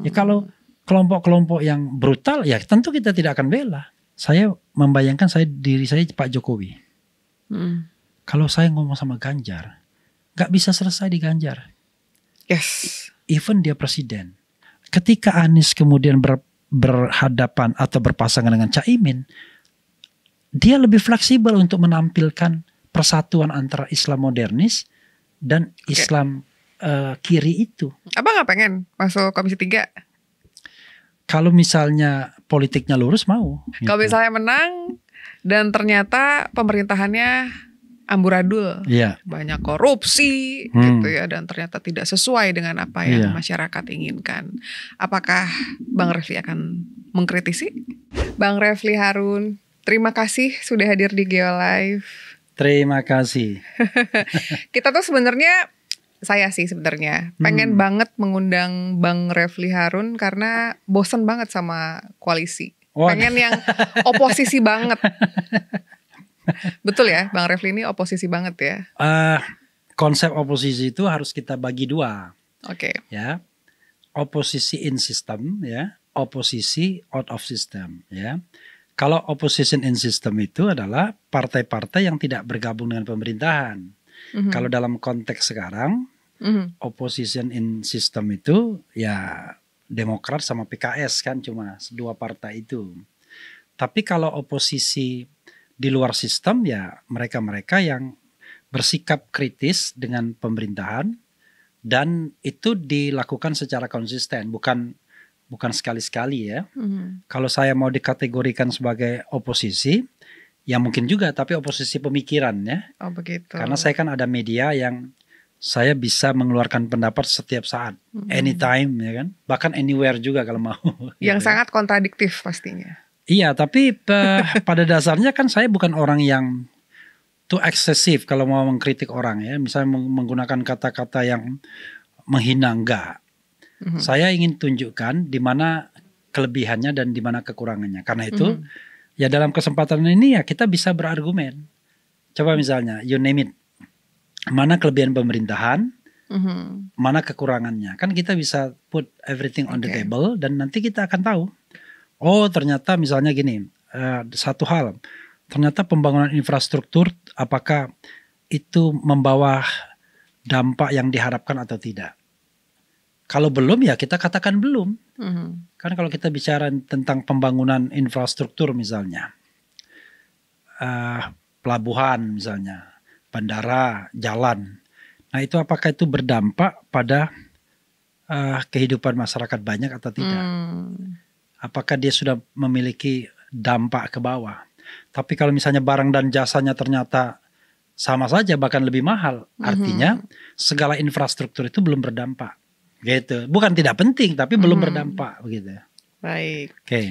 Ya kalau kelompok-kelompok yang brutal ya tentu kita tidak akan bela. Saya membayangkan saya diri saya Pak Jokowi. Hmm. Kalau saya ngomong sama Ganjar, nggak bisa selesai di Ganjar. Yes. Even dia presiden. Ketika Anies kemudian ber, berhadapan atau berpasangan dengan Caimin, dia lebih fleksibel untuk menampilkan persatuan antara Islam modernis dan Islam okay uh, kiri itu. Abang nggak pengen masuk Komisi tiga Kalau misalnya politiknya lurus mau. Gitu. Kalau misalnya menang dan ternyata pemerintahannya amburadul, ya. banyak korupsi hmm. gitu ya, dan ternyata tidak sesuai dengan apa yang ya. masyarakat inginkan. Apakah Bang Refli akan mengkritisi? Bang Refli Harun, terima kasih sudah hadir di geo live Terima kasih. Kita tuh sebenarnya saya sih sebenarnya. Hmm. Pengen hmm. banget mengundang Bang Refli Harun karena bosen banget sama koalisi. Oh. Pengen yang oposisi banget. Betul ya, Bang Refli ini oposisi banget ya. Uh, konsep oposisi itu harus kita bagi dua. Oke. Okay. Ya. Oposisi in system ya, oposisi out of system ya. Kalau opposition in system itu adalah partai-partai yang tidak bergabung dengan pemerintahan hmm Kalau dalam konteks sekarang, mm-hmm. opposition in system itu ya Demokrat sama PKS kan cuma dua partai itu. Tapi kalau oposisi di luar sistem ya mereka-mereka yang bersikap kritis dengan pemerintahan dan itu dilakukan secara konsisten, bukan bukan sekali-sekali ya. Mm-hmm. Kalau saya mau dikategorikan sebagai oposisi, Ya mungkin juga, tapi oposisi pemikiran ya. Oh begitu. Karena saya kan ada media yang saya bisa mengeluarkan pendapat setiap saat, mm -hmm. anytime ya kan, bahkan anywhere juga kalau mau. Yang gitu. sangat kontradiktif pastinya. Iya, tapi pe, pada dasarnya kan saya bukan orang yang tuh eksesif kalau mau mengkritik orang ya, misalnya menggunakan kata-kata yang menghina enggak. Mm -hmm. Saya ingin tunjukkan di mana kelebihannya dan di mana kekurangannya. Karena itu mm -hmm Ya dalam kesempatan ini ya kita bisa berargumen. Coba misalnya, you name it, mana kelebihan pemerintahan, mm-hmm. mana kekurangannya. Kan kita bisa put everything on okay. the table dan nanti kita akan tahu. Oh ternyata misalnya gini, uh, satu hal, ternyata pembangunan infrastruktur apakah itu membawa dampak yang diharapkan atau tidak. Kalau belum ya kita katakan belum. Mm-hmm. Kan kalau kita bicara tentang pembangunan infrastruktur misalnya, uh, pelabuhan misalnya, bandara, jalan. Nah itu apakah itu berdampak pada uh, kehidupan masyarakat banyak atau tidak? Mm. Apakah dia sudah memiliki dampak ke bawah? Tapi kalau misalnya barang dan jasanya ternyata sama saja bahkan lebih mahal, mm-hmm. artinya mm -hmm. segala infrastruktur itu belum berdampak. Gitu. Bukan tidak penting tapi belum hmm. berdampak begitu. Baik. Oke. Okay.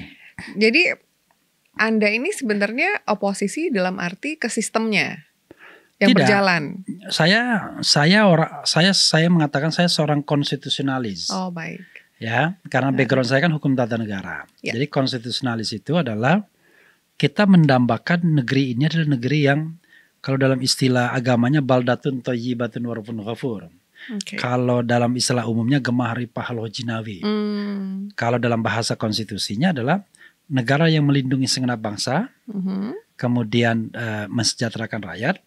Jadi Anda ini sebenarnya oposisi dalam arti ke sistemnya yang tidak. berjalan. Saya saya orang saya saya mengatakan saya seorang konstitusionalis. Oh, baik. Ya, karena background nah. saya kan hukum tata negara. Ya. Jadi konstitusionalis itu adalah kita mendambakan negeri ini adalah negeri yang kalau dalam istilah agamanya baldatun toyibatun warfun ghafur. Okay. Kalau dalam istilah umumnya gemah ripah jinawi. Mm. Kalau dalam bahasa konstitusinya adalah negara yang melindungi segenap bangsa, hmm kemudian uh, mensejahterakan rakyat,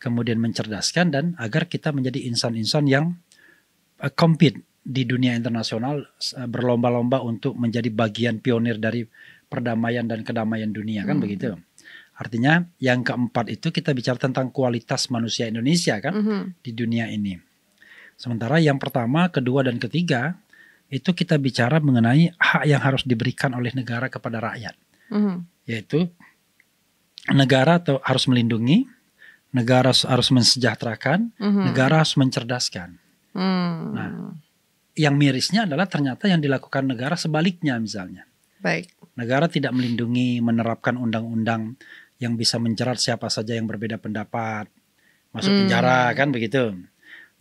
kemudian mencerdaskan dan agar kita menjadi insan-insan yang uh, compete di dunia internasional uh, berlomba-lomba untuk menjadi bagian pionir dari perdamaian dan kedamaian dunia kan mm-hmm. begitu. Artinya yang keempat itu kita bicara tentang kualitas manusia Indonesia kan mm-hmm. di dunia ini. Sementara yang pertama, kedua, dan ketiga itu kita bicara mengenai hak yang harus diberikan oleh negara kepada rakyat, mm-hmm. yaitu negara harus melindungi, negara harus mensejahterakan, mm-hmm. negara harus mencerdaskan. Mm. Nah, yang mirisnya adalah ternyata yang dilakukan negara sebaliknya misalnya. Baik. Negara tidak melindungi, menerapkan undang-undang yang bisa menjerat siapa saja yang berbeda pendapat, masuk mm. penjara kan begitu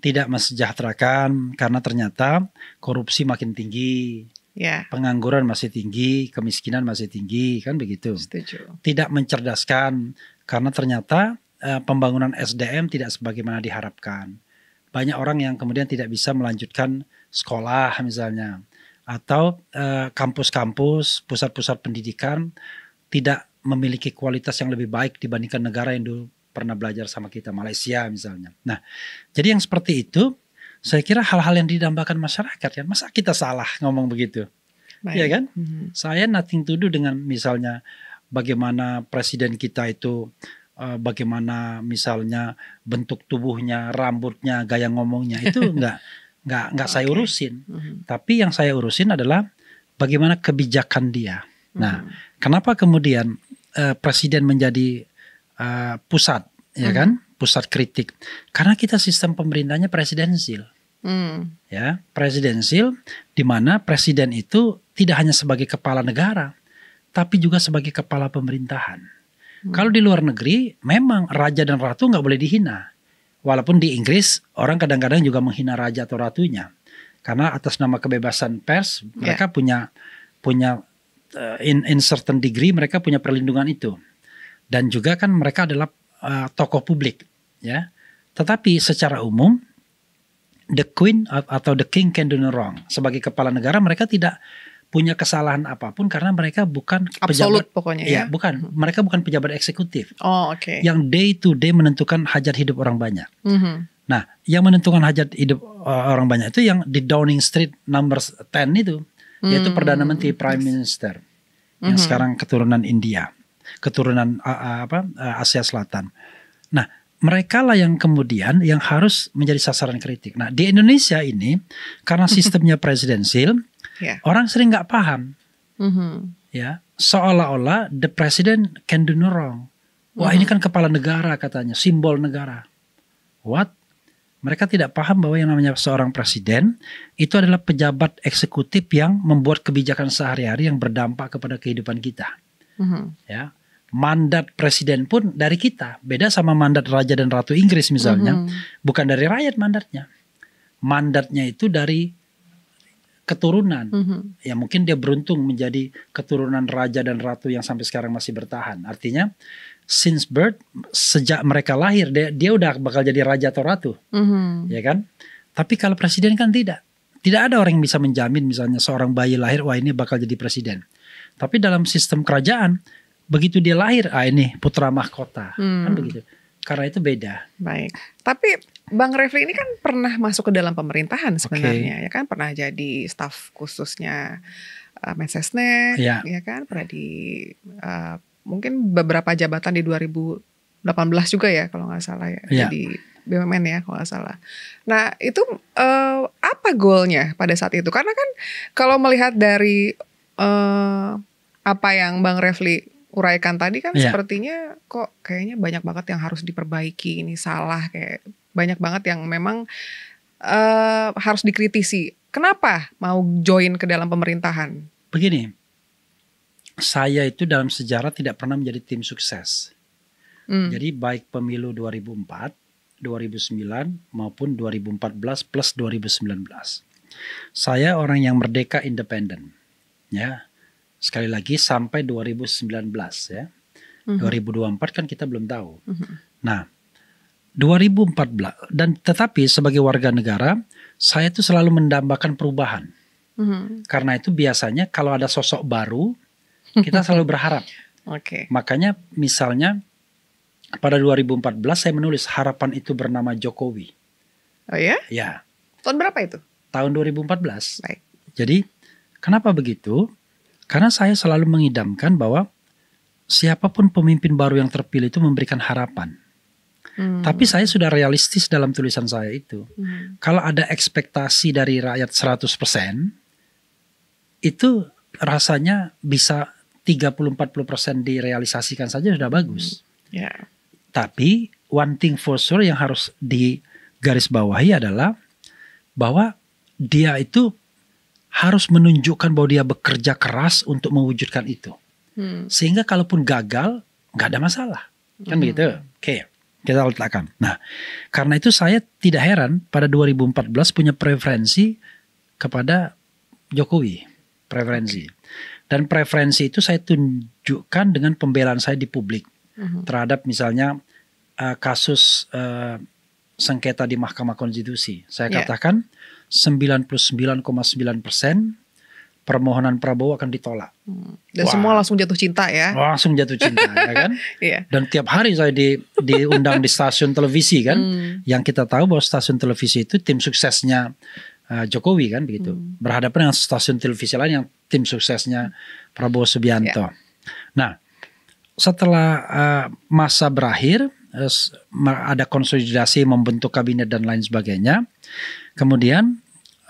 tidak mensejahterakan karena ternyata korupsi makin tinggi, yeah. pengangguran masih tinggi, kemiskinan masih tinggi, kan begitu. Setuju. Tidak mencerdaskan karena ternyata uh, pembangunan SDM tidak sebagaimana diharapkan. Banyak orang yang kemudian tidak bisa melanjutkan sekolah misalnya, atau eh, kampus-kampus, uh, pusat-pusat pendidikan tidak memiliki kualitas yang lebih baik dibandingkan negara yang dulu pernah belajar sama kita Malaysia misalnya. Nah, jadi yang seperti itu saya kira hal-hal yang didambakan masyarakat ya. Masa kita salah ngomong begitu? Iya kan? Mm-hmm. Saya nothing to do dengan misalnya bagaimana presiden kita itu eh, bagaimana misalnya bentuk tubuhnya, rambutnya, gaya ngomongnya itu enggak nggak nggak okay. saya urusin. Mm-hmm. Tapi yang saya urusin adalah bagaimana kebijakan dia. Nah, mm-hmm. kenapa kemudian uh, presiden menjadi uh, pusat, ya hmm. kan? Pusat kritik. Karena kita sistem pemerintahnya presidensil. Hmm. Ya, presidensil di mana presiden itu tidak hanya sebagai kepala negara, tapi juga sebagai kepala pemerintahan. Hmm. Kalau di luar negeri, memang raja dan ratu nggak boleh dihina. Walaupun di Inggris orang kadang-kadang juga menghina raja atau ratunya, karena atas nama kebebasan pers ya. mereka yeah. punya punya uh, in in certain degree mereka punya perlindungan itu dan juga kan mereka adalah uh, tokoh publik ya tetapi secara umum the queen atau the king can do no wrong sebagai kepala negara mereka tidak punya kesalahan apapun karena mereka bukan Absolute, pejabat pokoknya ya, ya bukan hmm. mereka bukan pejabat eksekutif oh oke okay. yang day to day menentukan hajat hidup orang banyak mm -hmm. nah yang menentukan hajat hidup eh, orang banyak itu yang di Downing Street number 10 itu mm -hmm. yaitu perdana menteri prime minister mm -hmm. yang mm-hmm. sekarang keturunan India keturunan uh, apa uh, Asia Selatan. Nah, mereka lah yang kemudian yang harus menjadi sasaran kritik. Nah, di Indonesia ini karena sistemnya presidensil, yeah. orang sering nggak paham, mm-hmm. ya seolah-olah the president can do no wrong. Wah, mm-hmm. ini kan kepala negara katanya, simbol negara. What? Mereka tidak paham bahwa yang namanya seorang presiden itu adalah pejabat eksekutif yang membuat kebijakan sehari-hari yang berdampak kepada kehidupan kita. Mm-hmm. Ya, mandat presiden pun dari kita, beda sama mandat raja dan ratu Inggris misalnya, mm -hmm. bukan dari rakyat mandatnya. Mandatnya itu dari keturunan. Mm -hmm. Ya mungkin dia beruntung menjadi keturunan raja dan ratu yang sampai sekarang masih bertahan. Artinya since birth sejak mereka lahir dia, dia udah bakal jadi raja atau ratu. Mm -hmm. Ya kan? Tapi kalau presiden kan tidak. Tidak ada orang yang bisa menjamin misalnya seorang bayi lahir wah ini bakal jadi presiden. Tapi dalam sistem kerajaan begitu dia lahir ah ini putra mahkota kan hmm. kan begitu karena itu beda. Baik. Tapi Bang Refli ini kan pernah masuk ke dalam pemerintahan sebenarnya, okay. ya kan pernah jadi staf khususnya uh, Mensesnek, ya. ya kan pernah di uh, mungkin beberapa jabatan di 2018 juga ya kalau nggak salah ya, ya. jadi BUMN ya kalau nggak salah. Nah itu uh, apa goalnya pada saat itu? Karena kan kalau melihat dari uh, apa yang Bang Refli uraikan tadi kan yeah. sepertinya kok kayaknya banyak banget yang harus diperbaiki ini salah kayak banyak banget yang memang uh, harus dikritisi. Kenapa mau join ke dalam pemerintahan? Begini, saya itu dalam sejarah tidak pernah menjadi tim sukses. Hmm. Jadi baik pemilu 2004, 2009 maupun 2014 plus 2019. Saya orang yang merdeka independen. Ya sekali lagi sampai 2019 ya. Mm -hmm. 2024 kan kita belum tahu. Mm -hmm. Nah, 2014 dan tetapi sebagai warga negara saya itu selalu mendambakan perubahan. Mm -hmm. Karena itu biasanya kalau ada sosok baru kita selalu berharap. Oke. Okay. Makanya misalnya pada 2014 saya menulis harapan itu bernama Jokowi. Oh ya? Ya. Tahun berapa itu? Tahun 2014. Baik. Jadi kenapa begitu? Karena saya selalu mengidamkan bahwa siapapun pemimpin baru yang terpilih itu memberikan harapan. Hmm. Tapi saya sudah realistis dalam tulisan saya itu. Hmm. Kalau ada ekspektasi dari rakyat 100%, itu rasanya bisa 30-40% direalisasikan saja sudah bagus. Hmm. Yeah. Tapi one thing for sure yang harus digarisbawahi adalah bahwa dia itu harus menunjukkan bahwa dia bekerja keras untuk mewujudkan itu. Hmm. Sehingga kalaupun gagal, nggak ada masalah. Kan hmm. begitu? Oke, okay. kita letakkan. Nah, karena itu saya tidak heran pada 2014 punya preferensi kepada Jokowi. Preferensi. Dan preferensi itu saya tunjukkan dengan pembelaan saya di publik. Hmm. Terhadap misalnya uh, kasus uh, sengketa di Mahkamah Konstitusi. Saya yeah. katakan 99,9 persen permohonan Prabowo akan ditolak. Hmm. Dan Wah. semua langsung jatuh cinta ya. Langsung jatuh cinta ya kan. yeah. Dan tiap hari saya di diundang di stasiun televisi kan. Hmm. Yang kita tahu bahwa stasiun televisi itu tim suksesnya uh, Jokowi kan begitu. Hmm. Berhadapan dengan stasiun televisi lain yang tim suksesnya Prabowo Subianto. Yeah. Nah, setelah uh, masa berakhir eh, ada konsolidasi membentuk kabinet dan lain sebagainya. Kemudian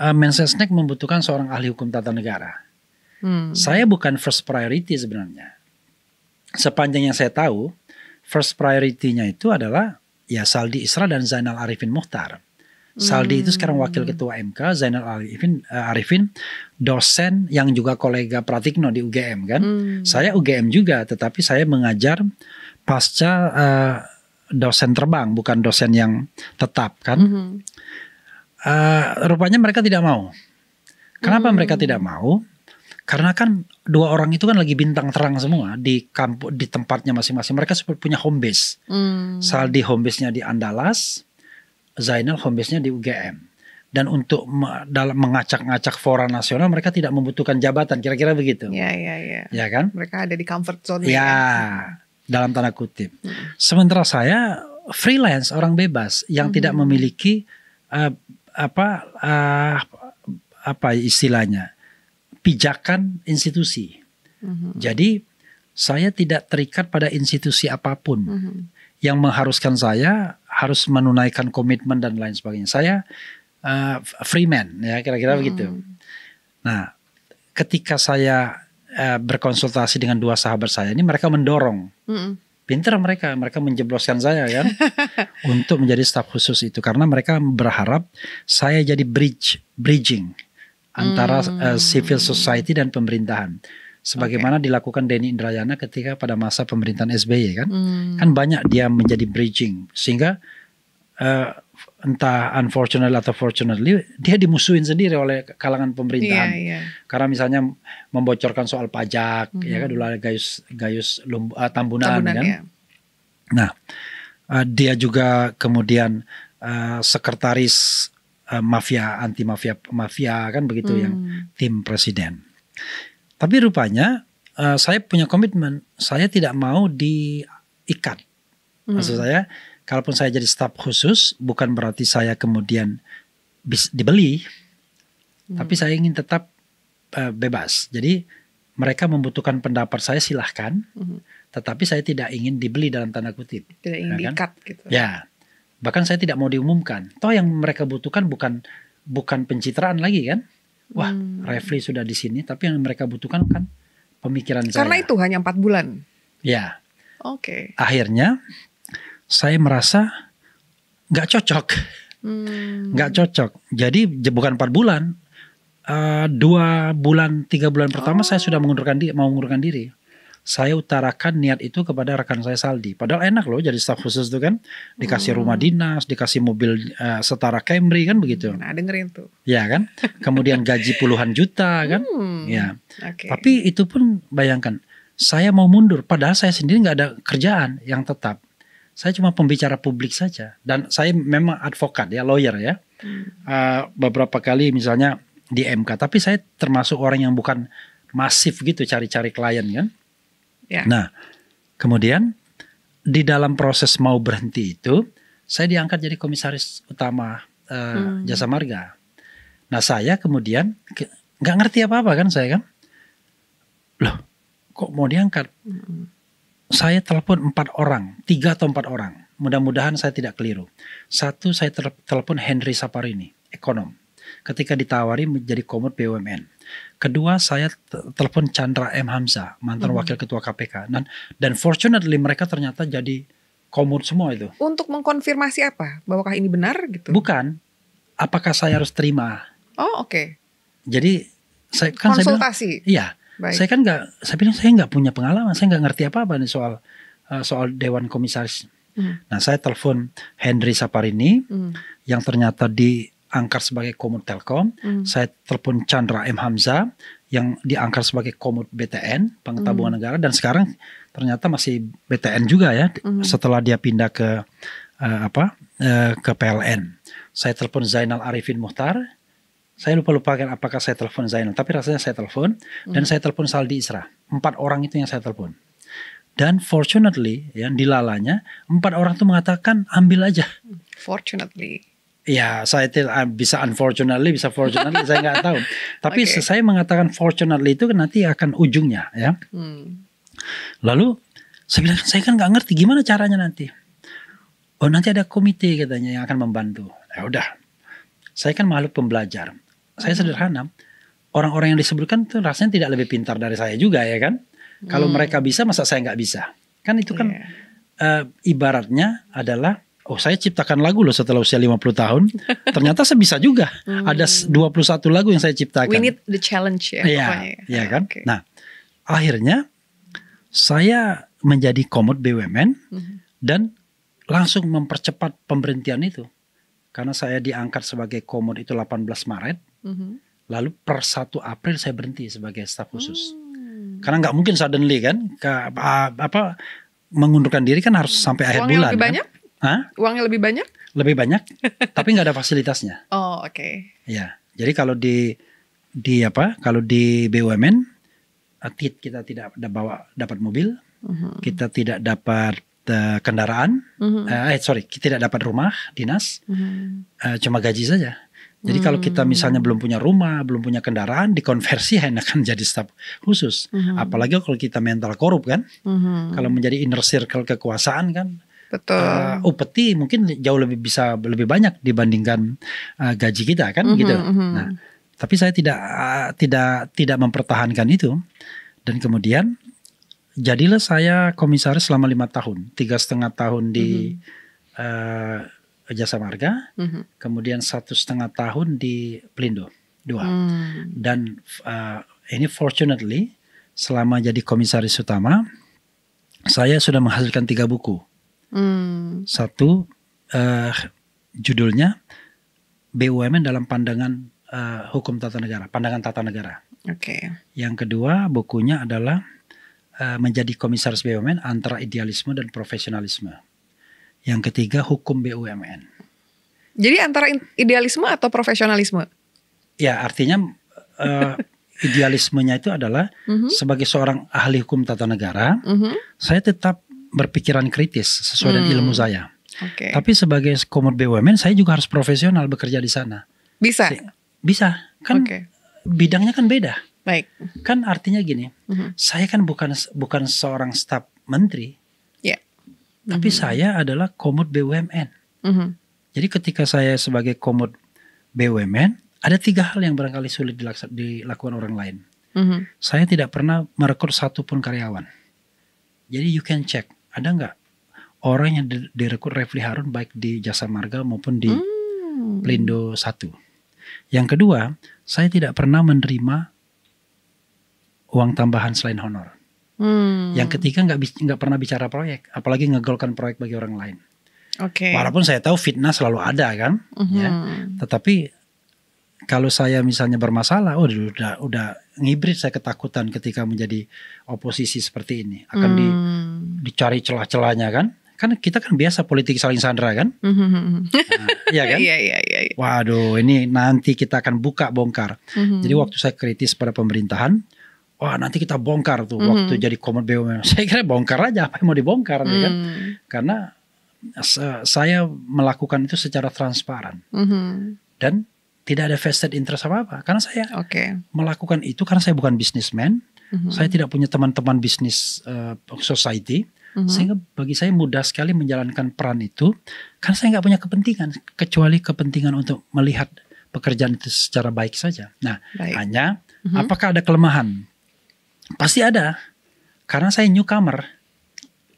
uh, eh, Mensesnek membutuhkan seorang ahli hukum tata negara. Hmm. Saya bukan first priority sebenarnya. Sepanjang yang saya tahu, first priority-nya itu adalah ya Saldi Isra dan Zainal Arifin Muhtar. Saldi hmm. itu sekarang hmm. wakil ketua MK, Zainal Arifin, uh, Arifin dosen yang juga kolega Pratikno di UGM kan. Hmm. Saya UGM juga, tetapi saya mengajar pasca uh, dosen terbang, bukan dosen yang tetap kan. Hmm uh, rupanya mereka tidak mau. Kenapa hmm. mereka tidak mau? Karena kan dua orang itu kan lagi bintang terang semua di kampu, di tempatnya masing-masing. Mereka seperti punya home base. Hmm. Saldi home base-nya di Andalas, Zainal home base-nya di UGM. Dan untuk dalam mengacak-ngacak fora nasional mereka tidak membutuhkan jabatan, kira-kira begitu. Iya, iya, iya. Ya kan? Mereka ada di comfort zone. Iya, kan? Ya, ya. dalam tanda kutip. Hmm. Sementara saya freelance, orang bebas yang hmm. tidak memiliki uh, apa uh, apa istilahnya pijakan institusi. Mm-hmm. Jadi saya tidak terikat pada institusi apapun mm-hmm. yang mengharuskan saya harus menunaikan komitmen dan lain sebagainya. Saya uh, free man ya kira-kira mm-hmm. begitu. Nah, ketika saya uh, berkonsultasi dengan dua sahabat saya ini mereka mendorong. Mm-hmm pinter mereka, mereka menjebloskan saya kan untuk menjadi staf khusus itu karena mereka berharap saya jadi bridge, bridging antara hmm. uh, civil society dan pemerintahan. Sebagaimana okay. dilakukan Denny Indrayana ketika pada masa pemerintahan SBY kan, hmm. kan banyak dia menjadi bridging sehingga uh, entah unfortunately atau fortunately dia dimusuhin sendiri oleh kalangan pemerintahan yeah, yeah. karena misalnya membocorkan soal pajak mm -hmm. ya kan mhm. dulu ada gayus gayus lum, uh, tambunan, tambunan kan yeah. nah uh, dia juga kemudian uh, sekretaris uh, mafia anti mafia mafia kan begitu mm. yang hmm. tim presiden tapi rupanya uh, saya punya komitmen saya tidak mau diikat mm. maksud hmm. saya kalaupun saya jadi staf khusus bukan berarti saya kemudian bis, dibeli hmm. tapi saya ingin tetap uh, bebas jadi mereka membutuhkan pendapat saya silahkan hmm. tetapi saya tidak ingin dibeli dalam tanda kutip tidak ingin ya kan? diikat gitu ya bahkan saya tidak mau diumumkan toh yang mereka butuhkan bukan bukan pencitraan lagi kan wah hmm. Refli sudah di sini tapi yang mereka butuhkan kan pemikiran karena saya karena itu hanya empat bulan ya oke okay. akhirnya saya merasa nggak cocok, hmm. nggak hmm. cocok. Jadi bukan empat bulan, uh, dua bulan tiga bulan pertama oh. saya sudah mengundurkan diri, mau mengundurkan diri. Saya utarakan niat itu kepada rekan saya Saldi. Padahal enak loh jadi staf khusus itu kan, dikasih hmm. rumah dinas, dikasih mobil uh, setara Camry kan begitu. Nah dengerin tuh. Ya kan, kemudian gaji puluhan juta kan, hmm. ya. Okay. Tapi itu pun bayangkan, saya mau mundur, padahal saya sendiri nggak ada kerjaan yang tetap saya cuma pembicara publik saja dan saya memang advokat ya lawyer ya. Hmm. Uh, beberapa kali misalnya di MK, tapi saya termasuk orang yang bukan masif gitu cari-cari klien kan. Yeah. Nah, kemudian di dalam proses mau berhenti itu, saya diangkat jadi komisaris utama uh, hmm. Jasa Marga. Nah, saya kemudian nggak ke, ngerti apa-apa kan saya kan. Loh, kok mau diangkat? Hmm saya telepon empat orang, tiga atau empat orang. Mudah-mudahan saya tidak keliru. Satu saya telepon Henry Saparini, ekonom. Ketika ditawari menjadi komut BUMN. Kedua saya telepon Chandra M Hamzah, mantan hmm. wakil ketua KPK. Dan dan fortunately mereka ternyata jadi komut semua itu. Untuk mengkonfirmasi apa? Bahwakah ini benar gitu? Bukan. Apakah saya harus terima? Oh, oke. Okay. Jadi saya kan konsultasi. Saya bilang, iya Baik. Saya kan nggak, saya bilang saya nggak punya pengalaman, saya nggak ngerti apa-apa nih soal eh, soal dewan komisaris. Hmm. Nah saya telepon Henry Saparini hmm. yang ternyata diangkat sebagai komut Telkom. Hmm. Saya telepon Chandra M Hamzah yang diangkat sebagai komut BTN Pengetabungan hmm. Negara dan sekarang ternyata masih BTN juga ya hmm. setelah dia pindah ke uh, apa uh, ke PLN. Saya telepon Zainal Arifin Muhtar saya lupa lupakan apakah saya telepon Zainal, tapi rasanya saya telepon hmm. dan saya telepon Saldi Isra. Empat orang itu yang saya telepon. Dan fortunately, ya dilalanya empat orang itu mengatakan ambil aja. Fortunately. Ya, saya tidak ah, bisa unfortunately, bisa fortunately, saya nggak tahu. Tapi okay. saya mengatakan fortunately itu nanti akan ujungnya, ya. Hmm. Lalu saya bilang saya kan nggak ngerti gimana caranya nanti. Oh nanti ada komite katanya yang akan membantu. Ya udah, saya kan makhluk pembelajar saya sederhana orang-orang yang disebutkan itu rasanya tidak lebih pintar dari saya juga ya kan hmm. kalau mereka bisa masa saya nggak bisa kan itu kan yeah. Iya. uh, ibaratnya adalah oh saya ciptakan lagu loh setelah usia 50 tahun. Ternyata saya bisa juga. Hmm. Ada 21 lagu yang saya ciptakan. We need the challenge ya. Iya, Ya iya kan? Okay. Nah, akhirnya saya menjadi komod BUMN hmm. dan langsung mempercepat pemberhentian itu. Karena saya diangkat sebagai komod itu 18 Maret. Mm-hmm. Lalu per 1 April saya berhenti sebagai staf khusus. Mm. Karena nggak mungkin suddenly kan, ke, apa mengundurkan diri kan harus sampai akhir Uangnya bulan. Lebih kan? banyak? Hah? Uangnya lebih banyak? Lebih banyak, tapi nggak ada fasilitasnya. Oh oke. Okay. Ya, jadi kalau di di apa? Kalau di BUMN, kita tidak bawa dapat mobil, uh-huh. kita tidak dapat e, kendaraan, uh-huh. eh sorry, kita tidak dapat rumah dinas, uh-huh. uh, cuma gaji saja. Jadi hmm. kalau kita hmm. misalnya belum punya rumah, belum punya kendaraan, dikonversi hanya akan jadi staf khusus. Hmm. Apalagi kalau kita mental korup kan, hmm. kalau menjadi inner circle kekuasaan kan, Betul. Uh, upeti mungkin jauh lebih bisa lebih banyak dibandingkan uh, gaji kita kan -hmm, gitu. -hmm. hmm. Nah, tapi saya tidak uh, tidak tidak mempertahankan itu dan kemudian jadilah saya komisaris selama lima tahun, tiga setengah tahun di -hmm. Jasa Marga, mm-hmm. kemudian satu setengah tahun di Pelindo dua. Mm. Dan uh, ini fortunately selama jadi komisaris utama, saya sudah menghasilkan tiga buku. Mm. Satu uh, judulnya BUMN dalam pandangan uh, hukum tata negara, pandangan tata negara. Oke. Okay. Yang kedua bukunya adalah uh, menjadi komisaris BUMN antara idealisme dan profesionalisme. Yang ketiga hukum BUMN. Jadi antara idealisme atau profesionalisme? Ya artinya uh, idealismenya itu adalah mm -hmm. sebagai seorang ahli hukum tata negara, mm -hmm. saya tetap berpikiran kritis sesuai mm. dengan hmm. ilmu saya. Okay. Tapi sebagai komod BUMN saya juga harus profesional bekerja di sana. Bisa. Bisa. Kan okay. bidangnya kan beda. Baik. Kan artinya gini, mm -hmm. saya kan bukan bukan seorang staf menteri, Mm-hmm. Tapi mhm. saya adalah komod BUMN. Mm-hmm. Jadi ketika saya sebagai komod BUMN, ada tiga hal yang barangkali sulit dilakukan orang lain. Mm-hmm. Saya tidak pernah merekrut satupun karyawan. Jadi you can check, ada nggak orang yang direkrut Refli Harun baik di Jasa Marga maupun di mm. Pelindo 1. Yang kedua, saya tidak pernah menerima uang tambahan selain honor. Hmm. Yang ketiga nggak nggak pernah bicara proyek, apalagi ngegolkan proyek bagi orang lain. Oke. Okay. Walaupun saya tahu fitnah selalu ada kan, mm -hmm. ya. Tetapi kalau saya misalnya bermasalah, oh udah udah ngibrit saya ketakutan ketika menjadi oposisi seperti ini akan hmm. di, dicari celah-celahnya kan? Karena kita kan biasa politik saling sandra kan? Mm -hmm. nah, iya kan? Iya, iya, iya, iya. Waduh, ini nanti kita akan buka bongkar. Mm -hmm. Jadi waktu saya kritis pada pemerintahan, wah nanti kita bongkar tuh mm waktu jadi komod BUMN. Saya kira bongkar aja apa yang mau dibongkar, ya kan? mm. kan? Karena saya melakukan itu secara transparan mm -hmm. dan tidak ada vested interest apa apa. Karena saya okay. melakukan itu karena saya bukan bisnismen, mm -hmm. saya tidak punya teman-teman bisnis uh, society. Mm -hmm. Sehingga bagi saya mudah sekali menjalankan peran itu karena saya nggak punya kepentingan kecuali kepentingan untuk melihat pekerjaan itu secara baik saja. Nah, baik. hanya mm -hmm. apakah ada kelemahan Pasti ada. Karena saya newcomer.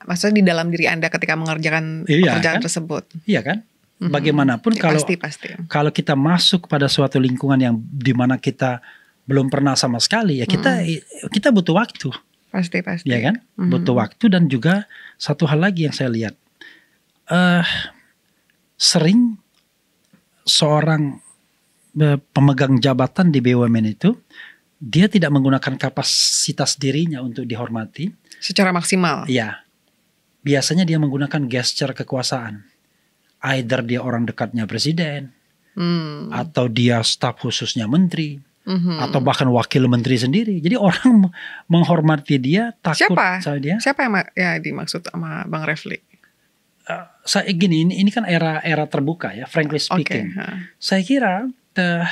Maksudnya di dalam diri Anda ketika mengerjakan iya, kan? pekerjaan kan? tersebut. Iya kan? Bagaimanapun mm-hmm. kalau pasti, pasti. kalau kita masuk pada suatu lingkungan yang dimana kita belum pernah sama sekali ya kita mm-hmm. kita butuh waktu pasti pasti ya kan mm-hmm. butuh waktu dan juga satu hal lagi yang saya lihat uh, sering seorang eh, pemegang jabatan di BUMN itu dia tidak menggunakan kapasitas dirinya untuk dihormati secara maksimal. Iya. Biasanya dia menggunakan gesture kekuasaan. Either dia orang dekatnya presiden, hmm. atau dia staf khususnya menteri, hmm. atau bahkan wakil menteri sendiri. Jadi orang menghormati dia takut Siapa? sama dia. Siapa yang ya dimaksud sama Bang Refli? Uh, saya gini ini, ini kan era era terbuka ya, frankly speaking. Okay. Saya kira uh,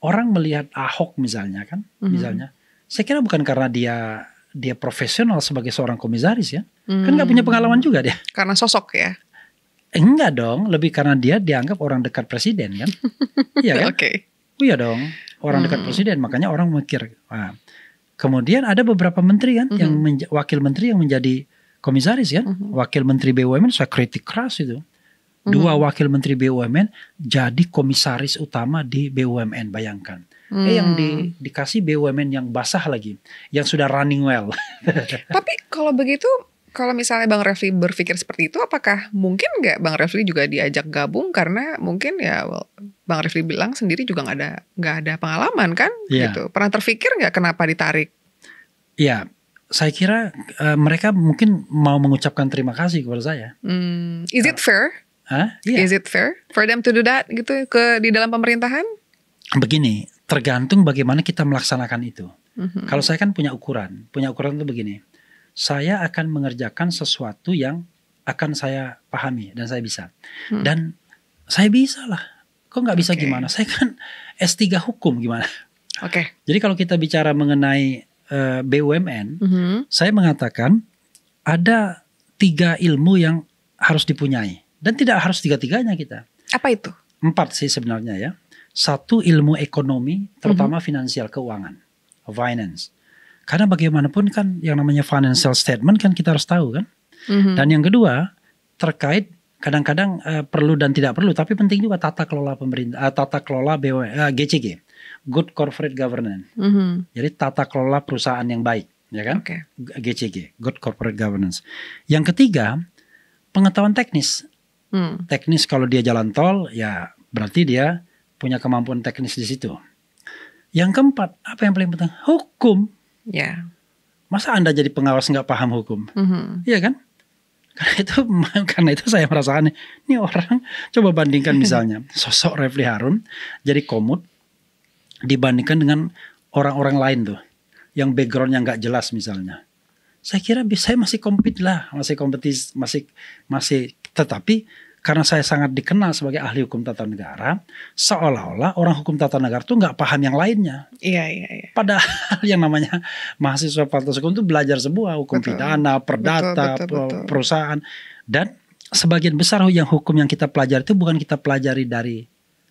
orang melihat Ahok misalnya kan, mm-hmm. misalnya, saya kira bukan karena dia dia profesional sebagai seorang komisaris ya, mm-hmm. kan nggak punya mhm. pengalaman juga dia. Karena sosok ya. Enggak dong, lebih karena dia dianggap orang dekat presiden kan, iya kan? Oke. Okay. Oh iya dong, orang mm-hmm. dekat mhm. presiden, makanya orang mikir. Nah, kemudian ada beberapa menteri kan, mm-hmm. yang mhm. wakil menteri yang menjadi komisaris kan, mm-hmm. wakil menteri BUMN saya kritik keras itu dua mm-hmm. wakil menteri BUMN jadi komisaris utama di BUMN bayangkan hmm. eh yang di, mm. dikasih BUMN yang basah lagi yang sudah running well tapi kalau begitu kalau misalnya Bang Refli berpikir seperti itu, apakah mungkin nggak Bang Refli juga diajak gabung karena mungkin ya well, Bang Refli bilang sendiri juga nggak ada nggak ada pengalaman kan, yeah. gitu. Pernah terpikir nggak kenapa ditarik? ya yeah saya kira uh, mereka mungkin mau mengucapkan terima kasih kepada saya. Hmm, is it fair? Huh? Yeah. Iya. Is it fair for them to do that gitu ke di dalam pemerintahan? Begini, tergantung bagaimana kita melaksanakan itu. Mm-hmm. Kalau saya kan punya ukuran, punya ukuran itu begini. Saya akan mengerjakan sesuatu yang akan saya pahami dan saya bisa. Hmm. Dan saya bisa lah. Kok nggak bisa okay. gimana? Saya kan S3 hukum gimana? Oke. Okay. Jadi kalau kita bicara mengenai uh, eh, BUMN, mm-hmm. saya mengatakan ada tiga ilmu yang harus dipunyai. Dan tidak harus tiga-tiganya kita. Apa itu? Empat sih sebenarnya ya. Satu ilmu ekonomi, terutama mm -hmm. finansial keuangan, finance. Karena bagaimanapun kan yang namanya financial statement kan kita harus tahu kan. Mm -hmm. Dan yang kedua terkait kadang-kadang uh, perlu dan tidak perlu, tapi penting juga tata kelola pemerintah, uh, tata kelola BW, uh, eh, GCG, Good Corporate Governance. Mm -hmm. Jadi tata kelola perusahaan yang baik, ya kan? Okay. GCG, Good Corporate Governance. Yang ketiga, pengetahuan teknis Hmm. Teknis kalau dia jalan tol ya berarti dia punya kemampuan teknis di situ. Yang keempat, apa yang paling penting? Hukum. Ya. Yeah. Masa Anda jadi pengawas nggak paham hukum? Mm -hmm. Iya kan? Karena itu karena itu saya merasa aneh. Ini orang coba bandingkan misalnya sosok Refli Harun jadi komut dibandingkan dengan orang-orang lain tuh yang backgroundnya nggak jelas misalnya. Saya kira bisa masih kompet lah, masih kompetis, masih masih tetapi karena saya sangat dikenal sebagai ahli hukum tata negara, seolah-olah orang hukum tata negara itu nggak paham yang lainnya. Iya, iya, iya. Padahal yang namanya mahasiswa fakultas hukum itu belajar sebuah hukum betul. pidana, perdata, betul, betul, betul. perusahaan dan sebagian besar yang hukum yang kita pelajari itu bukan kita pelajari dari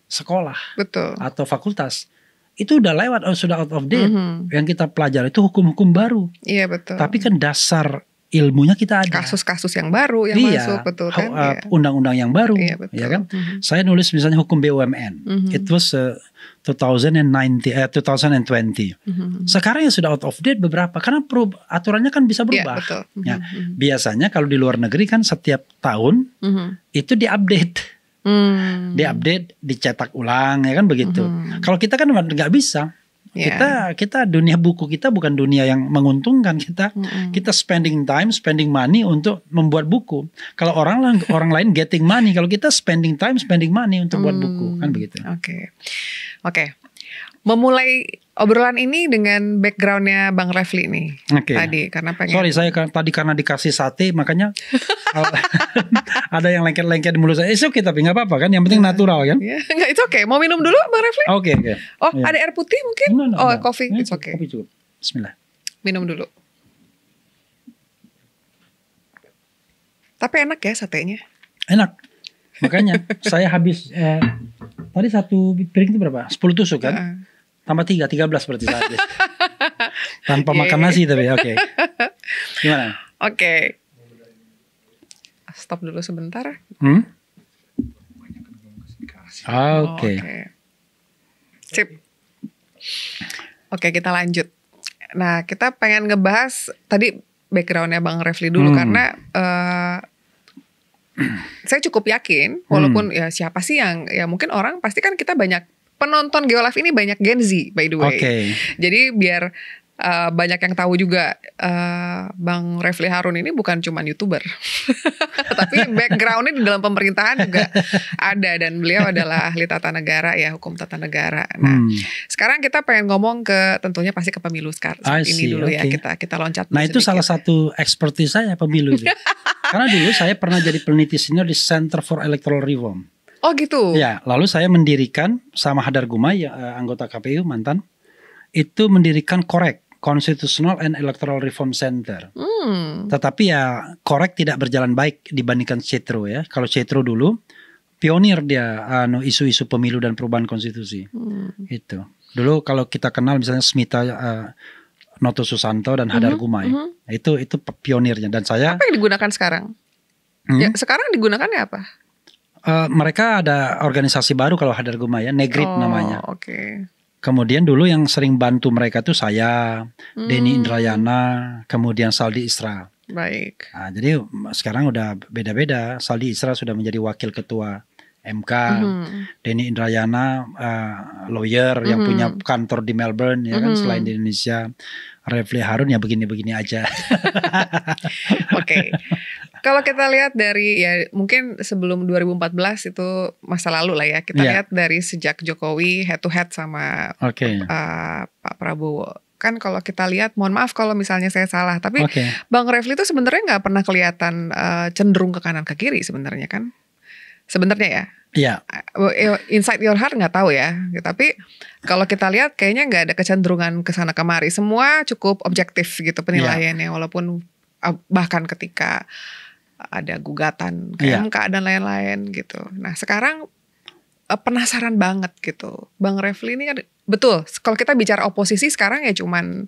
sekolah betul. atau fakultas itu udah lewat oh, sudah out of date mm -hmm. yang kita pelajari itu hukum-hukum baru iya betul tapi kan dasar ilmunya kita ada. Kasus-kasus yang baru yang iya, masuk betul kan? Uh, iya. Undang-undang yang baru, iya, ya kan? Mm-hmm. Saya nulis misalnya hukum BUMN, mm-hmm. it was uh, 2019 eh, 2020. Mm-hmm. Sekarang yang sudah out of date beberapa, karena perub- aturannya kan bisa iya, berubah. Yeah, betul. Mm-hmm. Ya, mhm, mhm. biasanya kalau di luar negeri kan setiap tahun mm-hmm. itu diupdate. Mm. Diupdate, dicetak ulang ya kan begitu. Mm-hmm. Kalau kita kan nggak bisa, Yeah. Kita kita dunia buku kita bukan dunia yang menguntungkan kita. Mm-hmm. Kita spending time, spending money untuk membuat buku. Kalau orang orang lain getting money, kalau kita spending time, spending money untuk mm. buat buku kan begitu. Oke. Okay. Oke. Okay. Memulai obrolan ini dengan backgroundnya Bang Refli nih okay. tadi karena pengen. Sorry saya tadi karena dikasih sate makanya uh, ada yang lengket-lengket di mulut saya. Itu okay tapi nggak apa-apa kan. Yang penting natural kan. Ya, nggak itu oke. Mau minum dulu Bang Refli? Oke okay, Okay. Oh yeah. ada air putih mungkin? No, no, oh kopi. No. It's okay. Kopi cukup. Bismillah. Minum dulu. Tapi enak ya satenya. Enak. Makanya saya habis eh, tadi satu piring itu berapa? Sepuluh tusuk kan? Uh Tambah tiga, tiga belas berarti saat Tanpa yeah. makan nasi tapi oke. Okay. Gimana? Oke. Okay. Stop dulu sebentar. Hmm? Oh, oke. Okay. Oh, okay. Sip. Oke, okay, kita lanjut. Nah, kita pengen ngebahas tadi backgroundnya Bang Refli dulu hmm. karena uh, saya cukup yakin, walaupun hmm. ya siapa sih yang ya mungkin orang pasti kan kita banyak penonton Geolive ini banyak Gen Z by the way. Okay. Jadi biar uh, banyak yang tahu juga uh, Bang Refli Harun ini bukan cuma youtuber, tapi backgroundnya di dalam pemerintahan juga ada dan beliau adalah ahli tata negara ya hukum tata negara. Nah hmm. sekarang kita pengen ngomong ke tentunya pasti ke pemilu sekarang ini dulu okay. ya kita kita loncat. Nah itu salah salah satu expertise saya pemilu. Karena dulu saya pernah jadi peneliti senior di Center for Electoral Reform. Oh gitu. Ya, lalu saya mendirikan sama Hadar Guma ya eh, anggota KPU mantan itu mendirikan korek Constitutional and Electoral Reform Center. Hmm. Tetapi ya korek tidak berjalan baik dibandingkan Cetro ya. Kalau Cetro dulu pionir dia anu isu-isu pemilu dan perubahan konstitusi. Hmm. Itu. Dulu kalau kita kenal misalnya Smita uh, Noto Susanto dan Hadar mm-hmm, Gumai. Mm-hmm. Itu itu pionirnya dan saya Apa yang digunakan sekarang? Hmm? Ya, sekarang digunakannya apa? Uh, mereka ada organisasi baru kalau Hadar Guma ya, Negrit oh, namanya. Oke. Okay. Kemudian dulu yang sering bantu mereka tuh saya, hmm. Denny Indrayana, kemudian Saldi Isra. Baik. Nah, jadi sekarang udah beda-beda. Saldi Isra sudah menjadi wakil ketua MK, hmm Denny Indrayana uh, lawyer mm-hmm. yang hmm. punya kantor di Melbourne ya kan hmm selain di Indonesia. Refli Harun ya begini-begini aja. Oke. okay. Kalau kita lihat dari ya mungkin sebelum 2014 itu masa lalu lah ya. Kita yeah. lihat dari sejak Jokowi head to head sama okay. uh, eh, Pak Prabowo kan kalau kita lihat mohon maaf kalau misalnya saya salah tapi okay. Bang Refli itu sebenarnya nggak pernah kelihatan uh, cenderung ke kanan ke kiri sebenarnya kan sebenarnya ya. Iya. Yeah. Inside your heart nggak tahu ya, tapi kalau kita lihat kayaknya nggak ada kecenderungan ke sana kemari. Semua cukup objektif gitu penilaiannya, yeah. walaupun bahkan ketika ada gugatan ke yeah. MK dan lain-lain gitu. Nah sekarang e, penasaran banget gitu, Bang Refli ini kan betul. Kalau kita bicara oposisi sekarang ya cuman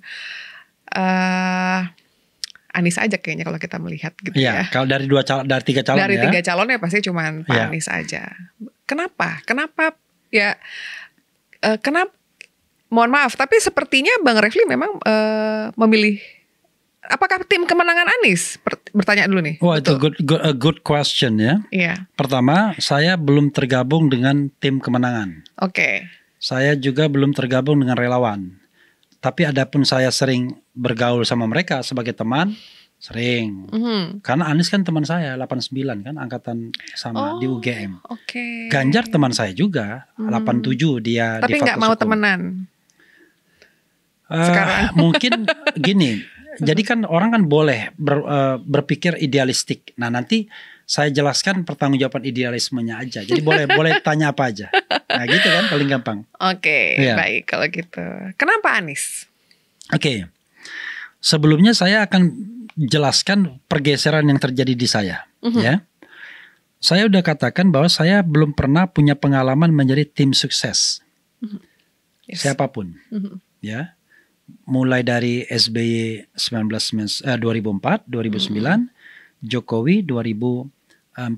uh, Anies aja kayaknya kalau kita melihat gitu ya. ya. Kalau dari dua calon, dari tiga calon dari ya. tiga calon ya pasti cuma Pak ya. Anies aja. Kenapa? Kenapa ya? Uh, eh, kenapa? Mohon maaf, tapi sepertinya Bang Refli memang uh, memilih apakah tim kemenangan Anies? Bertanya dulu nih. Wah, itu good, good, a good question ya. Iya. Pertama, saya belum tergabung dengan tim kemenangan. Oke. Okay. Saya juga belum tergabung dengan relawan. Tapi adapun saya sering bergaul sama mereka sebagai teman sering. Mm -hmm. Karena Anies kan teman saya 89 kan angkatan sama oh, di UGM. Oke. Okay. Ganjar teman saya juga mm. 87 dia Tapi nggak mau temenan. Uh, mungkin gini. jadi kan orang kan boleh ber, uh, berpikir idealistik. Nah, nanti saya jelaskan pertanggungjawaban idealismenya aja. Jadi boleh boleh tanya apa aja. Nah, gitu kan paling gampang. Oke, okay, ya. baik kalau gitu. Kenapa Anies? Oke. Okay. Sebelumnya saya akan jelaskan pergeseran yang terjadi di saya, mm-hmm. ya. Saya sudah katakan bahwa saya belum pernah punya pengalaman menjadi tim sukses. Mm-hmm. Yes. Siapapun. Mm-hmm. Ya. Mulai dari SBY 19 eh, 2004, 2009, mm-hmm. Jokowi 2014,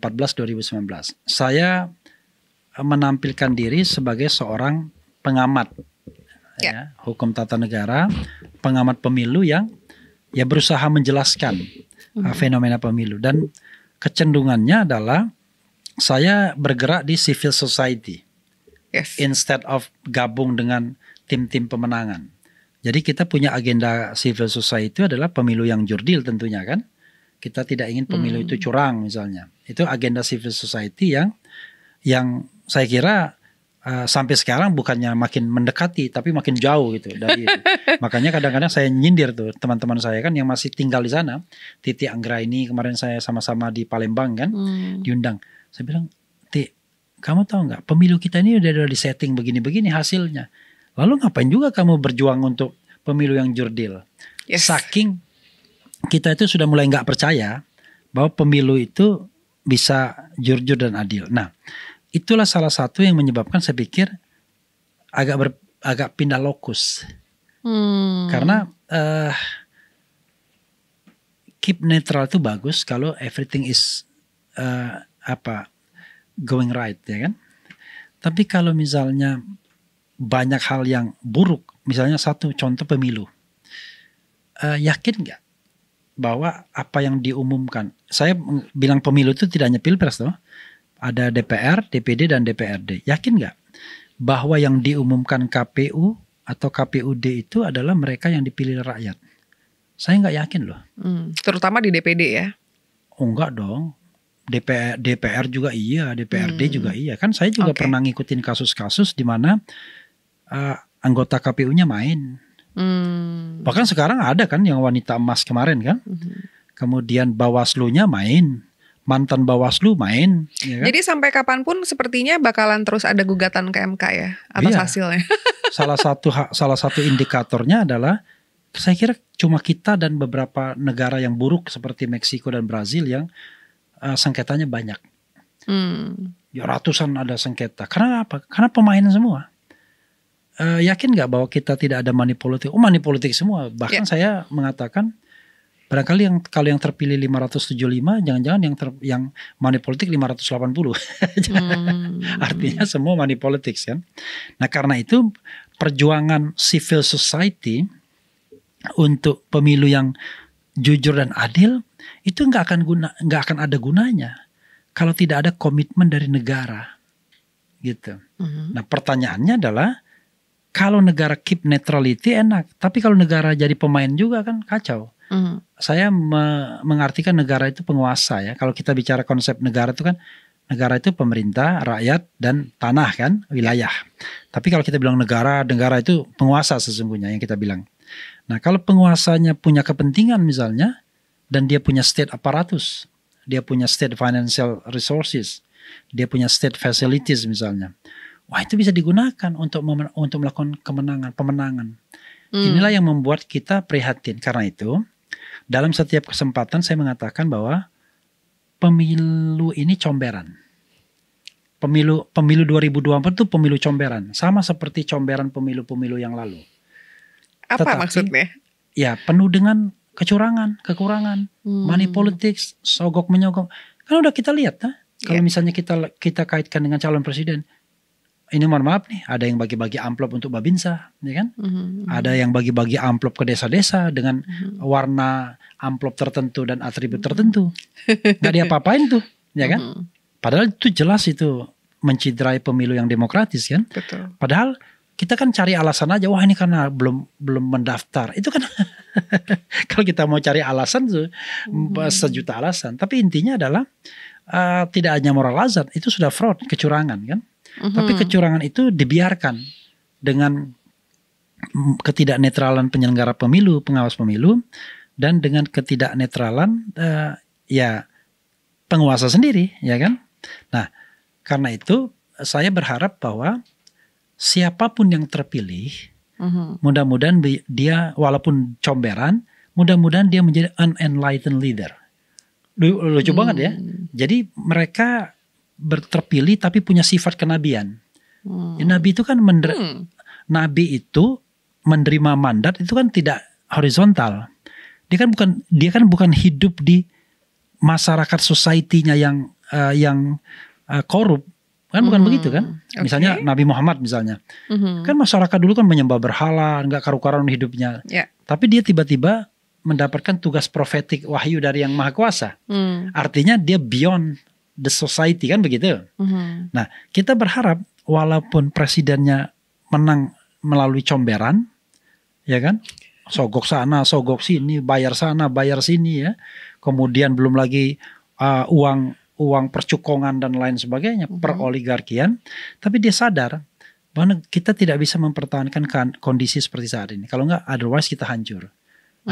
2019. Saya menampilkan diri sebagai seorang pengamat ya. ya hukum tata negara, pengamat pemilu yang ya berusaha menjelaskan hmm. Ah, fenomena pemilu dan kecenderungannya adalah saya bergerak di civil society yes. instead of gabung dengan tim-tim pemenangan. Jadi kita punya agenda civil society itu adalah pemilu yang jurdil tentunya kan. Kita tidak ingin pemilu hmm. itu curang misalnya. Itu agenda civil society yang yang saya kira uh, sampai sekarang bukannya makin mendekati tapi makin jauh gitu dari makanya kadang-kadang saya nyindir tuh teman-teman saya kan yang masih tinggal di sana Titi Anggra ini kemarin saya sama-sama di Palembang kan hmm. diundang saya bilang Ti kamu tahu nggak pemilu kita ini udah udah setting begini-begini hasilnya lalu ngapain juga kamu berjuang untuk pemilu yang jurdil yes. saking kita itu sudah mulai nggak percaya bahwa pemilu itu bisa jujur dan adil. Nah, Itulah salah satu yang menyebabkan saya pikir agak ber, agak pindah lokus. Hmm. Karena uh, keep netral itu bagus kalau everything is uh, apa going right ya kan. Tapi kalau misalnya banyak hal yang buruk, misalnya satu contoh pemilu, uh, yakin nggak bahwa apa yang diumumkan? Saya bilang pemilu itu tidak hanya pilpres loh, ada DPR, DPD dan DPRD. Yakin nggak bahwa yang diumumkan KPU atau KPUD itu adalah mereka yang dipilih rakyat? Saya nggak yakin loh. Hmm, terutama di DPD ya? Oh enggak dong. DPR DPR juga iya, DPRD hmm. juga iya. Kan saya juga okay. pernah ngikutin kasus-kasus di mana uh, anggota KPU-nya main. Hmm. Bahkan sekarang ada kan yang wanita emas kemarin kan. Hmm. Kemudian Bawaslu-nya main mantan Bawaslu main. Ya kan? Jadi sampai kapanpun sepertinya bakalan terus ada gugatan ke MK ya atas iya. hasilnya. salah satu salah satu indikatornya adalah saya kira cuma kita dan beberapa negara yang buruk seperti Meksiko dan Brazil yang uh, sengketanya banyak. Hmm. Ya ratusan ada sengketa. Karena apa? Karena pemain semua. Uh, yakin nggak bahwa kita tidak ada politik? Oh politik semua. Bahkan yeah. saya mengatakan Barangkali yang kalau yang terpilih 575 jangan-jangan yang ter, yang money politik 580. hmm. Artinya semua money politics kan. Nah, karena itu perjuangan civil society untuk pemilu yang jujur dan adil itu nggak akan guna nggak akan ada gunanya kalau tidak ada komitmen dari negara gitu. hmm Nah pertanyaannya adalah kalau negara keep neutrality enak, tapi kalau negara jadi pemain juga kan kacau. Mm. Saya me mengartikan negara itu penguasa ya. Kalau kita bicara konsep negara itu kan negara itu pemerintah, rakyat dan tanah kan, wilayah. Tapi kalau kita bilang negara, negara itu penguasa sesungguhnya yang kita bilang. Nah, kalau penguasanya punya kepentingan misalnya dan dia punya state apparatus, dia punya state financial resources, dia punya state facilities misalnya. Wah, itu bisa digunakan untuk untuk melakukan kemenangan, pemenangan. Hmm. Inilah yang membuat kita prihatin karena itu dalam setiap kesempatan saya mengatakan bahwa pemilu ini comberan. Pemilu pemilu 2024 itu pemilu comberan, sama seperti comberan pemilu-pemilu yang lalu. Apa Tetapi, maksudnya? Ya, penuh dengan kecurangan, kekurangan, hmm. money politics, sogok menyogok. Kan udah kita lihat, nah? Kalau yeah. misalnya kita kita kaitkan dengan calon presiden, ini mohon maaf nih ada yang bagi-bagi amplop untuk babinsa ya kan mm-hmm. ada yang bagi-bagi amplop ke desa-desa dengan mm-hmm. warna amplop tertentu dan atribut mm-hmm. tertentu apa apa apain tuh ya kan mm-hmm. padahal itu jelas itu mencidrai pemilu yang demokratis kan Betul. padahal kita kan cari alasan aja wah ini karena belum belum mendaftar itu kan kalau kita mau cari alasan tuh mm-hmm. sejuta alasan tapi intinya adalah uh, tidak hanya moral hazard itu sudah fraud kecurangan kan hmm Tapi mm-hmm. kecurangan itu dibiarkan dengan ketidaknetralan penyelenggara pemilu, pengawas pemilu, dan dengan ketidaknetralan uh, ya penguasa sendiri, ya kan? Nah, karena itu saya berharap bahwa siapapun yang terpilih, mm-hmm. mudah-mudahan dia walaupun comberan, mudah-mudahan dia menjadi an enlightened leader. Lucu hmm. banget ya. Jadi mereka terpilih tapi punya sifat kenabian. Hmm. Ya, nabi itu kan mender hmm. nabi itu menerima mandat itu kan tidak horizontal. Dia kan bukan dia kan bukan hidup di masyarakat society-nya yang uh, yang uh, korup kan bukan hmm. begitu kan misalnya Nabi Muhammad misalnya hmm. kan masyarakat dulu kan menyembah berhala nggak karu-karuan hidupnya yeah. tapi dia tiba-tiba mendapatkan tugas profetik wahyu dari yang maha kuasa hmm. artinya dia beyond the society kan begitu. Mm-hmm. Nah kita berharap walaupun presidennya menang melalui comberan, ya kan, sogok sana, sogok sini, bayar sana, bayar sini ya. Kemudian belum lagi uh, uang uang percukongan dan lain sebagainya, mm-hmm. peroligarkian. Tapi dia sadar bahwa kita tidak bisa mempertahankan kan kondisi seperti saat ini. Kalau enggak, otherwise kita hancur. Nah,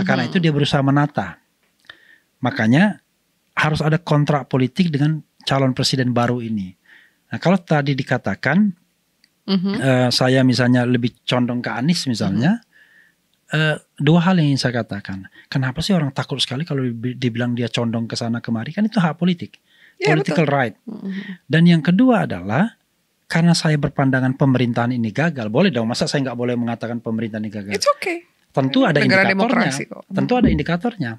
mm-hmm. karena itu dia berusaha menata. Makanya harus ada kontrak politik dengan calon presiden baru ini. Nah, kalau tadi dikatakan mm -hmm. uh, saya misalnya lebih condong ke Anies misalnya, mm -hmm. uh, dua hal yang ingin saya katakan. Kenapa sih orang takut sekali kalau dibilang dia condong ke sana kemari? Kan itu hak politik, yeah, iya, political betul. right. Mm -hmm. Dan yang kedua adalah karena saya berpandangan pemerintahan ini gagal, boleh dong. Masa saya nggak boleh mengatakan pemerintahan ini gagal? It's okay. Tentu ada Negara indikatornya. Tentu mm-hmm. ada indikatornya.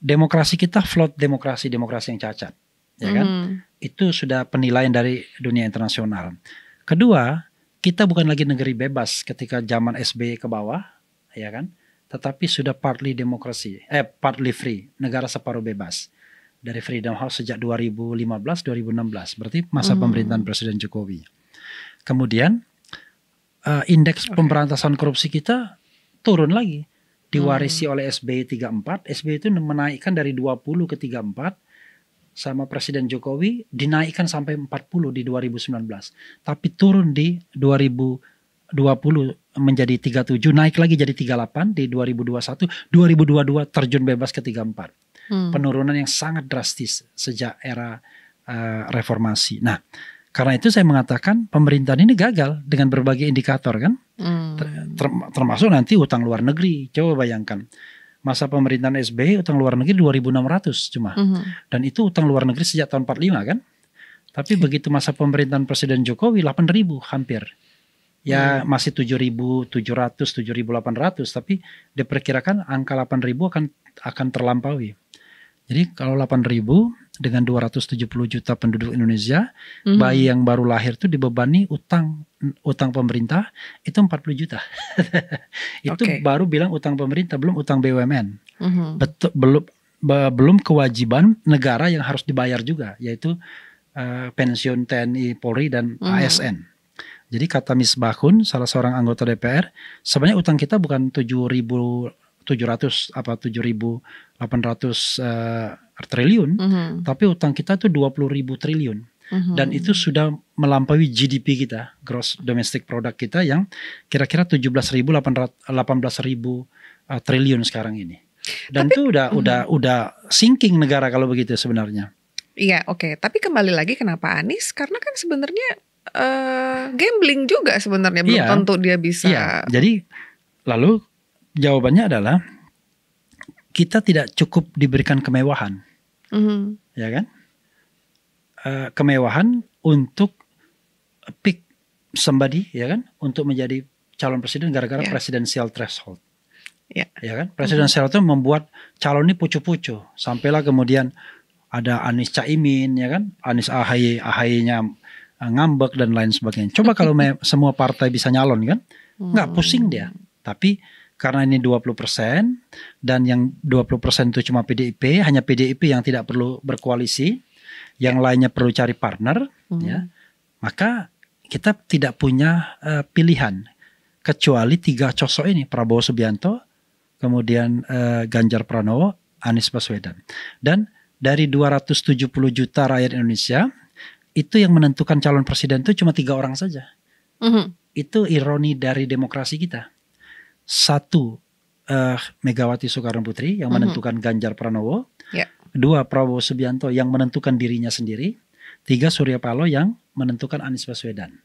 Demokrasi kita float demokrasi, demokrasi yang cacat ya kan? Mm. Itu sudah penilaian dari dunia internasional. Kedua, kita bukan lagi negeri bebas ketika zaman SBY ke bawah, ya kan? Tetapi sudah partly demokrasi, eh partly free, negara separuh bebas dari Freedom House sejak 2015-2016, berarti masa mm. pemerintahan Presiden Jokowi. Kemudian uh, indeks okay. pemberantasan korupsi kita turun lagi, diwarisi hmm. oleh SBY 34, SBY itu menaikkan dari 20 ke 34, sama Presiden Jokowi dinaikkan sampai 40 di 2019, tapi turun di 2020 menjadi 37, naik lagi jadi 38 di 2021, 2022 terjun bebas ke 34. Hmm. Penurunan yang sangat drastis sejak era uh, reformasi. Nah, karena itu saya mengatakan pemerintahan ini gagal dengan berbagai indikator kan, hmm. Ter termasuk nanti utang luar negeri. Coba bayangkan masa pemerintahan SBY utang luar negeri 2.600 cuma. Mm -hmm. Dan itu utang luar negeri sejak tahun 45 kan. Tapi okay. begitu masa pemerintahan Presiden Jokowi 8.000 hampir. Ya hmm. masih 7.700, 7.800 tapi diperkirakan angka 8.000 akan akan terlampaui. Jadi kalau 8.000 dengan 270 juta penduduk Indonesia, mm -hmm. bayi yang baru lahir itu dibebani utang utang pemerintah itu 40 juta. itu okay. baru bilang utang pemerintah belum utang BUMN. Mm mm-hmm. Betul belum belum kewajiban negara yang harus dibayar juga yaitu uh, pensiun TNI Polri dan mm-hmm. ASN. Jadi kata Miss Bakun salah seorang anggota DPR, sebenarnya utang kita bukan tujuh ratus apa 7800 uh, eh, triliun, mm tapi utang kita itu 20.000 triliun. Mm-hmm. Dan itu sudah melampaui GDP kita, gross domestic product kita yang kira-kira delapan 18.000 uh, triliun sekarang ini. Dan itu udah mm udah udah sinking negara kalau begitu sebenarnya. Iya, oke. Okay. Tapi kembali lagi kenapa Anies? Karena kan sebenarnya uh, gambling juga sebenarnya belum iya, tentu dia bisa. Iya. Jadi lalu jawabannya adalah kita tidak cukup diberikan kemewahan, mm-hmm. ya kan? Eh, kemewahan untuk pick somebody ya kan untuk menjadi calon presiden gara-gara yeah. presidential threshold. Yeah. Ya kan? presidential mm-hmm. itu membuat calon ini pucu-pucu. Sampailah kemudian ada Anies Caimin ya kan, Anies AHY, AHY-nya eh, ngambek dan lain sebagainya. Coba kalau semua partai bisa nyalon kan? Nggak hmm. pusing dia. Tapi karena ini 20% dan yang 20% itu cuma PDIP, hanya PDIP yang tidak perlu berkoalisi yang lainnya perlu cari partner hmm. ya maka kita tidak punya uh, pilihan kecuali tiga cosok ini Prabowo Subianto kemudian uh, Ganjar Pranowo Anies Baswedan dan dari 270 juta rakyat Indonesia itu yang menentukan calon presiden itu cuma tiga orang saja -hmm. itu ironi dari demokrasi kita satu uh, Megawati Soekarno Putri yang mm -hmm. menentukan Ganjar Pranowo Dua Prabowo Subianto yang menentukan dirinya sendiri. Tiga, Surya Paloh yang menentukan Anies Baswedan.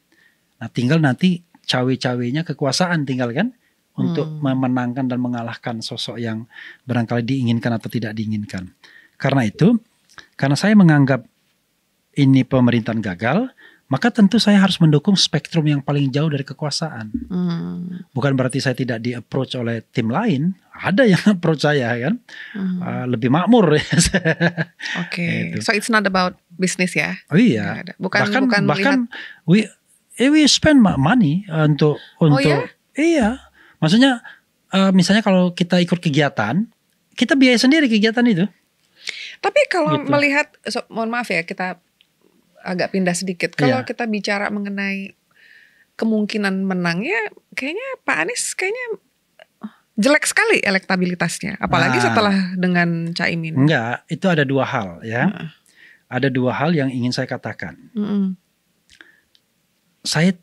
Nah, tinggal nanti cawe-cawenya kekuasaan tinggal kan untuk hmm. memenangkan dan mengalahkan sosok yang barangkali diinginkan atau tidak diinginkan. Karena itu, karena saya menganggap ini pemerintahan gagal, maka tentu saya harus mendukung spektrum yang paling jauh dari kekuasaan. Hmm. Bukan berarti saya tidak di approach oleh tim lain, ada yang approach saya ya kan, hmm. uh, lebih makmur. Ya. Oke, okay. gitu. so it's not about business ya? Oh iya, bukan bahkan bukan bahkan we eh, we spend money eh, untuk oh, untuk ya? iya, maksudnya uh, misalnya kalau kita ikut kegiatan, kita biaya sendiri kegiatan itu. Tapi kalau gitu. melihat, so, mohon maaf ya kita agak pindah sedikit. Kalau yeah. kita bicara mengenai kemungkinan menangnya, kayaknya Pak Anies kayaknya jelek sekali elektabilitasnya. Apalagi nah, setelah dengan Caimin. Enggak, itu ada dua hal ya. Nah. Ada dua hal yang ingin saya katakan. Mm hmm Saya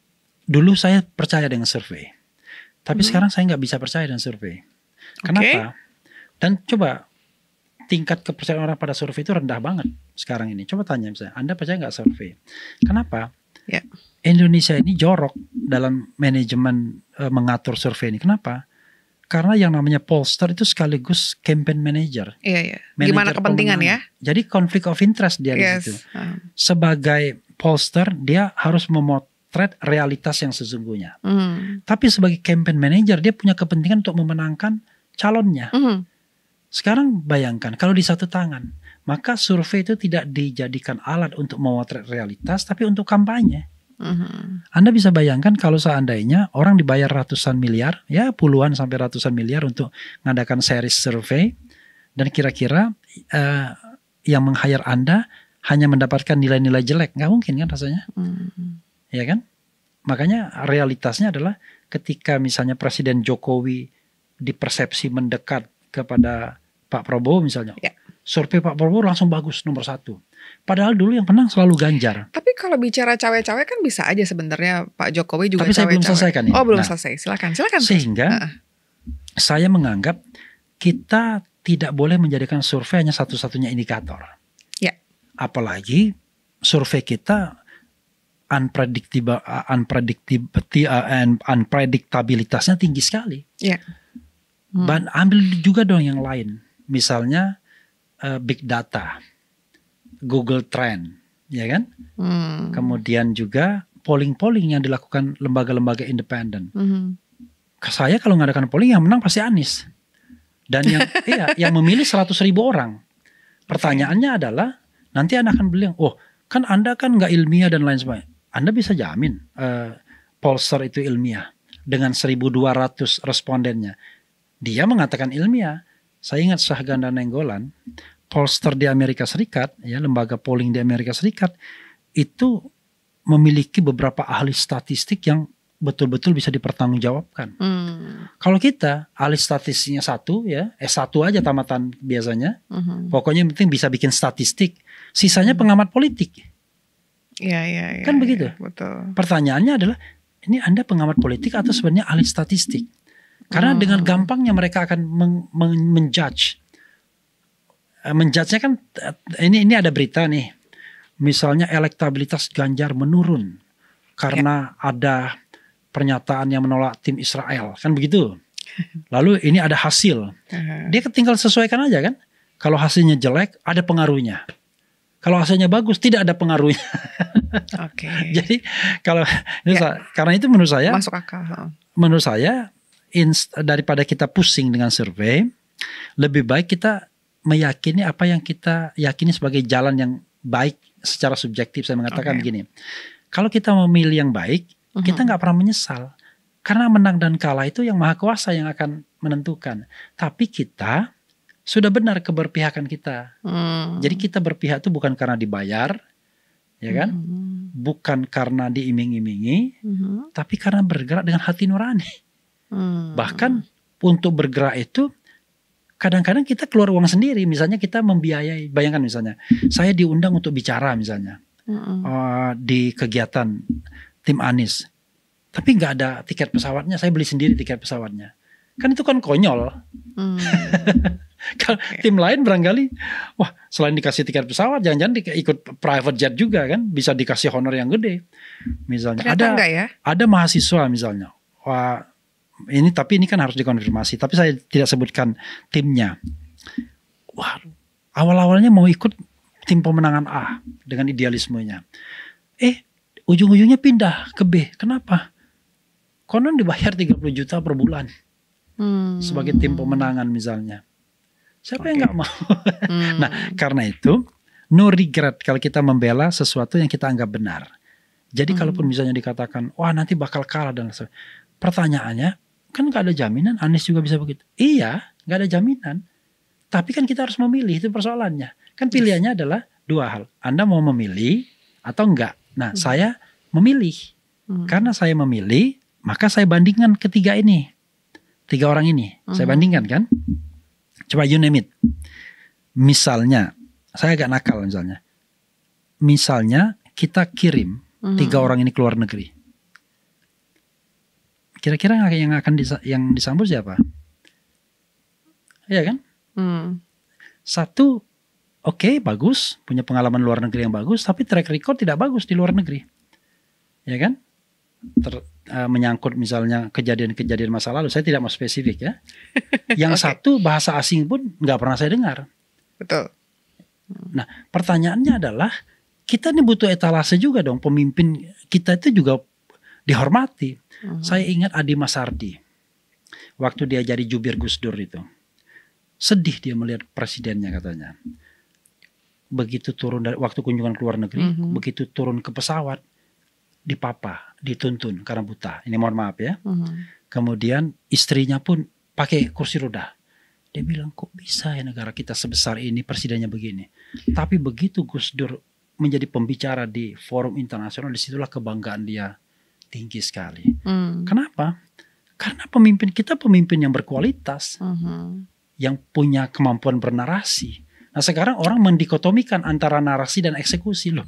dulu saya percaya dengan survei, tapi mm. sekarang saya nggak bisa percaya dengan survei. Kenapa? Okay. Dan coba tingkat kepercayaan orang pada survei itu rendah banget sekarang ini. Coba tanya misalnya, Anda percaya nggak survei? Kenapa? Ya. Indonesia ini jorok dalam manajemen e, mengatur survei ini. Kenapa? Karena yang namanya pollster itu sekaligus campaign manager. Iya, iya. Manager Gimana kepentingan ya? Jadi konflik of interest dia yes. di situ. Ah. Sebagai pollster dia harus memotret realitas yang sesungguhnya. Mm. Tapi sebagai campaign manager dia punya kepentingan untuk memenangkan calonnya. Mm. Sekarang bayangkan kalau di satu tangan, maka survei itu tidak dijadikan alat untuk memotret realitas, tapi untuk kampanye. Mm-hmm. Anda bisa bayangkan kalau seandainya orang dibayar ratusan miliar, ya puluhan sampai ratusan miliar untuk mengadakan series survei, dan kira-kira uh, yang meng Anda hanya mendapatkan nilai-nilai jelek, nggak mungkin kan rasanya, mm-hmm. ya kan? Makanya realitasnya adalah ketika misalnya Presiden Jokowi dipersepsi mendekat kepada Pak Prabowo misalnya. Ya. Survei Pak Prabowo langsung bagus nomor satu. Padahal dulu yang menang selalu Ganjar. Tapi kalau bicara cawe-cawe kan bisa aja sebenarnya Pak Jokowi juga Tapi saya cawe-cawe. belum selesaikan ya. Oh belum nah, selesai, silakan, silakan. Sehingga uh. saya menganggap kita tidak boleh menjadikan survei hanya satu-satunya indikator. Ya. Apalagi survei kita unpredictable, unpredictable, eh, unpredictabilitasnya tinggi sekali. Ya. Hmm. Ambil juga dong yang lain. Misalnya uh, big data, Google Trend, ya kan? Hmm. Kemudian juga polling-polling yang dilakukan lembaga-lembaga independen. Hmm. Saya kalau ngadakan polling yang menang pasti Anies. Dan yang iya, yang memilih 100 ribu orang. Pertanyaannya adalah nanti Anda akan bilang, "Oh, kan Anda kan nggak ilmiah dan lain sebagainya." Anda bisa jamin uh, pollster itu ilmiah dengan 1200 respondennya dia mengatakan ilmiah. Saya ingat Sahganda Nenggolan, pollster di Amerika Serikat, ya lembaga polling di Amerika Serikat itu memiliki beberapa ahli statistik yang betul-betul bisa dipertanggungjawabkan. Hmm. Kalau kita ahli statistiknya satu ya eh, S1 aja tamatan biasanya, hmm. pokoknya yang penting bisa bikin statistik. Sisanya hmm. pengamat politik. Iya iya. Ya, kan ya, begitu. Ya, betul. Pertanyaannya adalah ini anda pengamat politik atau sebenarnya ahli statistik? Karena hmm. dengan gampangnya mereka akan men men menjudge. Eh, menjudge kan eh, ini ini ada berita nih. Misalnya elektabilitas Ganjar menurun karena ya. ada pernyataan yang menolak tim Israel, kan begitu. Lalu ini ada hasil. Uh-huh. Dia tinggal sesuaikan aja kan. Kalau hasilnya jelek ada pengaruhnya. Kalau hasilnya bagus tidak ada pengaruhnya. Okay. Jadi kalau ya. karena itu menurut saya masuk akal. Menurut saya daripada kita pusing dengan survei, lebih baik kita meyakini apa yang kita yakini sebagai jalan yang baik secara subjektif. Saya mengatakan okay. begini, kalau kita memilih yang baik, mm -hmm. kita nggak pernah menyesal karena menang dan kalah itu yang maha kuasa yang akan menentukan. Tapi kita sudah benar keberpihakan kita. Mm. Jadi kita berpihak itu bukan karena dibayar, ya kan? Mm. Bukan karena diiming-imingi, -hmm. tapi karena bergerak dengan hati nurani. Hmm. Bahkan untuk bergerak itu kadang-kadang kita keluar uang sendiri. Misalnya kita membiayai, bayangkan misalnya saya diundang untuk bicara misalnya hmm. uh, di kegiatan tim Anies, tapi nggak ada tiket pesawatnya, saya beli sendiri tiket pesawatnya. Kan itu kan konyol. Hmm. tim lain barangkali, wah selain dikasih tiket pesawat, jangan-jangan ikut private jet juga kan, bisa dikasih honor yang gede. Misalnya Ternyata ada ya? ada mahasiswa misalnya, wah ini tapi ini kan harus dikonfirmasi. Tapi saya tidak sebutkan timnya. Wah, awal-awalnya mau ikut tim pemenangan A dengan idealismenya. Eh, ujung-ujungnya pindah ke B. Kenapa? Konon dibayar 30 juta per bulan. Hmm. Sebagai tim pemenangan misalnya. Siapa okay. yang nggak mau? hmm. nah, karena itu no regret kalau kita membela sesuatu yang kita anggap benar. Jadi hmm. kalaupun misalnya dikatakan, wah nanti bakal kalah dan sebagainya. Pertanyaannya, Kan gak ada jaminan Anies juga bisa begitu. Iya gak ada jaminan. Tapi kan kita harus memilih itu persoalannya. Kan pilihannya adalah dua hal. Anda mau memilih atau enggak. Nah hmm. saya memilih. Hmm. Karena saya memilih maka saya bandingkan ketiga ini. Tiga orang ini. Hmm. Saya bandingkan kan. Coba you name it. Misalnya. Saya agak nakal misalnya. Misalnya kita kirim hmm. tiga orang ini ke luar negeri kira-kira yang akan disa yang disambut siapa? Iya kan? Hmm. Satu, oke okay, bagus, punya pengalaman luar negeri yang bagus, tapi track record tidak bagus di luar negeri, ya kan? Ter, uh, menyangkut misalnya kejadian-kejadian masa lalu, saya tidak mau spesifik ya. Yang okay. satu bahasa asing pun nggak pernah saya dengar. Betul. Nah, pertanyaannya adalah kita ini butuh etalase juga dong, pemimpin kita itu juga dihormati Hmm. Saya ingat Adi Masardi. Waktu dia jadi jubir Gus Dur itu. Sedih dia melihat presidennya katanya. Begitu turun dari waktu kunjungan ke luar negeri, hmm. begitu turun ke pesawat di papa dituntun karena buta. Ini mohon maaf ya. Hmm. Kemudian istrinya pun pakai kursi roda. Dia bilang kok bisa ya negara kita sebesar ini presidennya begini. Tapi begitu Gus Dur menjadi pembicara di forum internasional disitulah kebanggaan dia tinggi sekali. Hmm. Kenapa? Karena pemimpin kita pemimpin yang berkualitas, hmm. yang punya kemampuan bernarasi. Nah sekarang orang mendikotomikan antara narasi dan eksekusi loh.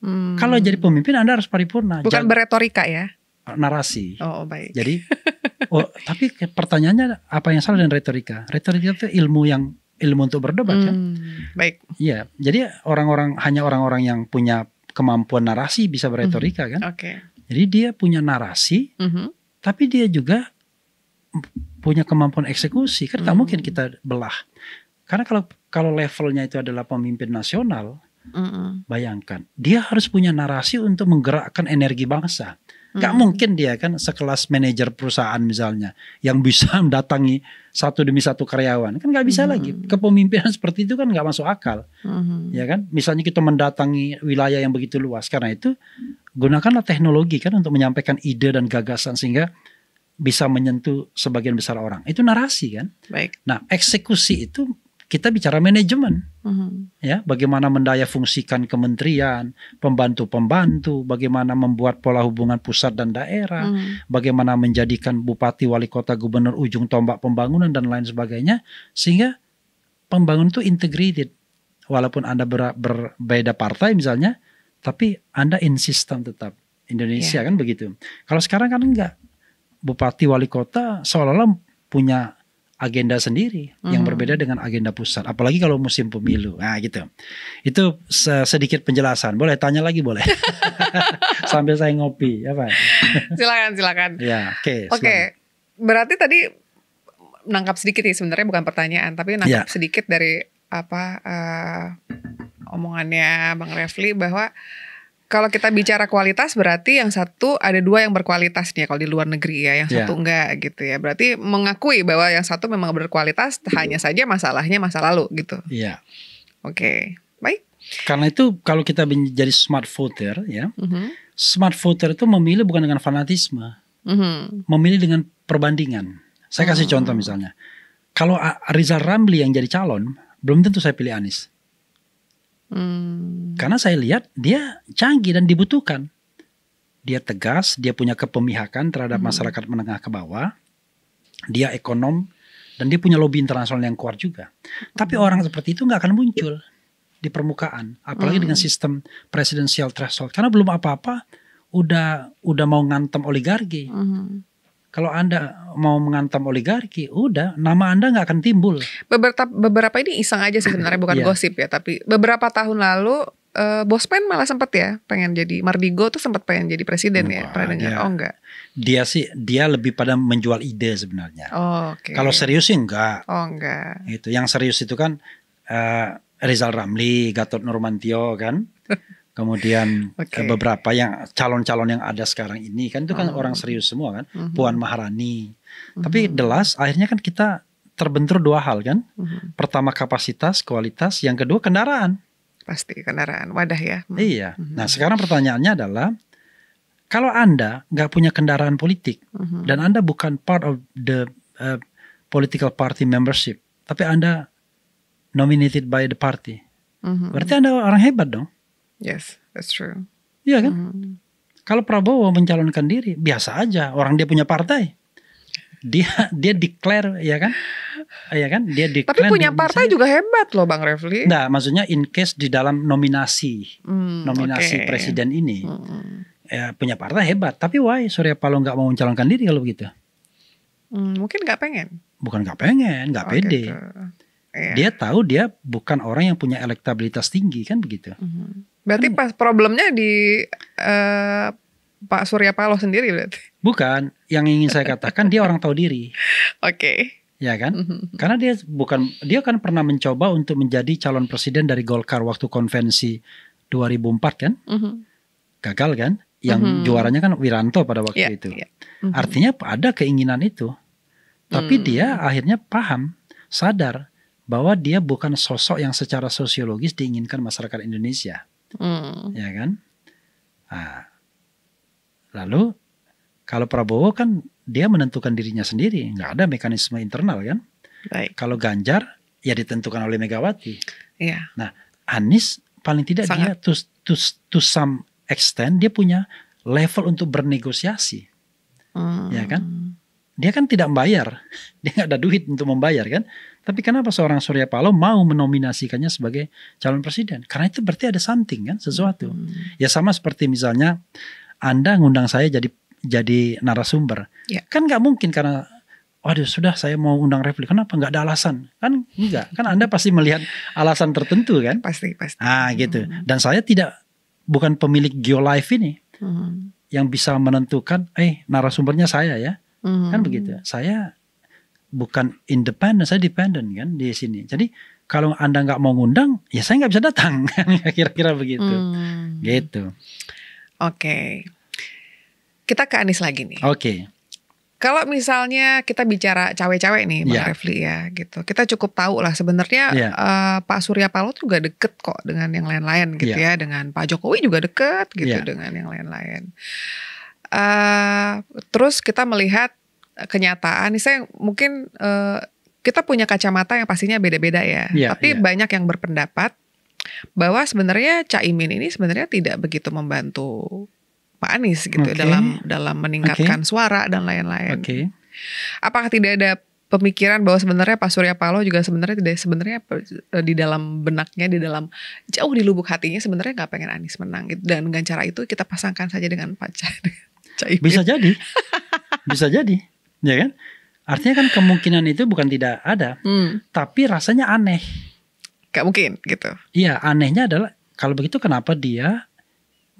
Hmm. Kalau jadi pemimpin Anda harus paripurna. Bukan Jag- beretorika ya? Ah, narasi. Oh baik. Jadi, oh, tapi pertanyaannya apa yang salah dengan retorika? Retorika itu ilmu yang ilmu untuk berdebat kan? hmm. kan? Baik. Iya. Jadi orang-orang hanya orang-orang yang punya kemampuan narasi bisa hmm, beretorika hmm. kan? Oke. Okay. Jadi dia punya narasi, mm -hmm. tapi dia juga punya kemampuan eksekusi. Kan mm -hmm. tak mungkin kita belah. Karena kalau kalau levelnya itu adalah pemimpin nasional, mm -hmm. bayangkan dia harus punya narasi untuk menggerakkan energi bangsa. Gak hmm. mungkin dia kan sekelas manajer perusahaan misalnya yang bisa mendatangi satu demi satu karyawan kan nggak bisa hmm. lagi. Kepemimpinan seperti itu kan nggak masuk akal, hmm. ya kan? Misalnya kita mendatangi wilayah yang begitu luas karena itu gunakanlah teknologi kan untuk menyampaikan ide dan gagasan sehingga bisa menyentuh sebagian besar orang. Itu narasi kan. Baik. Nah eksekusi itu kita bicara manajemen, mm-hmm. ya bagaimana mendaya fungsikan kementerian, pembantu-pembantu, bagaimana membuat pola hubungan pusat dan daerah, mm-hmm. bagaimana menjadikan bupati, wali kota, gubernur ujung tombak pembangunan dan lain sebagainya, sehingga pembangunan itu integrated, walaupun anda ber, berbeda partai misalnya, tapi anda insisten tetap Indonesia yeah. kan begitu. Kalau sekarang kan enggak, bupati, wali kota seolah-olah punya agenda sendiri mm yang mhm. berbeda dengan agenda pusat apalagi kalau musim pemilu nah gitu itu sedikit penjelasan boleh tanya lagi boleh sambil saya ngopi apa silakan silakan ya oke okay, oke okay. berarti tadi menangkap sedikit nih sebenarnya bukan pertanyaan tapi nangkap ya. sedikit dari apa uh, omongannya bang Refli bahwa kalau kita bicara kualitas berarti yang satu ada dua yang berkualitas nih ya, kalau di luar negeri ya, yang yeah. satu enggak gitu ya. Berarti mengakui bahwa yang satu memang berkualitas iya. hanya saja masalahnya masa lalu gitu. Iya. Yeah. Oke. Okay. Baik. Karena itu kalau kita menjadi smart voter ya, mm -hmm. smart voter itu memilih bukan dengan fanatisme. Mm -hmm. Memilih dengan perbandingan. Saya kasih mm -hmm. contoh misalnya. Kalau Rizal Ramli yang jadi calon, belum tentu saya pilih Anies. Hmm. Karena saya lihat dia canggih dan dibutuhkan. Dia tegas, dia punya kepemihakan terhadap hmm. masyarakat menengah ke bawah. Dia ekonom dan dia punya lobby internasional yang kuat juga. Hmm. Tapi orang seperti itu nggak akan muncul di permukaan, apalagi hmm. dengan sistem presidensial threshold. Karena belum apa-apa, udah udah mau ngantem oligarki. Hmm kalau Anda mau mengantam oligarki, udah nama Anda nggak akan timbul. Beberapa beberapa ini iseng aja sih sebenarnya bukan yeah. gosip ya, tapi beberapa tahun lalu uh, Bospen malah sempat ya pengen jadi Mardigo tuh sempat pengen jadi presiden Wah, ya pernah dengar Yeah. oh enggak dia sih dia lebih pada menjual ide sebenarnya oh, okay. kalau serius sih enggak oh enggak itu yang serius itu kan uh, Rizal Ramli Gatot Nurmantio kan Kemudian okay. Eh, beberapa yang calon-calon yang ada sekarang ini kan itu kan uh hmm. -huh. orang serius semua kan, uh hmm. -huh. Puan Maharani. Uh hmm. -huh. Tapi jelas akhirnya kan kita terbentur dua hal kan. Uh -huh. Pertama kapasitas, kualitas, yang kedua kendaraan. Pasti kendaraan wadah ya. Iya. Uh -huh. Nah sekarang pertanyaannya adalah kalau anda nggak punya kendaraan politik uh -huh. dan anda bukan part of the uh, political party membership, tapi anda nominated by the party, uh -huh. berarti anda orang hebat dong. Yes, that's true. Iya kan? Mm. Kalau Prabowo mencalonkan diri, biasa aja. Orang dia punya partai. Dia dia declare ya kan? Iya kan? Dia declare. Tapi punya partai misalnya, juga hebat loh Bang Refli. Nah, maksudnya in case di dalam nominasi mm, nominasi okay. presiden ini. Mm. Ya, punya partai hebat, tapi why Surya Paloh nggak mau mencalonkan diri kalau begitu? Hmm, mungkin nggak pengen. Bukan nggak pengen, nggak oh, pede. Gitu. Yeah. Dia tahu dia bukan orang yang punya elektabilitas tinggi kan begitu. -hmm. Berarti hmm. pas problemnya di uh, Pak Surya Paloh sendiri berarti? Bukan, yang ingin saya katakan dia orang tahu diri. Oke. Okay. Ya kan? Hmm, hmm, Karena dia bukan dia kan pernah mencoba untuk menjadi calon presiden dari Golkar waktu konvensi 2004 kan? Mm-hmm. Gagal kan? Yang mm-hmm. juaranya kan Wiranto pada waktu yeah, itu. Yeah. Mm-hmm. Artinya ada keinginan itu. Tapi mm dia akhirnya paham, sadar bahwa dia bukan sosok yang secara sosiologis diinginkan masyarakat Indonesia. Hmm. Ya kan? Nah, lalu kalau Prabowo kan dia menentukan dirinya sendiri, nggak ada mekanisme internal kan? Baik. Kalau Ganjar ya ditentukan oleh Megawati. Iya. Nah, Anies paling tidak Sangat. dia to, to, to some extent dia punya level untuk bernegosiasi. Hmm. Ya kan? Dia kan tidak membayar, dia nggak ada duit untuk membayar kan? Tapi kenapa seorang Surya Paloh mau menominasikannya sebagai calon presiden? Karena itu berarti ada something kan, sesuatu. Hmm. Ya sama seperti misalnya Anda ngundang saya jadi jadi narasumber. Ya. Kan nggak mungkin karena waduh sudah saya mau undang Refli kenapa nggak ada alasan kan enggak kan anda pasti melihat alasan tertentu kan pasti pasti ah gitu hmm. dan saya tidak bukan pemilik Geolife ini hmm. yang bisa menentukan eh narasumbernya saya ya hmm. kan begitu saya bukan independen, saya dependen kan di sini. Jadi kalau anda nggak mau ngundang, ya saya nggak bisa datang kan? kira-kira begitu, hmm. gitu. Oke, okay. kita ke Anis lagi nih. Oke. Okay. Kalau misalnya kita bicara cawe-cawe nih, Bang yeah. Refli ya, gitu. Kita cukup tahu lah sebenarnya yeah. Ya. uh, Pak Surya Paloh juga deket kok dengan yang lain-lain gitu yeah. ya, dengan Pak Jokowi juga deket gitu yeah. dengan yang lain-lain. Uh, terus kita melihat kenyataan. Saya mungkin uh, kita punya kacamata yang pastinya beda-beda ya. Yeah, Tapi yeah. banyak yang berpendapat bahwa sebenarnya Caimin ini sebenarnya tidak begitu membantu Pak Anies gitu okay. dalam dalam meningkatkan okay. suara dan lain-lain. Okay. Apakah tidak ada pemikiran bahwa sebenarnya Pak Surya Paloh juga sebenarnya tidak sebenarnya eh, di dalam benaknya di dalam jauh di lubuk hatinya sebenarnya nggak pengen Anies menang gitu. dan dengan cara itu kita pasangkan saja dengan Pak Caimin. Bisa jadi. Bisa jadi ya kan? Artinya kan kemungkinan itu bukan tidak ada, hmm. tapi rasanya aneh. Gak mungkin gitu. Iya, anehnya adalah kalau begitu kenapa dia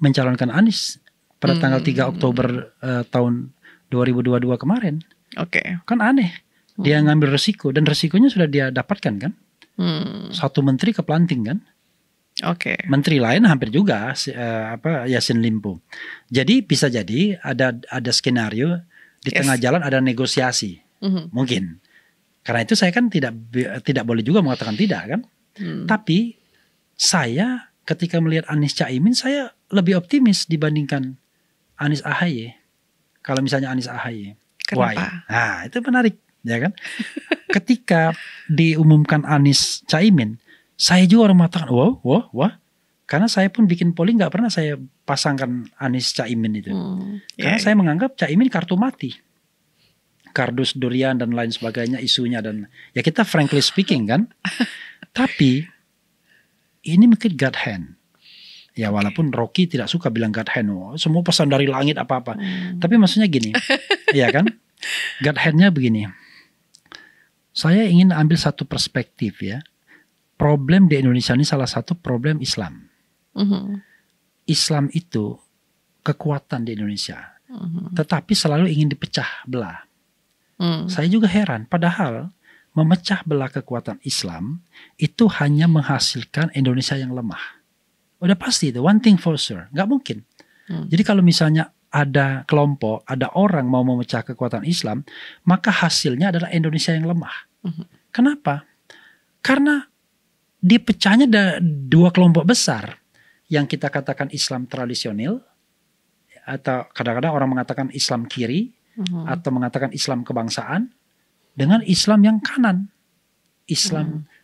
mencalonkan Anies pada hmm. tanggal 3 Oktober uh, tahun 2022 kemarin? Oke. Okay. Kan aneh. Dia hmm. ngambil resiko dan resikonya sudah dia dapatkan kan? Hmm. Satu menteri ke Planting kan? Oke. Okay. Menteri lain hampir juga uh, apa Yasin Limpo. Jadi bisa jadi ada ada skenario di yes. tengah jalan ada negosiasi mm-hmm. mungkin karena itu saya kan tidak tidak boleh juga mengatakan tidak kan mm. tapi saya ketika melihat Anies Caimin saya lebih optimis dibandingkan Anies AHY. kalau misalnya Anies AHY. kenapa Why? nah itu menarik ya kan ketika diumumkan Anies Caimin saya juga orang mengatakan wow wow wow karena saya pun bikin polling nggak pernah saya pasangkan Anies Caimin itu. Hmm. Karena ya, saya ya. menganggap Caimin kartu mati. Kardus durian dan lain sebagainya isunya dan ya kita frankly speaking kan. Tapi ini mungkin God hand. Ya walaupun Rocky tidak suka bilang God hand, oh, semua pesan dari langit apa-apa. Hmm. Tapi maksudnya gini, ya kan? God handnya begini. Saya ingin ambil satu perspektif ya problem di Indonesia ini salah satu problem Islam hmm Islam itu kekuatan di Indonesia, mm-hmm. tetapi selalu ingin dipecah belah. Mm. Saya juga heran, padahal memecah belah kekuatan Islam itu hanya menghasilkan Indonesia yang lemah. Udah pasti itu, one thing for sure, nggak mungkin. Mm. Jadi kalau misalnya ada kelompok, ada orang mau memecah kekuatan Islam, maka hasilnya adalah Indonesia yang lemah. Mm-hmm. Kenapa? Karena dipecahnya ada dua kelompok besar yang kita katakan Islam tradisional atau kadang-kadang orang mengatakan Islam kiri mm atau mengatakan Islam kebangsaan dengan Islam yang kanan, Islam mm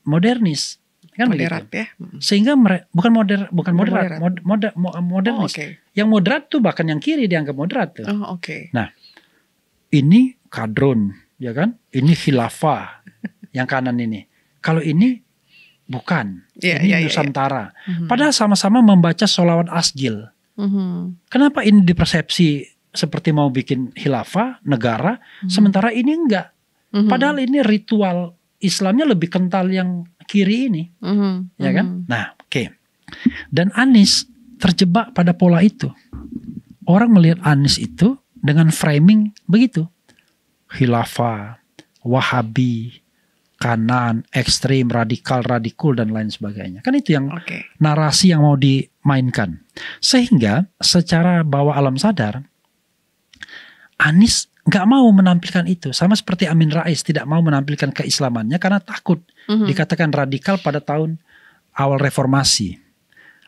modernis kan moderat begitu. ya mhm. sehingga bukan moder bukan moderat mod, moder, eh, modernis oh, okay. yang moderat tuh bahkan yang kiri dianggap moderat tuh oh, okay. nah ini kadron ya kan ini khilafah yang kanan ini kalau ini Bukan. Yeah, ini yeah, iya, Nusantara. Yeah, mhm. yeah. Padahal sama-sama membaca solawat asjil. Mm-hmm. Kenapa ini dipersepsi seperti mau bikin hilafah negara, mm-hmm. sementara ini enggak. Mm-hmm. Padahal ini ritual Islamnya lebih kental yang kiri ini, mm-hmm. ya kan? Mm-hmm. Nah, oke. Okay. Dan Anis terjebak pada pola itu. Orang melihat Anis itu dengan framing begitu, hilafah, Wahabi, kanan, ekstrim, radikal, radikul dan lain sebagainya. Kan itu yang okay. narasi yang mau dimainkan. Sehingga secara bawah alam sadar Anies nggak mau menampilkan itu sama seperti Amin Rais tidak mau menampilkan keislamannya karena takut mm-hmm. dikatakan radikal pada tahun awal reformasi.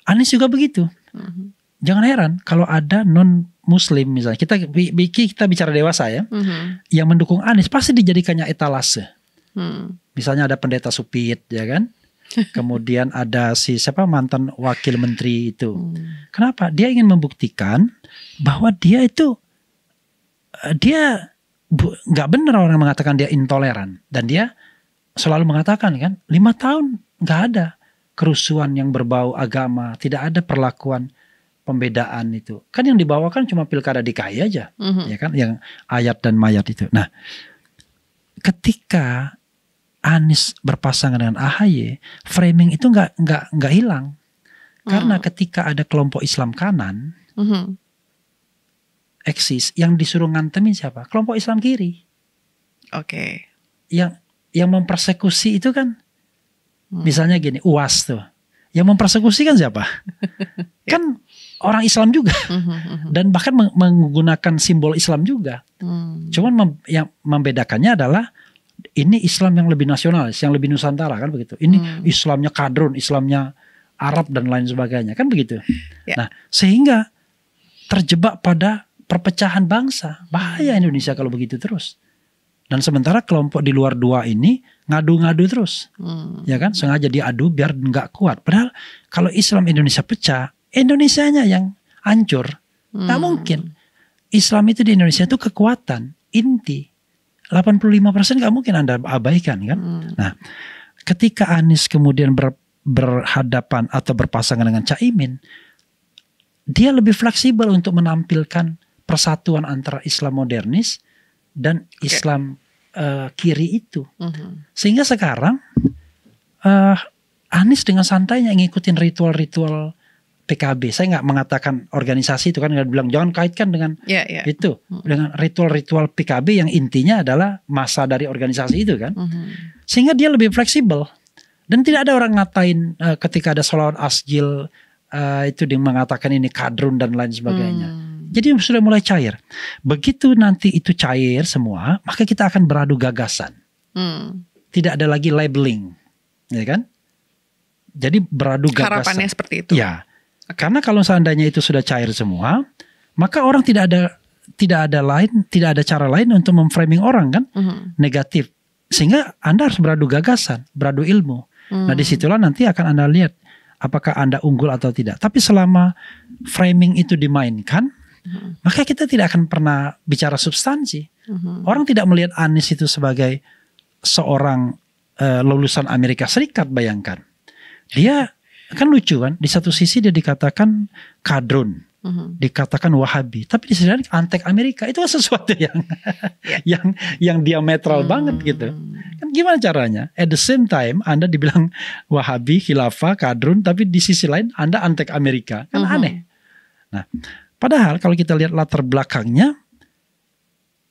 Anies juga begitu. Mm-hmm. Jangan heran kalau ada non Muslim misalnya kita kita bicara dewasa ya mm-hmm. yang mendukung Anies pasti dijadikannya etalase Hmm. Misalnya ada pendeta Supit ya kan? Kemudian ada si siapa mantan wakil menteri itu. Hmm. Kenapa? Dia ingin membuktikan bahwa dia itu eh, dia nggak benar orang mengatakan dia intoleran dan dia selalu mengatakan kan lima tahun nggak ada kerusuhan yang berbau agama, tidak ada perlakuan pembedaan itu. Kan yang dibawakan cuma pilkada DKI aja, hmm ya kan, yang ayat dan mayat itu. Nah, ketika Anies berpasangan dengan AHY, framing itu nggak nggak nggak hilang. Karena hmm. ketika ada kelompok Islam kanan, hmm. eksis yang disuruh ngantemin siapa? Kelompok Islam kiri. Oke. Okay. Yang yang mempersekusi itu kan, hmm. misalnya gini, uas tuh, yang mempersekusi kan siapa? kan orang Islam juga mm-hmm, mm-hmm. dan bahkan menggunakan simbol Islam juga. Hmm. Cuman mem yang membedakannya adalah ini Islam yang lebih nasionalis, yang lebih nusantara kan begitu. Ini hmm. Islamnya kadrun, Islamnya Arab dan lain sebagainya kan begitu. Yeah. Nah, sehingga terjebak pada perpecahan bangsa. Bahaya Indonesia kalau begitu terus. Dan sementara kelompok di luar dua ini ngadu-ngadu terus, hmm. ya kan? Sengaja diadu biar nggak kuat. Padahal kalau Islam Indonesia pecah, Indonesia nya yang hancur. Hmm. Nah, mungkin. Islam itu di Indonesia itu kekuatan inti. 85% nggak mungkin Anda abaikan kan. Hmm. Nah, ketika Anies kemudian ber, berhadapan atau berpasangan dengan Caimin, dia lebih fleksibel untuk menampilkan persatuan antara Islam modernis dan okay. Islam uh, kiri itu. -hmm. Sehingga sekarang uh, Anies dengan santainya ngikutin ritual-ritual PKB. Saya nggak mengatakan organisasi itu kan nggak bilang jangan kaitkan dengan yeah, yeah. itu hmm. dengan ritual-ritual PKB yang intinya adalah masa dari organisasi itu kan. hmm Sehingga dia lebih fleksibel dan tidak ada orang ngatain uh, ketika ada sholawat asjil uh, itu dia mengatakan ini kadrun dan lain sebagainya. Mm. Jadi sudah mulai cair. Begitu nanti itu cair semua, maka kita akan beradu gagasan. Hmm. Tidak ada lagi labeling, ya kan? Jadi beradu gagasan. Harapannya seperti itu. Ya, karena kalau seandainya itu sudah cair semua, maka orang tidak ada tidak ada lain, tidak ada cara lain untuk memframing orang kan mm-hmm. negatif. Sehingga Anda harus beradu gagasan, beradu ilmu. Mm-hmm. Nah, disitulah nanti akan Anda lihat apakah Anda unggul atau tidak. Tapi selama framing itu dimainkan, mm-hmm. maka kita tidak akan pernah bicara substansi. Mm-hmm. Orang tidak melihat Anies itu sebagai seorang uh, lulusan Amerika Serikat, bayangkan. Dia kan lucu kan di satu sisi dia dikatakan kadrun mm-hmm. dikatakan Wahabi, tapi di sisi lain antek Amerika itu kan sesuatu yang ya. yang yang diametral hmm. banget gitu. Kan gimana caranya? At the same time Anda dibilang Wahabi, khilafah, kadrun, tapi di sisi lain Anda antek Amerika, kan mm-hmm. aneh. Nah, padahal kalau kita lihat latar belakangnya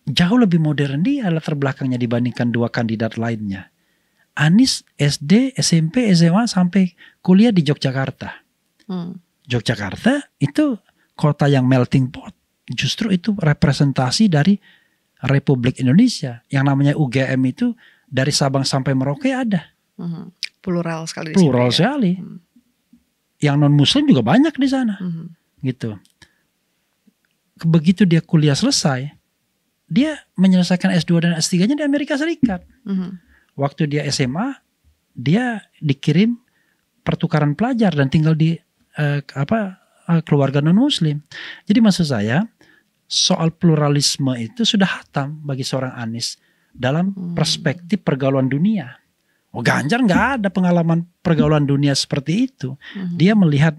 jauh lebih modern dia latar belakangnya dibandingkan dua kandidat lainnya. Anies SD, SMP, SMA sampai kuliah di Yogyakarta. Hmm. Yogyakarta itu kota yang melting pot. Justru itu representasi dari Republik Indonesia. Yang namanya UGM itu dari Sabang sampai Merauke ada. Hmm. Plural sekali. Plural sini, ya. sekali. Hmm. Yang non Muslim juga banyak di sana. Hmm. Gitu. Begitu dia kuliah selesai, dia menyelesaikan S2 dan S3-nya di Amerika Serikat. Hmm. Waktu dia SMA, dia dikirim pertukaran pelajar dan tinggal di uh, apa eh, keluarga non muslim. Jadi maksud saya soal pluralisme itu sudah hatam bagi seorang Anies dalam hmm. perspektif pergaulan dunia. Oh Ganjar nggak ada pengalaman pergaulan dunia seperti itu. Hmm. Dia melihat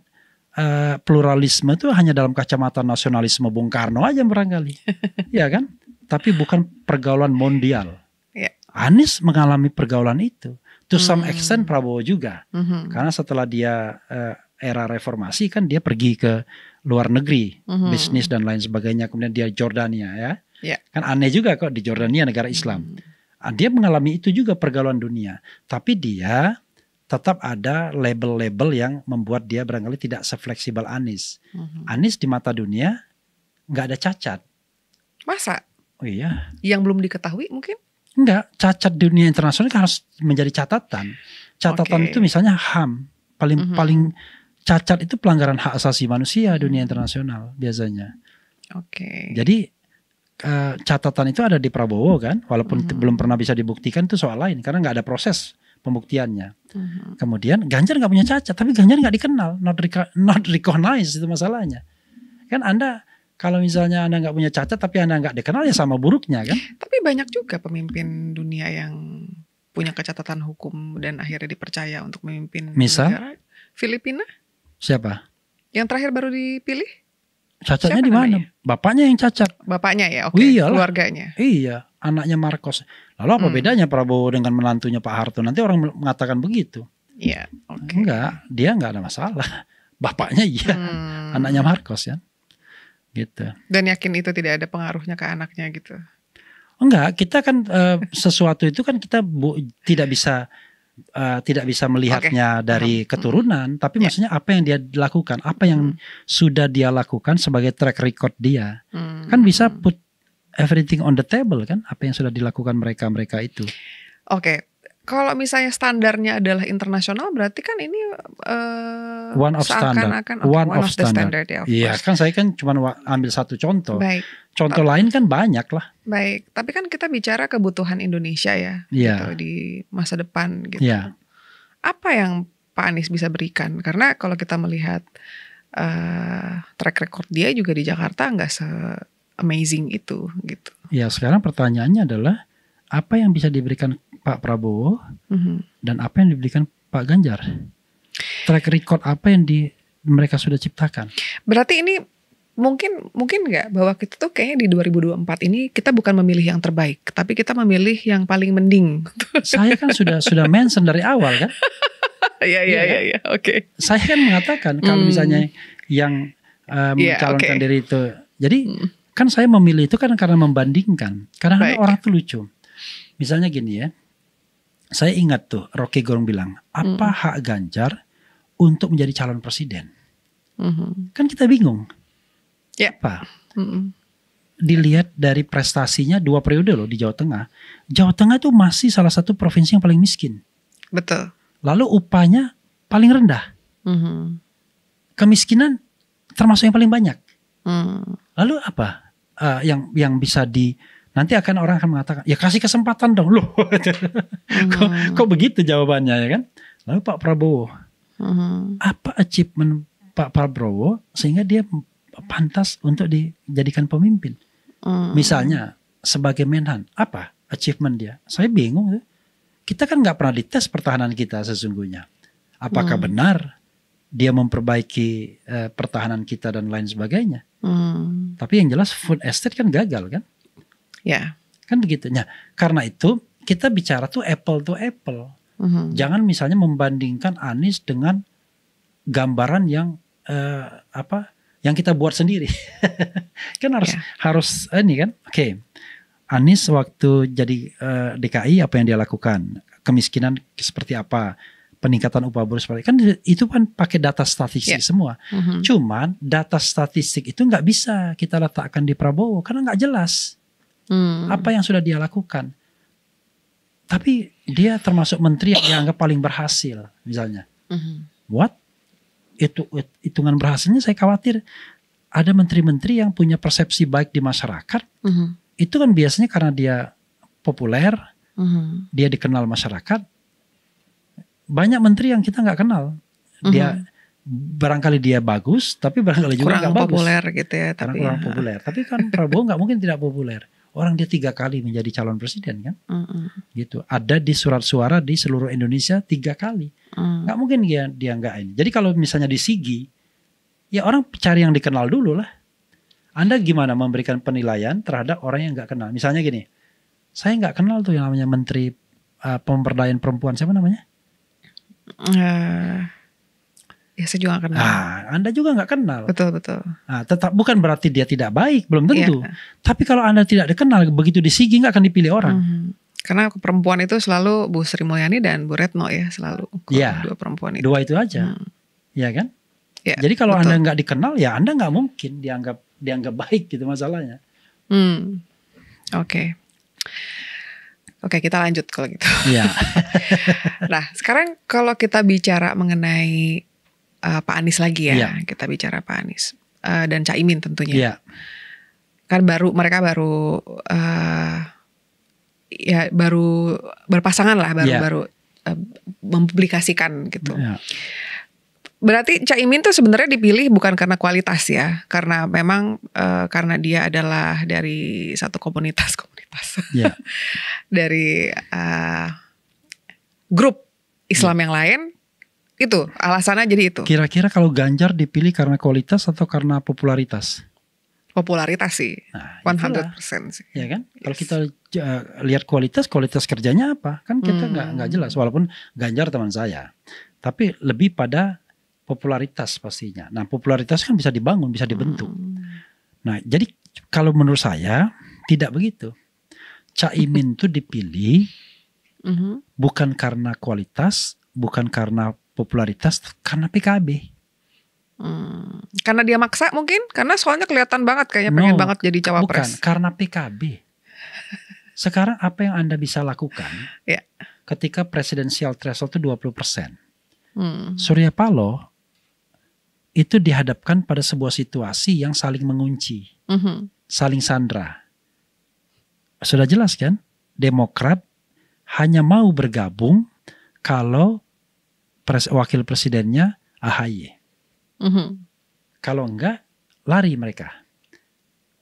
uh, pluralisme itu hanya dalam kacamata nasionalisme Bung Karno aja barangkali, ya kan? Tapi bukan pergaulan mondial. Ya. Anies mengalami pergaulan itu. To mm-hmm. some hmm. extent Prabowo juga, mm-hmm. karena setelah dia uh, era reformasi kan dia pergi ke luar negeri, mm-hmm. bisnis dan lain sebagainya. Kemudian dia Jordania ya, yeah. kan aneh juga kok di Jordania negara Islam. Mm-hmm. Ah, dia mengalami itu juga pergaulan dunia, tapi dia tetap ada label-label yang membuat dia barangkali tidak sefleksibel Anis. Mm-hmm. Anis di mata dunia nggak ada cacat. Masa? Oh iya. Yang belum diketahui mungkin? Enggak, cacat dunia internasional harus menjadi catatan. Catatan okay. itu misalnya HAM, paling mm -hmm. paling cacat itu pelanggaran hak asasi manusia mhm. dunia internasional biasanya. Oke. Okay. Jadi uh, catatan itu ada di Prabowo kan, walaupun mm -hmm. belum pernah bisa dibuktikan itu soal lain karena nggak ada proses pembuktiannya. Mm -hmm. Kemudian Ganjar nggak punya cacat, tapi Ganjar nggak dikenal, not, not recognized itu masalahnya. Kan Anda kalau misalnya Anda nggak punya cacat tapi Anda nggak dikenal ya sama buruknya kan? Tapi banyak juga pemimpin dunia yang punya kecatatan hukum dan akhirnya dipercaya untuk memimpin Misa? negara. Filipina? Siapa? Yang terakhir baru dipilih? Cacatnya di mana? Bapaknya yang cacat. Bapaknya ya, oke. Okay. Oh iya keluarganya. Iya, anaknya Marcos. Lalu apa hmm. bedanya Prabowo dengan menantunya Pak Harto? Nanti orang mengatakan begitu. Iya, oke. Okay. Enggak, dia enggak ada masalah. Bapaknya iya, hmm. anaknya Marcos ya gitu. Dan yakin itu tidak ada pengaruhnya ke anaknya gitu. Enggak, kita kan uh, sesuatu itu kan kita bu, tidak bisa uh, tidak bisa melihatnya okay. dari hmm. keturunan, tapi yeah. maksudnya apa yang dia lakukan, apa yang hmm. sudah dia lakukan sebagai track record dia, hmm. kan bisa put everything on the table kan, apa yang sudah dilakukan mereka mereka itu. Oke, okay kalau misalnya standarnya adalah internasional berarti kan ini uh, one of standard akan, okay, one, one of, of standard, standard ya iya kan saya kan cuma ambil satu contoh baik contoh lain kan banyak lah baik tapi kan kita bicara kebutuhan Indonesia ya yeah. gitu, di masa depan gitu yeah. apa yang Pak Anies bisa berikan karena kalau kita melihat uh, track record dia juga di Jakarta nggak se amazing itu gitu ya sekarang pertanyaannya adalah apa yang bisa diberikan Pak Prabowo mm-hmm. dan apa yang diberikan Pak Ganjar? Track record apa yang di mereka sudah ciptakan? Berarti ini mungkin mungkin nggak bahwa kita tuh kayaknya di 2024 ini kita bukan memilih yang terbaik, tapi kita memilih yang paling mending. Saya kan sudah sudah mention dari awal kan. Iya iya iya ya, oke. Okay. Saya kan mengatakan kalau hmm. misalnya yang um, yeah, okay. diri itu. Jadi hmm. kan saya memilih itu kan karena membandingkan. Karena kan orang tuh lucu. Misalnya gini ya, saya ingat tuh Rocky Gerung bilang apa mm. hak Ganjar untuk menjadi calon presiden mm-hmm. kan kita bingung yeah. apa mm-hmm. dilihat dari prestasinya dua periode loh di Jawa Tengah Jawa Tengah tuh masih salah satu provinsi yang paling miskin betul lalu upahnya paling rendah mm-hmm. kemiskinan termasuk yang paling banyak mm. lalu apa uh, yang yang bisa di nanti akan orang akan mengatakan ya kasih kesempatan dong loh hmm. kok, kok begitu jawabannya ya kan lalu Pak Prabowo hmm. apa achievement Pak Prabowo sehingga dia pantas untuk dijadikan pemimpin hmm. misalnya sebagai Menhan apa achievement dia saya bingung ya. kita kan nggak pernah dites pertahanan kita sesungguhnya apakah hmm. benar dia memperbaiki eh, pertahanan kita dan lain sebagainya. Hmm. Tapi yang jelas food estate kan gagal kan ya Kan begitu. Nah, karena itu kita bicara tuh apple to apple. Mm-hmm. Jangan misalnya membandingkan Anies dengan gambaran yang uh, apa yang kita buat sendiri. kan harus yeah. harus ini kan. Oke. Okay. Anies waktu jadi uh, eh, DKI apa yang dia lakukan? Kemiskinan seperti apa? Peningkatan upah buruh seperti kan itu kan pakai data statistik yeah. semua. Mm-hmm. Cuman data statistik itu nggak bisa kita letakkan di Prabowo karena nggak jelas. Hmm. Apa yang sudah dia lakukan? Tapi dia termasuk menteri yang dianggap paling berhasil, misalnya. Hmm. What? Itu hitungan berhasilnya saya khawatir ada menteri-menteri yang punya persepsi baik di masyarakat. Hmm. Itu kan biasanya karena dia populer, hmm. dia dikenal masyarakat. Banyak menteri yang kita nggak kenal. Hmm. Dia barangkali dia bagus tapi barangkali juga nggak bagus. Kurang populer gitu ya. tapi kurang ya. populer. Tapi kan Prabowo nggak mungkin tidak populer. Orang dia tiga kali menjadi calon presiden kan, mm-hmm. gitu. Ada di surat suara di seluruh Indonesia tiga kali. Mm. mungkin dia dia nggak ini. Jadi kalau misalnya di Sigi, ya orang cari yang dikenal dulu lah. Anda gimana memberikan penilaian terhadap orang yang nggak kenal? Misalnya gini, saya nggak kenal tuh yang namanya Menteri uh, Pemberdayaan Perempuan siapa namanya? Uh, Ya saya juga gak kenal. Nah, Anda juga nggak kenal. Betul betul. Nah, tetap bukan berarti dia tidak baik, belum iya. tentu. Ya. Tapi kalau Anda tidak dikenal, begitu disigih nggak akan dipilih orang. Mm -hmm. Karena perempuan itu selalu Bu Sri Mulyani dan Bu Retno ya selalu. ya. Dua perempuan itu. Dua itu aja. Hmm. Iya ya kan? Ya, Jadi kalau betul. Anda nggak dikenal, ya Anda nggak mungkin dianggap dianggap baik gitu masalahnya. Hmm. Oke. Okay. Oke, kita lanjut kalau gitu. Iya. nah, sekarang kalau kita bicara mengenai uh, Pak Anies lagi ya, ya. kita bicara Pak Anies uh, dan Caimin tentunya. Ya. Kan baru mereka baru uh, ya baru berpasangan lah, baru ya. baru uh, mempublikasikan gitu. Ya. Berarti Caimin Imin tuh sebenarnya dipilih bukan karena kualitas ya, karena memang uh, karena dia adalah dari satu komunitas komunitas, yeah. dari uh, grup Islam iya. yang lain itu alasannya jadi itu. Kira-kira kalau Ganjar dipilih karena kualitas atau karena popularitas? Popularitas sih. Nah, 100% itulah. sih. Ya kan? Yes. Kalau kita uh, lihat kualitas, kualitas kerjanya apa? Kan kita nggak hmm. nggak jelas walaupun Ganjar teman saya. Tapi lebih pada popularitas pastinya. Nah, popularitas kan bisa dibangun, bisa dibentuk. Hmm. Nah, jadi kalau menurut saya tidak begitu. Caimin itu dipilih mm-hmm. bukan karena kualitas, bukan karena popularitas karena PKB. Hmm, karena dia maksa mungkin karena soalnya kelihatan banget kayaknya pengen banget jadi cawapres. Bukan karena PKB. Sekarang apa yang Anda bisa lakukan? yeah. Ketika presidensial threshold itu 20 persen. Hmm. Surya Paloh itu dihadapkan pada sebuah situasi yang saling mengunci, mm -hmm. saling sandra. Sudah jelas kan? Demokrat hanya mau bergabung kalau pres, wakil presidennya AHY. Mm-hmm. Kalau enggak, lari mereka.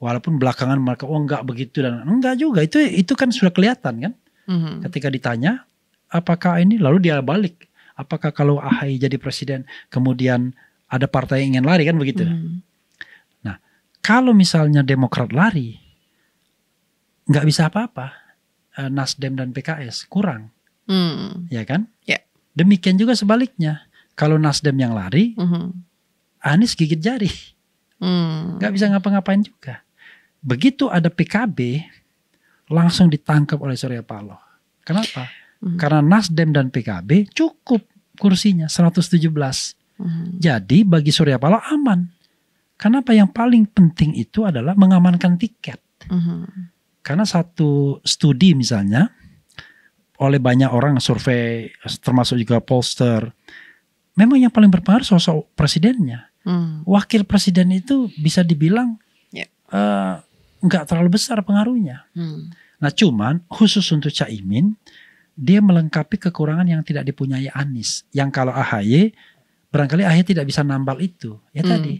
Walaupun belakangan mereka oh enggak begitu dan enggak juga itu itu kan sudah kelihatan kan. Mm-hmm. Ketika ditanya apakah ini lalu dia balik apakah kalau AHY jadi presiden kemudian ada partai yang ingin lari kan begitu. Mm-hmm. Nah kalau misalnya Demokrat lari enggak bisa apa-apa eh, Nasdem dan PKS kurang, hmm. ya kan? Demikian juga sebaliknya, kalau Nasdem yang lari, mm-hmm. Anies gigit jari, mm. nggak bisa ngapa-ngapain juga. Begitu ada PKB, langsung ditangkap oleh Surya Paloh. Kenapa? Mm-hmm. Karena Nasdem dan PKB cukup kursinya 117. Mm-hmm. Jadi bagi Surya Paloh aman. Kenapa yang paling penting itu adalah mengamankan tiket. Mm-hmm. Karena satu studi misalnya oleh banyak orang survei termasuk juga pollster memang yang paling berpengaruh sosok presidennya hmm. wakil presiden itu bisa dibilang ya. eh, nggak yeah. uh, terlalu besar pengaruhnya hmm. nah cuman khusus untuk caimin dia melengkapi kekurangan yang tidak dipunyai Anies yang kalau AHY barangkali AHY tidak bisa nambal itu ya hmm. tadi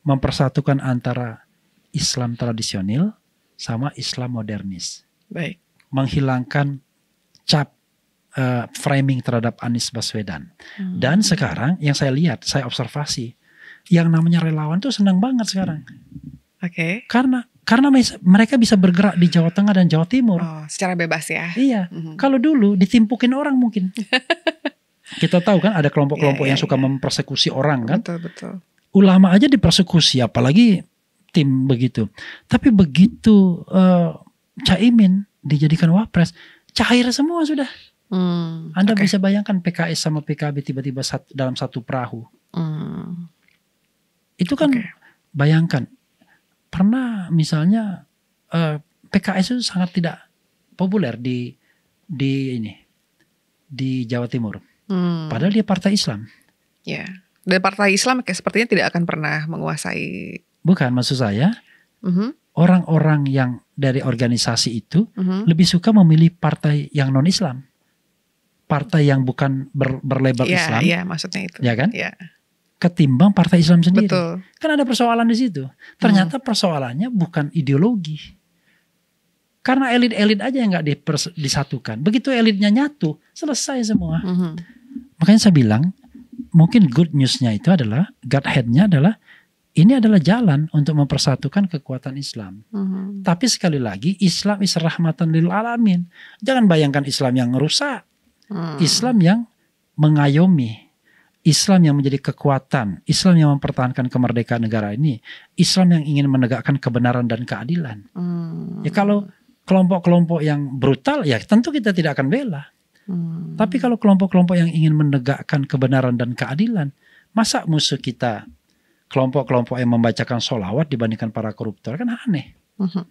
mempersatukan antara Islam tradisional sama Islam modernis baik menghilangkan cap uh, eh, framing terhadap Anies Baswedan. Hmm. Dan sekarang yang saya lihat, saya observasi, yang namanya relawan tuh senang banget sekarang. Oke. Okay. Karena karena mereka bisa bergerak di Jawa Tengah dan Jawa Timur. Oh, secara bebas ya. Iya. -hmm. Kalau dulu ditimpukin orang mungkin. Kita tahu kan ada kelompok-kelompok yeah, yeah, yang iya, suka yeah. mempersekusi orang kan. Betul betul. Ulama aja dipersekusi, apalagi tim begitu. Tapi begitu uh, Caimin dijadikan wapres, cair semua sudah. Hmm, Anda okay. bisa bayangkan PKS sama PKB tiba-tiba sat, dalam satu perahu. Hmm. Itu kan okay. bayangkan. Pernah misalnya uh, eh, PKS itu sangat tidak populer di di ini di Jawa Timur. Hmm. Padahal dia partai Islam. Ya. Dan partai Islam kayak sepertinya tidak akan pernah menguasai. Bukan maksud saya. Mm-hmm. Orang-orang yang dari organisasi itu uh mm-hmm. -huh. lebih suka memilih partai yang non Islam, partai yang bukan ber, berlabel yeah, Islam, yeah, maksudnya itu, ya kan? Yeah. Ketimbang partai Islam sendiri, Betul. kan ada persoalan di situ. Ternyata hmm. persoalannya bukan ideologi, karena elit-elit aja yang nggak disatukan. Begitu elitnya nyatu, selesai semua. Uh mm-hmm. -huh. Makanya saya bilang, mungkin good newsnya itu adalah, godheadnya adalah ini adalah jalan untuk mempersatukan kekuatan Islam. Mm-hmm. Tapi sekali lagi Islam is rahmatan lil alamin. Jangan bayangkan Islam yang rusak. Mm. Islam yang mengayomi. Islam yang menjadi kekuatan, Islam yang mempertahankan kemerdekaan negara ini, Islam yang ingin menegakkan kebenaran dan keadilan. Hmm. Ya kalau kelompok-kelompok yang brutal ya tentu kita tidak akan bela. Hmm. Tapi kalau kelompok-kelompok yang ingin menegakkan kebenaran dan keadilan, masa musuh kita kelompok-kelompok yang membacakan sholawat dibandingkan para koruptor kan aneh. Uh mm-hmm. -huh.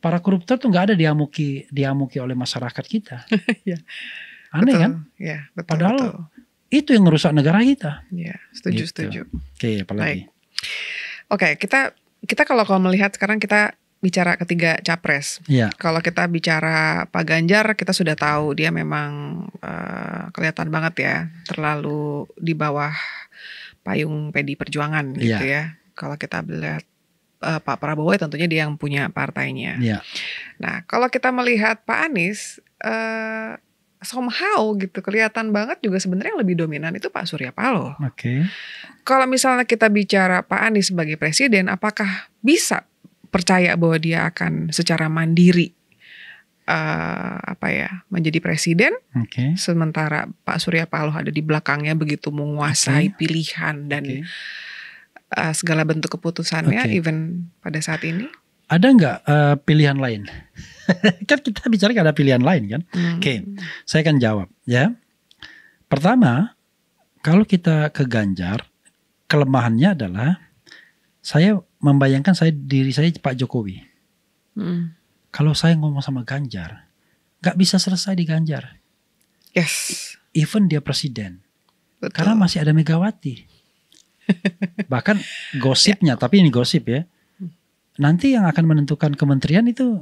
Para koruptor tuh nggak ada diamuki diamuki oleh masyarakat kita. yeah. Aneh betul, kan? Ya, betul, Padahal betul. itu yang merusak negara kita. Yeah, setuju gitu. setuju. Oke, apalagi. Oke, Oke, kita kita kalau kalau melihat sekarang kita bicara ketiga capres. Yeah. Kalau kita bicara Pak Ganjar, kita sudah tahu dia memang uh, kelihatan banget ya, terlalu di bawah payung PD Perjuangan gitu yeah. ya. Kalau kita melihat uh, eh, Pak Prabowo ya tentunya dia yang punya partainya. Yeah. Nah, kalau kita melihat Pak Anies uh, somehow gitu kelihatan banget juga sebenarnya yang lebih dominan itu Pak Surya Paloh. Oke. Okay. Kalau misalnya kita bicara Pak Anies sebagai presiden apakah bisa percaya bahwa dia akan secara mandiri uh, apa ya menjadi presiden, okay. sementara Pak Surya Paloh ada di belakangnya begitu menguasai okay. pilihan dan okay. uh, eh, segala bentuk keputusannya, okay. even pada saat ini. Ada nggak uh, pilihan lain? kan kita bicara ada pilihan lain kan? Hmm. Oke, okay. saya akan jawab ya. Pertama, kalau kita ke Ganjar, kelemahannya adalah saya membayangkan saya diri saya Pak Jokowi. Hmm kalau saya ngomong sama Ganjar, nggak bisa selesai di Ganjar. Yes. Even dia presiden. Betul. Karena masih ada Megawati. Bahkan gosipnya, ya. tapi ini gosip ya. Nanti yang akan menentukan kementerian itu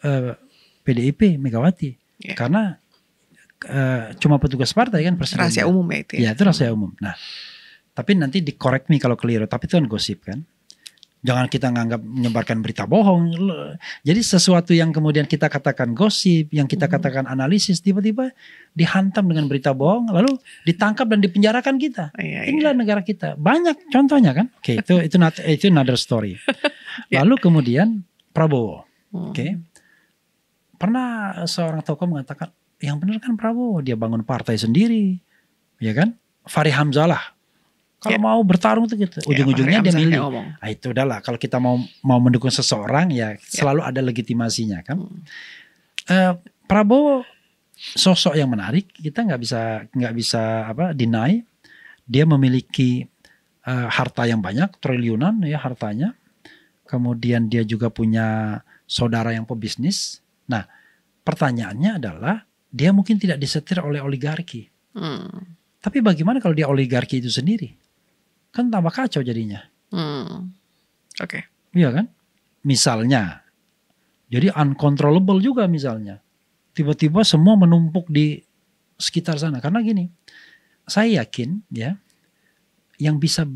uh, eh, PDIP Megawati. Ya. Karena uh, cuma petugas partai kan presiden. Rahasia umum ya itu. Ya, ya itu rahasia umum. Nah, tapi nanti dikorek nih kalau keliru. Tapi itu kan gosip kan. Jangan kita nganggap menyebarkan berita bohong. Jadi sesuatu yang kemudian kita katakan gosip, yang kita hmm. katakan analisis, tiba-tiba dihantam dengan berita bohong, lalu ditangkap dan dipenjarakan kita. Iya, iya. Inilah negara kita. Banyak contohnya kan? Oke, okay, itu itu not, itu another story. Ya. Lalu kemudian Prabowo, hmm. oke, okay. pernah seorang tokoh mengatakan, yang benar kan Prabowo, dia bangun partai sendiri, ya kan? Fahri Hamzalah kalau yeah. mau bertarung tuh gitu, ya, ujung-ujungnya yeah, dia milih. Nah, itu udahlah. Kalau kita mau mau mendukung seseorang ya yeah. selalu ada legitimasinya kan. Hmm. Uh, Prabowo sosok yang menarik, kita nggak bisa nggak bisa apa deny. Dia memiliki uh, harta yang banyak, triliunan ya hartanya. Kemudian dia juga punya saudara yang pebisnis. Nah, pertanyaannya adalah dia mungkin tidak disetir oleh oligarki. Hmm. Tapi bagaimana kalau dia oligarki itu sendiri? kan tambah kacau jadinya. Hmm. Oke. Okay. Iya kan? Misalnya, jadi uncontrollable juga misalnya. Tiba-tiba semua menumpuk di sekitar sana. Karena gini, saya yakin ya, yang bisa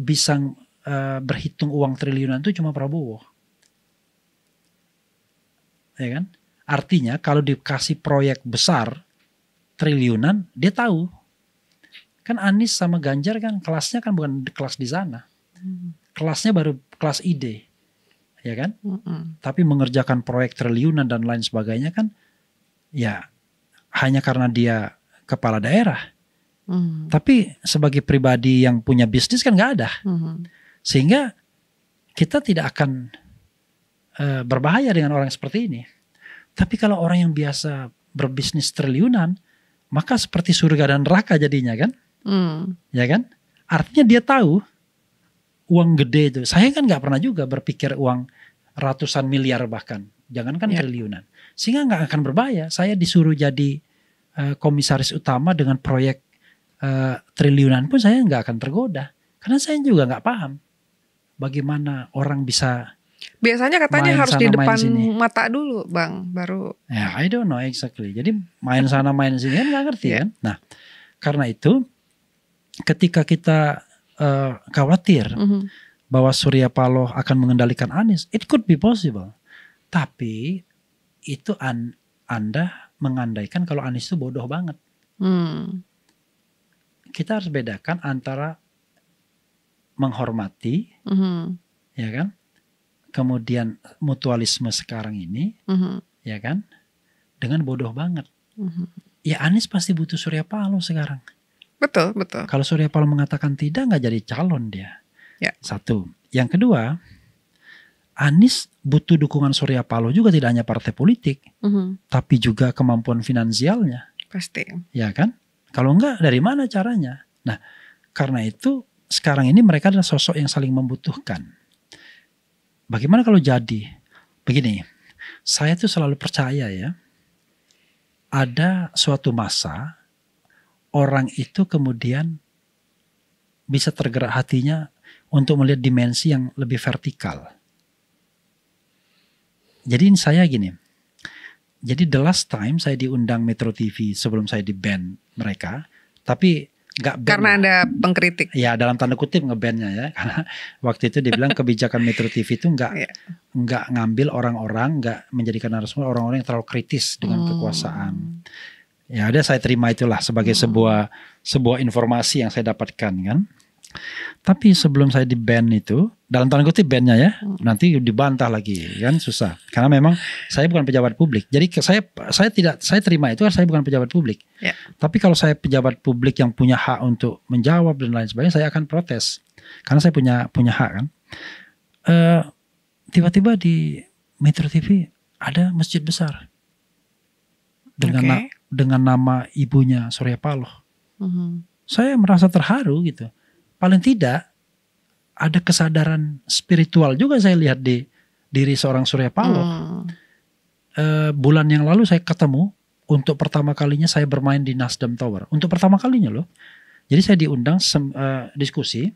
bisa uh, berhitung uang triliunan itu cuma Prabowo. Ya kan? Artinya kalau dikasih proyek besar triliunan, dia tahu Kan Anies sama Ganjar kan kelasnya kan bukan kelas di sana. Hmm. Kelasnya baru kelas ide. Ya kan? Hmm. Tapi mengerjakan proyek triliunan dan lain sebagainya kan ya hanya karena dia kepala daerah. Hmm. Tapi sebagai pribadi yang punya bisnis kan nggak ada. Hmm. Sehingga kita tidak akan uh, berbahaya dengan orang seperti ini. Tapi kalau orang yang biasa berbisnis triliunan, maka seperti surga dan neraka jadinya kan? Hmm. Ya kan? Artinya dia tahu uang gede itu. Saya kan nggak pernah juga berpikir uang ratusan miliar bahkan. Jangankan yeah. triliunan. Sehingga nggak akan berbahaya. Saya disuruh jadi uh, komisaris utama dengan proyek uh, triliunan pun saya nggak akan tergoda. Karena saya juga nggak paham bagaimana orang bisa Biasanya katanya harus di depan mata dulu, Bang, baru. Ya, yeah, I don't know exactly. Jadi main sana main sini kan gak ngerti ya. kan. Nah, karena itu ketika kita uh, khawatir mm -hmm. bahwa Surya Paloh akan mengendalikan Anies, it could be possible. Tapi itu an Anda mengandaikan kalau Anies itu bodoh banget. Mm. Kita harus bedakan antara menghormati, mm -hmm. ya kan? Kemudian mutualisme sekarang ini, mm -hmm. ya kan? Dengan bodoh banget. Mm -hmm. Ya Anies pasti butuh Surya Paloh sekarang. Betul, betul. Kalau Surya Paloh mengatakan tidak, nggak jadi calon dia. Ya. Satu. Yang kedua, Anies butuh dukungan Surya Paloh juga tidak hanya partai politik, mm -hmm. tapi juga kemampuan finansialnya. Pasti. Ya kan? Kalau enggak, dari mana caranya? Nah, karena itu sekarang ini mereka adalah sosok yang saling membutuhkan. Bagaimana kalau jadi? Begini, saya tuh selalu percaya ya, ada suatu masa orang itu kemudian bisa tergerak hatinya untuk melihat dimensi yang lebih vertikal. Jadi saya gini, jadi the last time saya diundang Metro TV sebelum saya di band mereka, tapi nggak karena ada pengkritik. Ya dalam tanda kutip ngebandnya ya, karena waktu itu dibilang kebijakan Metro TV itu nggak yeah. nggak ngambil orang-orang, nggak menjadikan narasumber orang-orang yang terlalu kritis dengan hmm. kekuasaan. Ya ada saya terima itulah sebagai hmm. sebuah sebuah informasi yang saya dapatkan kan. Tapi sebelum saya di band itu, dalam tanda kutip bandnya ya, hmm. nanti dibantah lagi kan susah. Karena memang saya bukan pejabat publik. Jadi saya saya tidak saya terima itu saya bukan pejabat publik. Yeah. Tapi kalau saya pejabat publik yang punya hak untuk menjawab dan lain sebagainya, saya akan protes. Karena saya punya punya hak kan. tiba eh, tiba-tiba di Metro TV ada masjid besar dengan okay dengan nama ibunya Surya Paloh. Mm-hmm. Saya merasa terharu gitu. Paling tidak ada kesadaran spiritual juga saya lihat di diri seorang Surya Paloh. Mm. E, bulan yang lalu saya ketemu untuk pertama kalinya saya bermain di Nasdem Tower. Untuk pertama kalinya loh. Jadi saya diundang sem, e, diskusi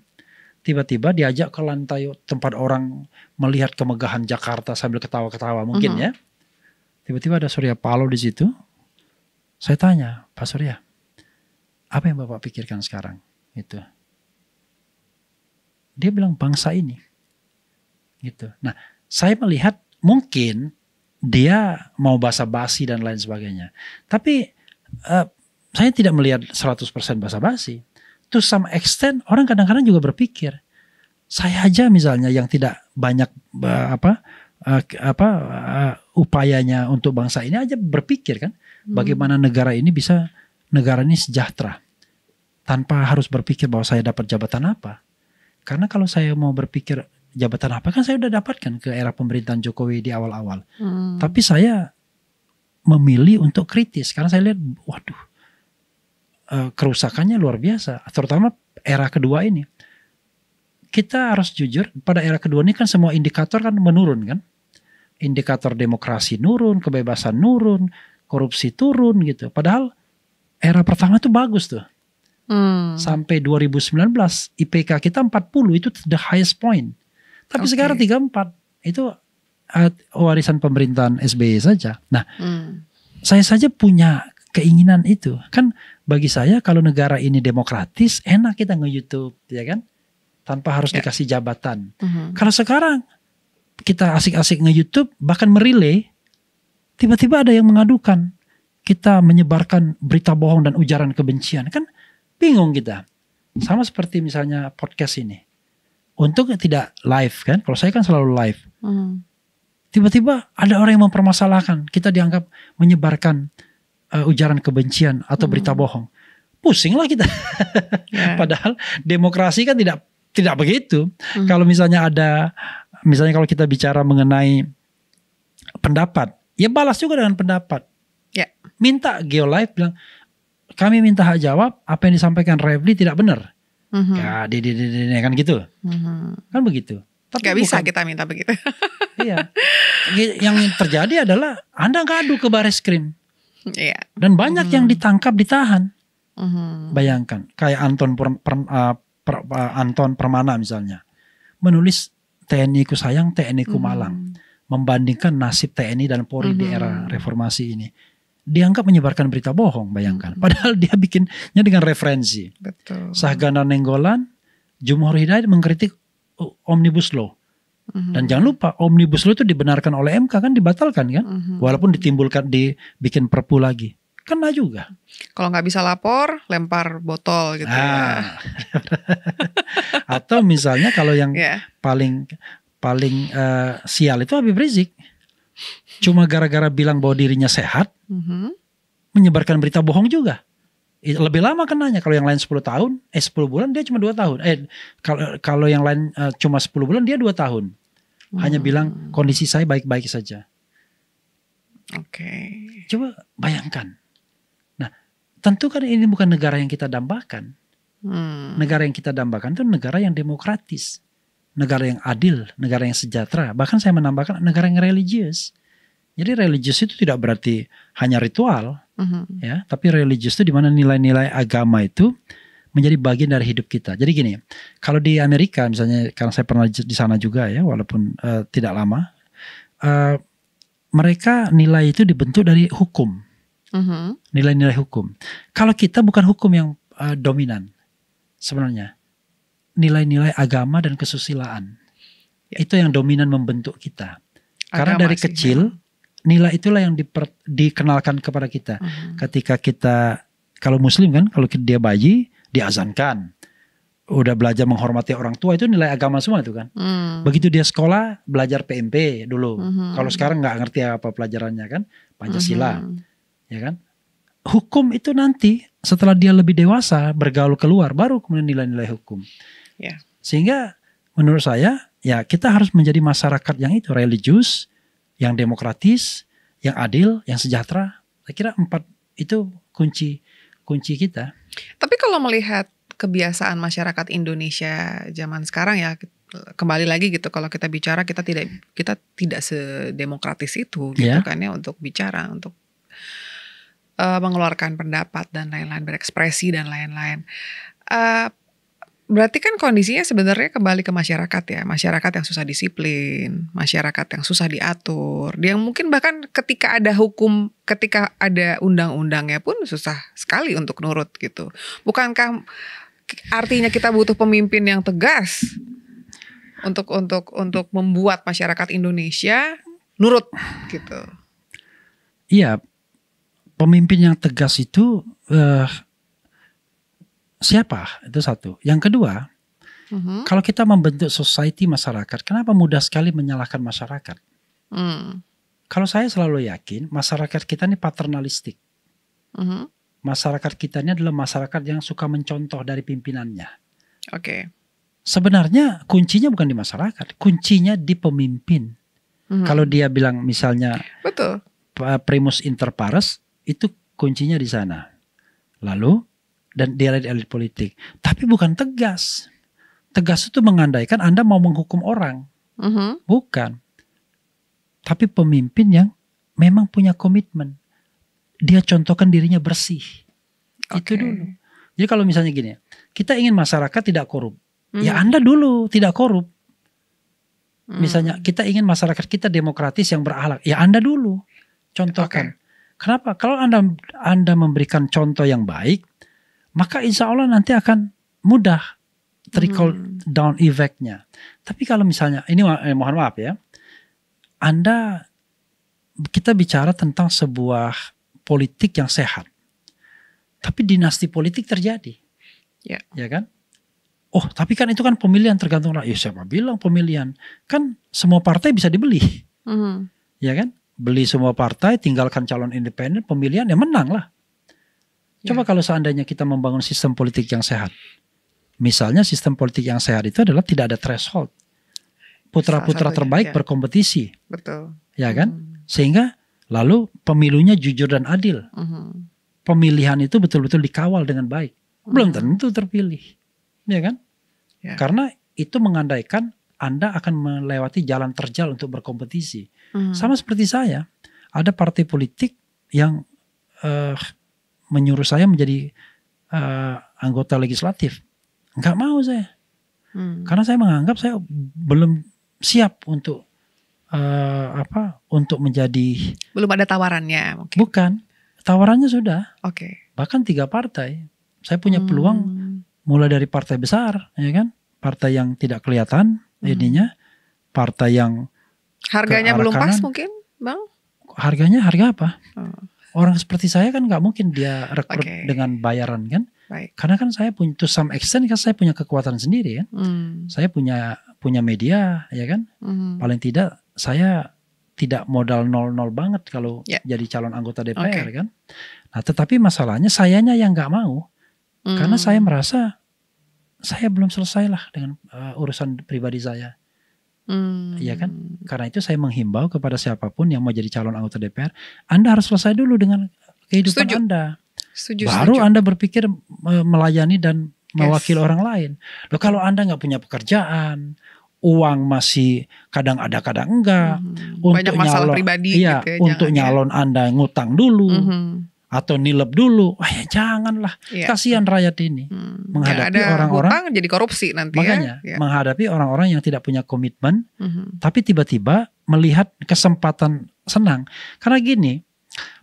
tiba-tiba diajak ke lantai tempat orang melihat kemegahan Jakarta sambil ketawa-ketawa mungkin mm-hmm. ya. Tiba-tiba ada Surya Paloh di situ saya tanya, Pak Surya, apa yang Bapak pikirkan sekarang? Itu. Dia bilang bangsa ini. Gitu. Nah, saya melihat mungkin dia mau basa-basi dan lain sebagainya. Tapi uh, saya tidak melihat 100% basa-basi. To some extent orang kadang-kadang juga berpikir saya aja misalnya yang tidak banyak uh, apa uh, apa uh, upayanya untuk bangsa ini aja berpikir kan Hmm. Bagaimana negara ini bisa negara ini sejahtera tanpa harus berpikir bahwa saya dapat jabatan apa. Karena kalau saya mau berpikir jabatan apa kan saya udah dapatkan ke era pemerintahan Jokowi di awal-awal. Hmm. Tapi saya memilih untuk kritis karena saya lihat waduh eh, kerusakannya luar biasa terutama era kedua ini. Kita harus jujur pada era kedua ini kan semua indikator kan menurun kan. Indikator demokrasi nurun, kebebasan nurun, korupsi turun gitu. Padahal era pertama tuh bagus tuh. Hmm. Sampai 2019 IPK kita 40 itu the highest point. Tapi okay. sekarang 34 itu eh, warisan pemerintahan SBY saja. Nah, hmm. saya saja punya keinginan itu. Kan bagi saya kalau negara ini demokratis enak kita nge-YouTube ya kan? Tanpa harus yeah. dikasih jabatan. Mm -hmm. Kalau sekarang kita asik-asik nge-YouTube bahkan merilai tiba-tiba ada yang mengadukan kita menyebarkan berita bohong dan ujaran kebencian kan bingung kita sama seperti misalnya podcast ini untuk tidak live kan kalau saya kan selalu live tiba hmm. tiba-tiba ada orang yang mempermasalahkan kita dianggap menyebarkan uh, ujaran kebencian atau hmm. berita bohong pusing lah kita yeah. padahal demokrasi kan tidak tidak begitu hmm. kalau misalnya ada misalnya kalau kita bicara mengenai pendapat ya balas juga dengan pendapat. Ya. Minta Geolife bilang kami minta hak jawab apa yang disampaikan Revli tidak benar. Mm-hmm. Ya, di di, kan gitu. Mm-hmm. Kan begitu. Tapi gak bisa kita minta begitu. iya. Yang terjadi adalah Anda ngadu ke baris krim. Iya. Dan banyak mm-hmm. yang mhm. ditangkap ditahan. Mm-hmm. Bayangkan kayak Anton ah, per, per, uh, ah, per, uh, Anton Permana misalnya menulis TNI ku sayang, TNI ku mhm. malang. Mm-hmm membandingkan nasib TNI dan Polri mm -hmm. di era mm-hmm. reformasi ini dianggap menyebarkan berita bohong bayangkan mm-hmm. padahal dia bikinnya dengan referensi Betul. Sahgana Nenggolan Jumhur Hidayat mengkritik omnibus law mm-hmm. dan jangan lupa omnibus law itu dibenarkan oleh MK kan dibatalkan kan mm-hmm. walaupun ditimbulkan dibikin perpu lagi kena juga kalau nggak bisa lapor lempar botol gitu nah. ya ah. atau misalnya kalau yang yeah. paling paling uh, sial itu Habib Rizik. Cuma gara-gara bilang bahwa dirinya sehat, mm-hmm. menyebarkan berita bohong juga. Lebih lama kenanya kalau yang lain 10 tahun, eh 10 bulan dia cuma 2 tahun. Eh kalau kalau yang lain uh, cuma 10 bulan dia 2 tahun. Mm. Hanya bilang kondisi saya baik-baik saja. Oke. Okay. Coba bayangkan. Nah, tentu kan ini bukan negara yang kita dambakan. Hmm. Negara yang kita dambakan itu negara yang demokratis negara yang adil, negara yang sejahtera. Bahkan saya menambahkan negara yang religius. Jadi religius itu tidak berarti hanya ritual, mm-hmm. ya. Tapi religius itu dimana nilai-nilai agama itu menjadi bagian dari hidup kita. Jadi gini, kalau di Amerika misalnya, karena saya pernah di sana juga ya, walaupun uh, tidak lama, uh, mereka nilai itu dibentuk dari hukum, mm-hmm. nilai-nilai hukum. Kalau kita bukan hukum yang uh, dominan sebenarnya nilai-nilai agama dan kesusilaan. Ya. Itu yang dominan membentuk kita. Agama Karena dari sih, kecil nilai itulah yang diper, dikenalkan kepada kita. Uh mhm. -huh. Ketika kita kalau muslim kan kalau dia bayi diazankan. Udah belajar menghormati orang tua itu nilai agama semua itu kan. Hmm. Begitu dia sekolah belajar PMP dulu. Uh mhm. -huh. Kalau sekarang nggak ngerti apa pelajarannya kan Pancasila. Uh mhm. -huh. Ya kan? Hukum itu nanti setelah dia lebih dewasa bergaul keluar baru kemudian nilai-nilai hukum. Yeah. Sehingga menurut saya ya kita harus menjadi masyarakat yang itu religius, yang demokratis, yang adil, yang sejahtera. Saya kira empat itu kunci kunci kita. Tapi kalau melihat kebiasaan masyarakat Indonesia zaman sekarang ya kembali lagi gitu kalau kita bicara kita tidak kita tidak sedemokratis itu gitu yeah. kan ya untuk bicara untuk uh, mengeluarkan pendapat dan lain-lain berekspresi dan lain-lain. Uh, Berarti kan kondisinya sebenarnya kembali ke masyarakat ya, masyarakat yang susah disiplin, masyarakat yang susah diatur, yang mungkin bahkan ketika ada hukum, ketika ada undang-undangnya pun susah sekali untuk nurut gitu. Bukankah artinya kita butuh pemimpin yang tegas untuk untuk untuk membuat masyarakat Indonesia nurut gitu. Iya, pemimpin yang tegas itu uh, siapa itu satu. Yang kedua, mm-hmm. kalau kita membentuk society masyarakat, kenapa mudah sekali menyalahkan masyarakat? Mm. Kalau saya selalu yakin masyarakat kita ini paternalistik. Mm-hmm. Masyarakat kita ini adalah masyarakat yang suka mencontoh dari pimpinannya. Oke. Okay. Sebenarnya kuncinya bukan di masyarakat, kuncinya di pemimpin. Mm-hmm. Kalau dia bilang misalnya Betul. primus inter pares, itu kuncinya di sana. Lalu dan di elit-elit politik. Tapi bukan tegas. Tegas itu mengandaikan Anda mau menghukum orang. Uh-huh. Bukan. Tapi pemimpin yang memang punya komitmen. Dia contohkan dirinya bersih. Okay. Itu dulu. Jadi kalau misalnya gini kita ingin masyarakat tidak korup. Uh-huh. Ya mm-hmm. Anda dulu tidak korup. Mm. Misalnya kita ingin masyarakat kita demokratis yang berahlak. Ya Anda dulu. Contohkan. Okay. Kenapa? Kalau Anda Anda memberikan contoh yang baik, maka insya Allah nanti akan mudah trickle hmm. down effectnya. Tapi kalau misalnya, ini eh, mohon maaf ya, Anda, kita bicara tentang sebuah politik yang sehat. Tapi dinasti politik terjadi. Ya. Ya kan? Oh, tapi kan itu kan pemilihan tergantung rakyat. Ya, siapa bilang pemilihan? Kan semua partai bisa dibeli. Mm -hmm. Ya kan? Beli semua partai, tinggalkan calon independen, pemilihan ya menang lah. Coba ya. kalau seandainya kita membangun sistem politik yang sehat. Misalnya sistem politik yang sehat itu adalah tidak ada threshold. Putra-putra terbaik ya. berkompetisi. Betul. Ya kan? Hmm. Sehingga lalu pemilunya jujur dan adil. Hmm. Pemilihan itu betul-betul dikawal dengan baik. Belum hmm. tentu terpilih. Ya kan? Ya. Karena itu mengandaikan anda akan melewati jalan terjal untuk berkompetisi. Hmm. Sama seperti saya, ada partai politik yang uh, menyuruh saya menjadi uh, anggota legislatif. Enggak mau saya. Hmm. Karena saya menganggap saya belum siap untuk uh, apa? Untuk menjadi belum ada tawarannya mungkin. Bukan. Tawarannya sudah. Oke. Okay. Bahkan tiga partai. Saya punya hmm. peluang mulai dari partai besar, ya kan? Partai yang tidak kelihatan hmm. ininya. partai yang harganya belum kanan. pas mungkin, Bang? Harganya harga apa? Hmm. Orang seperti saya kan nggak mungkin dia rekrut okay. dengan bayaran kan? Baik. Karena kan saya punya to some extent kan saya punya kekuatan sendiri kan. Mm. Saya punya punya media ya kan. Mm. Paling tidak saya tidak modal nol-nol banget kalau yeah. jadi calon anggota DPR okay. kan. Nah, tetapi masalahnya sayanya yang nggak mau mm. karena hmm. saya merasa saya belum selesai lah dengan uh, urusan pribadi saya. Iya kan? Hmm. Ya kan? Karena itu saya menghimbau kepada siapapun yang mau jadi calon anggota DPR, Anda harus selesai dulu dengan kehidupan setuju. Anda. Setuju, Baru setuju. Anda berpikir melayani dan mewakili yes. orang lain. Loh kalau Anda nggak punya pekerjaan, uang masih kadang ada kadang enggak. Hmm. Untuk Banyak masalah nyalon, pribadi iya, gitu ya, untuk ya. nyalon ya. Anda ngutang dulu. Hmm atau nilep dulu. Wah, ya janganlah. Ya. Kasihan rakyat ini. Hmm. Menghadapi orang-orang jadi korupsi nanti ya. Makanya ya. menghadapi orang-orang yang tidak punya komitmen hmm. tapi tiba-tiba melihat kesempatan senang. Karena gini,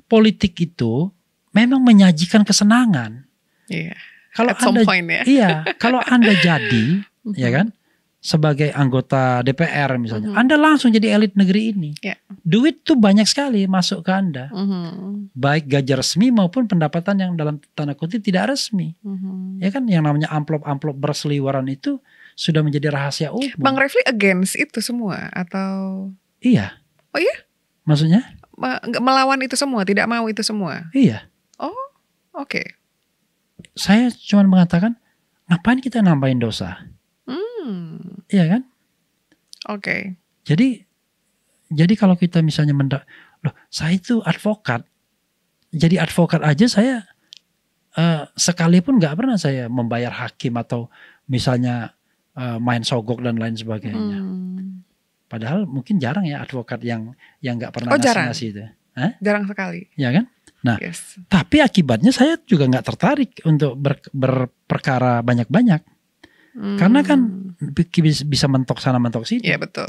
politik itu memang menyajikan kesenangan. Iya. Kalau Anda point, ya. iya, kalau Anda jadi, ya kan? sebagai anggota DPR misalnya, mm -hmm. Anda langsung jadi elit negeri ini. Yeah. Duit tuh banyak sekali masuk ke Anda. Mm -hmm. Baik gaji resmi maupun pendapatan yang dalam tanda kutip tidak resmi. Mm -hmm. Ya kan yang namanya amplop-amplop berseliwaran itu sudah menjadi rahasia umum. Bang Refli against itu semua atau Iya. Oh iya? Maksudnya? Melawan itu semua, tidak mau itu semua. Iya. Oh, oke. Okay. Saya cuma mengatakan ngapain kita nambahin dosa? Hmm. Iya kan? Oke. Okay. Jadi jadi kalau kita misalnya mendak loh saya itu advokat. Jadi advokat aja saya uh, sekalipun nggak pernah saya membayar hakim atau misalnya uh, main sogok dan lain sebagainya. Hmm. Padahal mungkin jarang ya advokat yang yang nggak pernah oh, ngasih itu. Hah? Jarang sekali. Ya kan? Nah, yes. tapi akibatnya saya juga nggak tertarik untuk ber, berperkara banyak-banyak. Hmm. Karena kan hmm. bisa mentok sana mentok sini. Iya betul.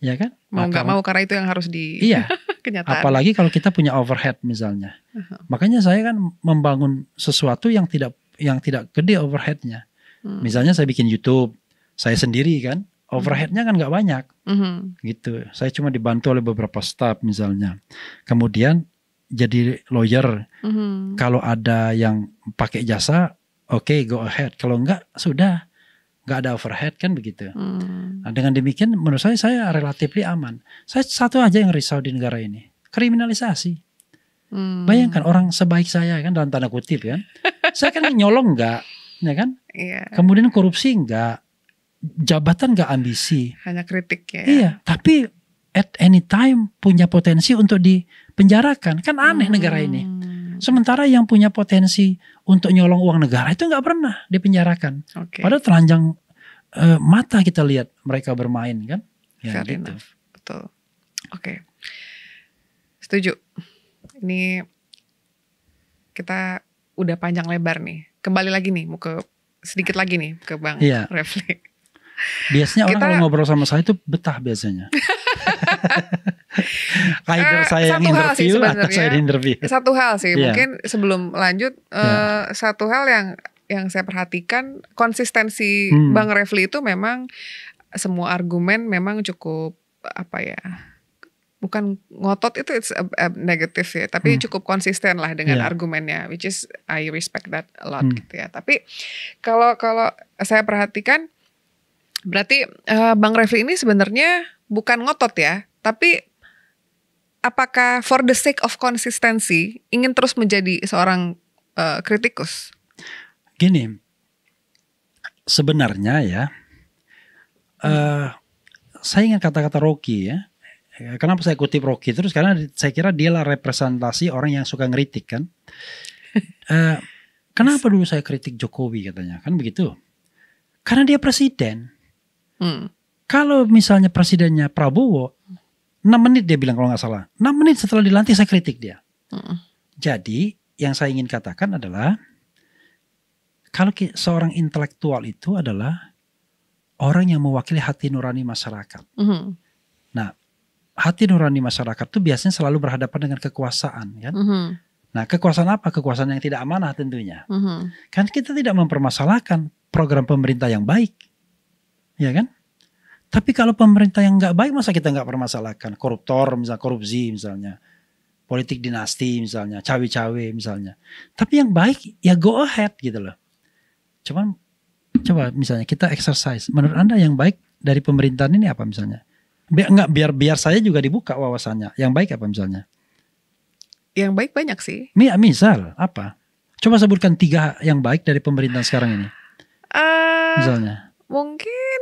Ya kan? Mau nah, nggak mau karena itu yang harus di Iya. kenyataan. Apalagi kalau kita punya overhead misalnya. Uh-huh. Makanya saya kan membangun sesuatu yang tidak yang tidak gede overheadnya. Hmm. Misalnya saya bikin YouTube, saya sendiri kan, hmm. overheadnya kan nggak banyak, -huh. Mm-hmm. gitu. Saya cuma dibantu oleh beberapa staff misalnya. Kemudian jadi lawyer, -huh. Mm-hmm. kalau ada yang pakai jasa, oke okay, go ahead. Kalau enggak, sudah nggak ada overhead kan begitu. Hmm. Nah, dengan demikian menurut saya saya relatif aman. Saya satu aja yang risau di negara ini, kriminalisasi. Hmm. Bayangkan orang sebaik saya kan dalam tanda kutip ya. saya kan nyolong nggak, ya kan? Yeah. Kemudian korupsi nggak, jabatan nggak ambisi. Hanya kritik ya. Iya, tapi at any time punya potensi untuk dipenjarakan. Kan aneh hmm. negara ini. Sementara yang punya potensi untuk nyolong uang negara itu nggak pernah dipenjarakan. Okay. Padahal telanjang uh, mata kita lihat mereka bermain kan. Ya, Fair gitu. Betul. Oke. Okay. Setuju. Ini kita udah panjang lebar nih. Kembali lagi nih, mau ke sedikit lagi nih ke Bang iya. Refli. Biasanya kita, orang kalau ngobrol sama saya itu betah biasanya. Either uh, saya yang interview sih atau saya di interview. Satu hal sih, yeah. mungkin sebelum lanjut yeah. uh, iya. satu hal yang yang saya perhatikan konsistensi hmm. Bang Refli itu memang semua argumen memang cukup apa ya bukan ngotot itu it's a, a negative ya tapi hmm. cukup konsisten lah dengan yeah. argumennya which is I respect that a lot hmm. gitu ya tapi kalau kalau saya perhatikan berarti uh, Bang Refli ini sebenarnya bukan ngotot ya tapi apakah for the sake of konsistensi ingin terus menjadi seorang uh, kritikus Gini, sebenarnya ya, hmm. uh, saya ingin kata-kata Rocky ya. Kenapa saya kutip Rocky terus? Karena saya kira dialah representasi orang yang suka ngeritik kan. uh, kenapa dulu saya kritik Jokowi katanya kan begitu? Karena dia presiden. Hmm. Kalau misalnya presidennya Prabowo, 6 menit dia bilang kalau nggak salah. 6 menit setelah dilantik saya kritik dia. Hmm. Jadi yang saya ingin katakan adalah kalau seorang intelektual itu adalah orang yang mewakili hati nurani masyarakat. Mm -hmm. Nah, hati nurani masyarakat itu biasanya selalu berhadapan dengan kekuasaan, kan? Mm -hmm. Nah, kekuasaan apa? Kekuasaan yang tidak amanah tentunya. Mm -hmm. Kan kita tidak mempermasalahkan program pemerintah yang baik, ya kan? Tapi kalau pemerintah yang nggak baik, masa kita nggak permasalahkan koruptor, misalnya korupsi, misalnya politik dinasti, misalnya cawe-cawe, misalnya. Tapi yang baik ya go ahead gitu loh. Cuman coba misalnya kita exercise. Menurut Anda yang baik dari pemerintahan ini apa misalnya? Biar enggak biar biar saya juga dibuka wawasannya. Yang baik apa misalnya? Yang baik banyak sih. Misal apa? Coba sebutkan tiga yang baik dari pemerintahan sekarang ini. Uh, misalnya. Mungkin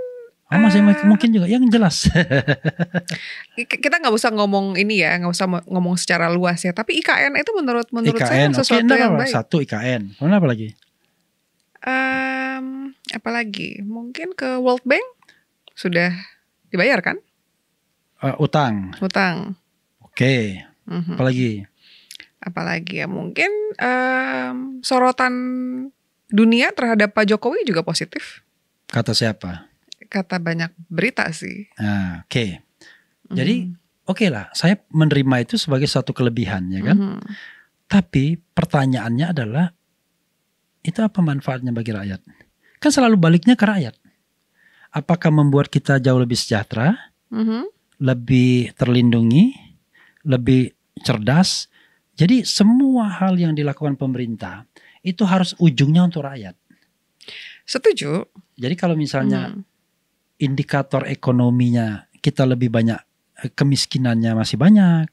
Oh, masih uh, mungkin juga yang jelas. kita nggak usah ngomong ini ya, nggak usah ngomong secara luas ya. Tapi IKN itu menurut menurut IKN, saya sesuatu yang baik. Satu IKN. mana apa lagi? Um, apalagi mungkin ke World Bank sudah dibayar kan? Uh, utang. Utang. Oke. Okay. Mm-hmm. Apalagi? Apalagi ya mungkin um, sorotan dunia terhadap Pak Jokowi juga positif. Kata siapa? Kata banyak berita sih. uh, oke. Okay. Jadi mm-hmm. oke okay lah, saya menerima itu sebagai satu kelebihan ya kan. Mm-hmm. Tapi pertanyaannya adalah itu apa manfaatnya bagi rakyat? Kan selalu baliknya ke rakyat. Apakah membuat kita jauh lebih sejahtera, mm -hmm. lebih terlindungi, lebih cerdas? Jadi semua hal yang dilakukan pemerintah itu harus ujungnya untuk rakyat. Setuju. Jadi kalau misalnya mm. indikator ekonominya kita lebih banyak eh, kemiskinannya masih banyak,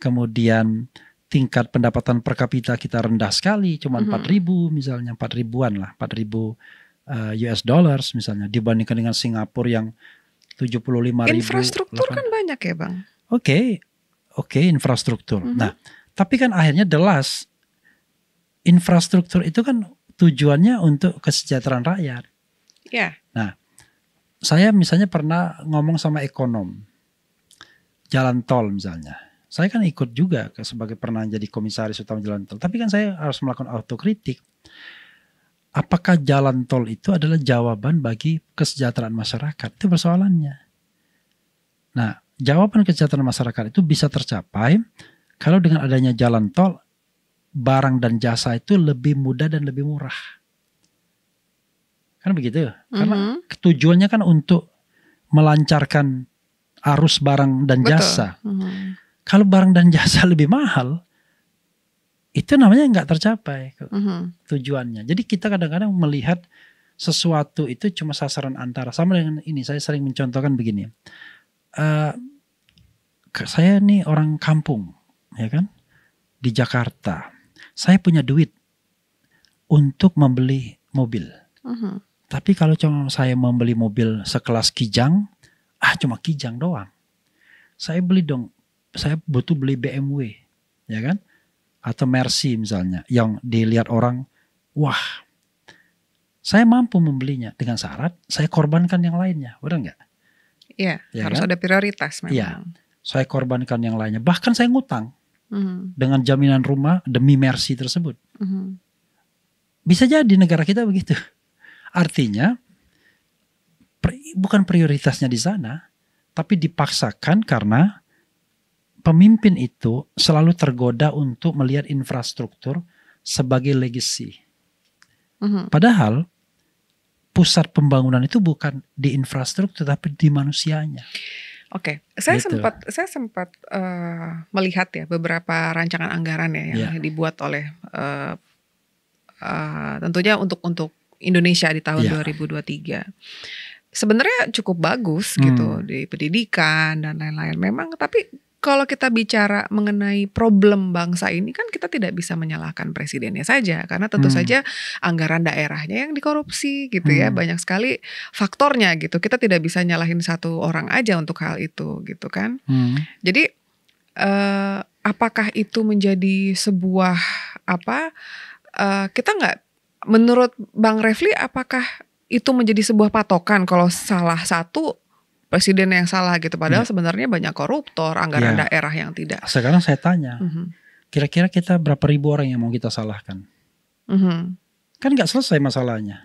kemudian tingkat pendapatan per kapita kita rendah sekali, cuma mhm. empat mm-hmm. ribu misalnya empat ribuan lah, empat ribu uh, eh, US dollars misalnya dibandingkan dengan Singapura yang tujuh puluh lima ribu. Infrastruktur kan banyak ya bang. Oke, okay. oke okay, infrastruktur. Mm-hmm. Nah, tapi kan akhirnya the infrastruktur itu kan tujuannya untuk kesejahteraan rakyat. Iya. Yeah. Nah, saya misalnya pernah ngomong sama ekonom jalan tol misalnya saya kan ikut juga sebagai pernah jadi komisaris utama jalan tol. Tapi kan saya harus melakukan autokritik. Apakah jalan tol itu adalah jawaban bagi kesejahteraan masyarakat? Itu persoalannya. Nah, jawaban kesejahteraan masyarakat itu bisa tercapai kalau dengan adanya jalan tol, barang dan jasa itu lebih mudah dan lebih murah. Kan begitu? Karena mm -hmm. tujuannya kan untuk melancarkan arus barang dan Betul. jasa. Mm -hmm kalau barang dan jasa lebih mahal, itu namanya nggak tercapai mm -hmm. tujuannya. Jadi kita kadang-kadang melihat sesuatu itu cuma sasaran antara. Sama dengan ini, saya sering mencontohkan begini. Uh, saya ini orang kampung, ya kan, di Jakarta. Saya punya duit untuk membeli mobil. Mm -hmm. Tapi kalau cuma saya membeli mobil sekelas Kijang, ah cuma Kijang doang. Saya beli dong saya butuh beli BMW, ya kan? Atau Mercy misalnya, yang dilihat orang, wah, saya mampu membelinya dengan syarat saya korbankan yang lainnya, benar nggak? Iya, ya harus kan? ada prioritas memang. Iya, saya korbankan yang lainnya. Bahkan saya ngutang mm. dengan jaminan rumah demi Mercy tersebut. Mm. Bisa jadi negara kita begitu. Artinya, bukan prioritasnya di sana, tapi dipaksakan karena pemimpin itu selalu tergoda untuk melihat infrastruktur sebagai legacy. Mm-hmm. Padahal pusat pembangunan itu bukan di infrastruktur tapi di manusianya. Oke, okay. saya gitu. sempat saya sempat uh, melihat ya beberapa rancangan anggaran ya yang yeah. dibuat oleh uh, uh, tentunya untuk untuk Indonesia di tahun yeah. 2023 sebenarnya cukup bagus gitu hmm. di pendidikan dan lain-lain memang tapi kalau kita bicara mengenai problem bangsa ini kan kita tidak bisa menyalahkan presidennya saja karena tentu hmm. saja anggaran daerahnya yang dikorupsi gitu ya. hmm. ya banyak sekali faktornya gitu kita tidak bisa nyalahin satu orang aja untuk hal itu gitu kan hmm. jadi uh, apakah itu menjadi sebuah apa uh, kita nggak menurut Bang Refli apakah itu menjadi sebuah patokan kalau salah satu presiden yang salah gitu padahal ya. sebenarnya banyak koruptor anggaran ya. daerah yang tidak sekarang saya tanya mm-hmm. kira-kira kita berapa ribu orang yang mau kita salahkan mm-hmm. kan nggak selesai masalahnya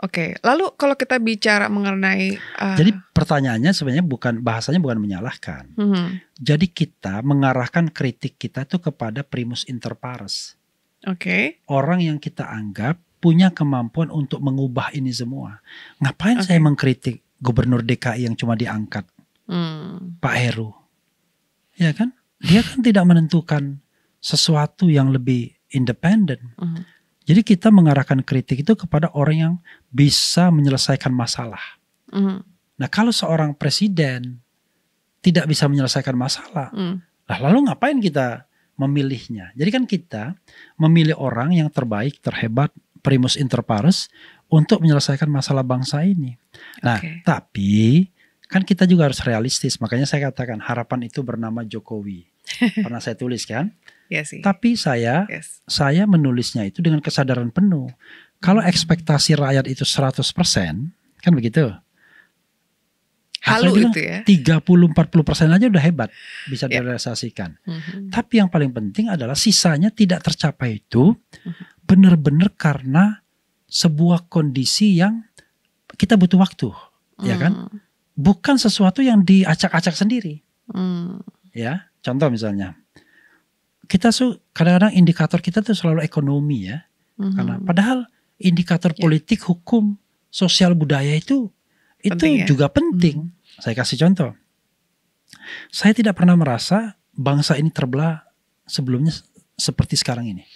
Oke, okay. lalu kalau kita bicara mengenai uh, jadi pertanyaannya sebenarnya bukan bahasanya bukan menyalahkan, mm -hmm. jadi kita mengarahkan kritik kita tuh kepada primus inter pares. Oke. Okay. Orang yang kita anggap punya kemampuan untuk mengubah ini semua. Ngapain okay. saya mengkritik? gubernur DKI yang cuma diangkat, hmm. Pak Heru, ya kan? Dia kan tidak menentukan sesuatu yang lebih independen. Hmm. Jadi kita mengarahkan kritik itu kepada orang yang bisa menyelesaikan masalah. Hmm. Nah kalau seorang presiden tidak bisa menyelesaikan masalah, hmm. lah lalu ngapain kita memilihnya? Jadi kan kita memilih orang yang terbaik, terhebat, primus inter pares untuk menyelesaikan masalah bangsa ini. Nah, tapi kan kita juga harus realistis. Makanya saya katakan harapan itu bernama Jokowi. Pernah saya tulis kan? Iya sih. Tapi saya yes. saya menulisnya itu dengan kesadaran penuh. Kalau ekspektasi rakyat itu 100%, kan begitu. Nah, Halu itu ya. 30 40 persen aja udah hebat bisa yeah. direalisasikan. Mm -hmm. Tapi yang paling penting adalah sisanya tidak tercapai itu mhm. benar-benar karena sebuah kondisi yang kita butuh waktu, mm. ya kan? Hmm. Bukan sesuatu yang diacak-acak sendiri. mm. Ya, contoh misalnya kita su kadang-kadang indikator kita tuh selalu ekonomi ya. Mm-hmm. Karena padahal indikator yeah. politik, hukum, sosial budaya itu itu penting, ya? juga penting. mm Saya kasih contoh. Saya tidak pernah merasa bangsa ini terbelah sebelumnya seperti sekarang ini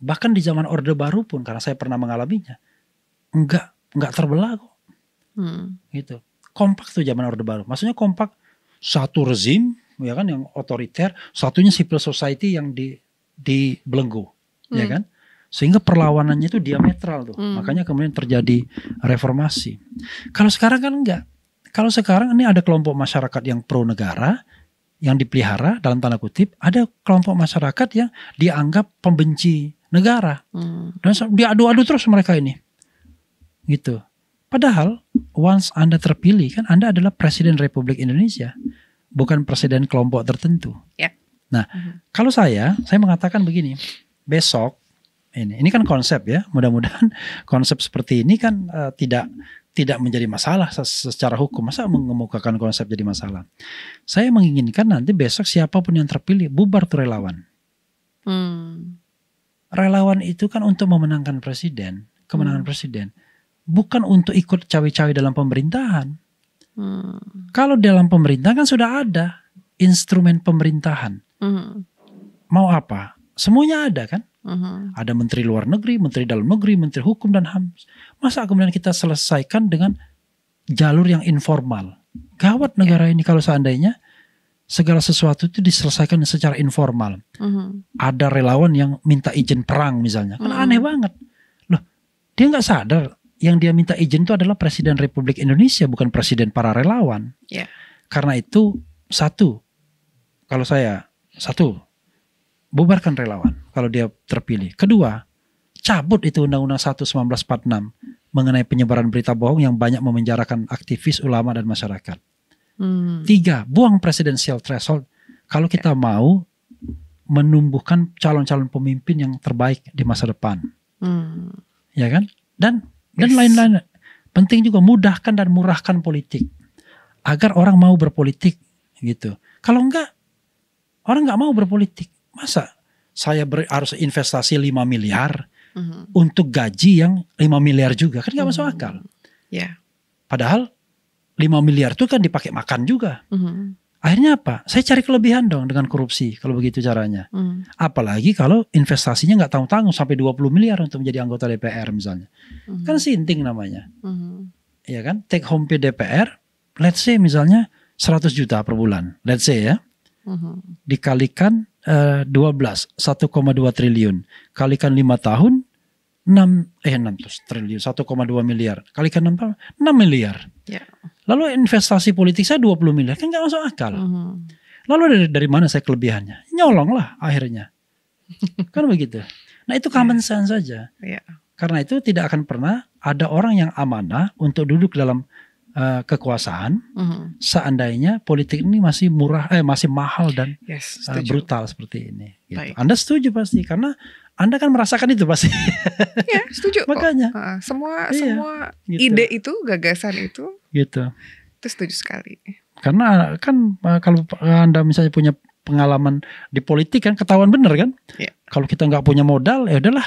bahkan di zaman Orde Baru pun karena saya pernah mengalaminya enggak enggak terbelah kok hmm. gitu kompak tuh zaman Orde Baru maksudnya kompak satu rezim ya kan yang otoriter satunya civil society yang di di belenggu ya hmm. ya kan sehingga perlawanannya itu diametral tuh hmm. makanya kemudian terjadi reformasi kalau sekarang kan enggak kalau sekarang ini ada kelompok masyarakat yang pro negara yang dipelihara dalam tanda kutip ada kelompok masyarakat yang dianggap pembenci negara. Hmm. Dan diadu-adu terus mereka ini. Gitu. Padahal once Anda terpilih kan Anda adalah presiden Republik Indonesia, bukan presiden kelompok tertentu. Yeah. Nah, hmm kalau saya, saya mengatakan begini, besok ini ini kan konsep ya. Mudah-mudahan konsep seperti ini kan uh, tidak tidak menjadi masalah secara hukum. Masa mengemukakan konsep jadi masalah? Saya menginginkan nanti besok siapapun yang terpilih bubar tuh relawan. Hmm relawan itu kan untuk memenangkan presiden, kemenangan hmm. presiden, bukan untuk ikut cawe-cawe dalam pemerintahan. Hmm. Kalau dalam pemerintahan kan sudah ada instrumen pemerintahan. Hmm. Mau apa? Semuanya ada kan? Hmm. Ada menteri luar negeri, menteri dalam negeri, menteri hukum dan HAM. Masa kemudian kita selesaikan dengan jalur yang informal? Gawat negara ya. ini kalau seandainya segala sesuatu itu diselesaikan secara informal. Mm-hmm. Ada relawan yang minta izin perang misalnya, kan mm-hmm. aneh banget. Loh, dia nggak sadar yang dia minta izin itu adalah Presiden Republik Indonesia, bukan Presiden para relawan. Yeah. Karena itu satu, kalau saya satu, bubarkan relawan kalau dia terpilih. Kedua, cabut itu Undang-Undang 1 mengenai penyebaran berita bohong yang banyak memenjarakan aktivis, ulama dan masyarakat. Hmm. Tiga, buang presidensial threshold. Kalau kita yeah. mau menumbuhkan calon-calon pemimpin yang terbaik di masa depan, hmm. ya kan? Dan dan lain-lain. Penting juga mudahkan dan murahkan politik agar orang mau berpolitik gitu. Kalau enggak, orang enggak mau berpolitik. Masa saya ber, harus investasi 5 miliar mm -hmm. untuk gaji yang 5 miliar juga kan nggak mm -hmm. masuk akal. Yeah. Padahal 5 miliar itu kan dipakai makan juga. Mm. Akhirnya apa? Saya cari kelebihan dong dengan korupsi kalau begitu caranya. Mm. Apalagi kalau investasinya nggak tanggung-tanggung sampai 20 miliar untuk menjadi anggota DPR misalnya. Mm. Kan sinting namanya. Mm. Ya kan? Take home pay DPR, let's say misalnya 100 juta per bulan. Let's say ya. Mm. Dikalikan uh, 12, 1,2 triliun. Kalikan 5 tahun, 6 eh 600 triliun 1,2 miliar kalikan 6 6 miliar. Yeah. Lalu investasi politik saya 20 miliar kan nggak masuk akal. Mm -hmm. Lalu dari, dari mana saya kelebihannya? Nyolong lah akhirnya. kan begitu. Nah itu common ya. sense saja. Yeah. Karena itu tidak akan pernah ada orang yang amanah untuk duduk dalam uh, kekuasaan mm-hmm. seandainya politik ini masih murah eh masih mahal dan yes, uh, brutal seperti ini gitu. Anda setuju pasti karena Anda kan merasakan itu pasti. Iya, setuju. Makanya oh, uh, semua iya, semua gitu. ide itu, gagasan itu gitu. Itu setuju sekali. Karena kan eh, kalau Anda misalnya punya pengalaman di politik kan ketahuan benar kan? Yeah. Kalau kita nggak punya modal ya udahlah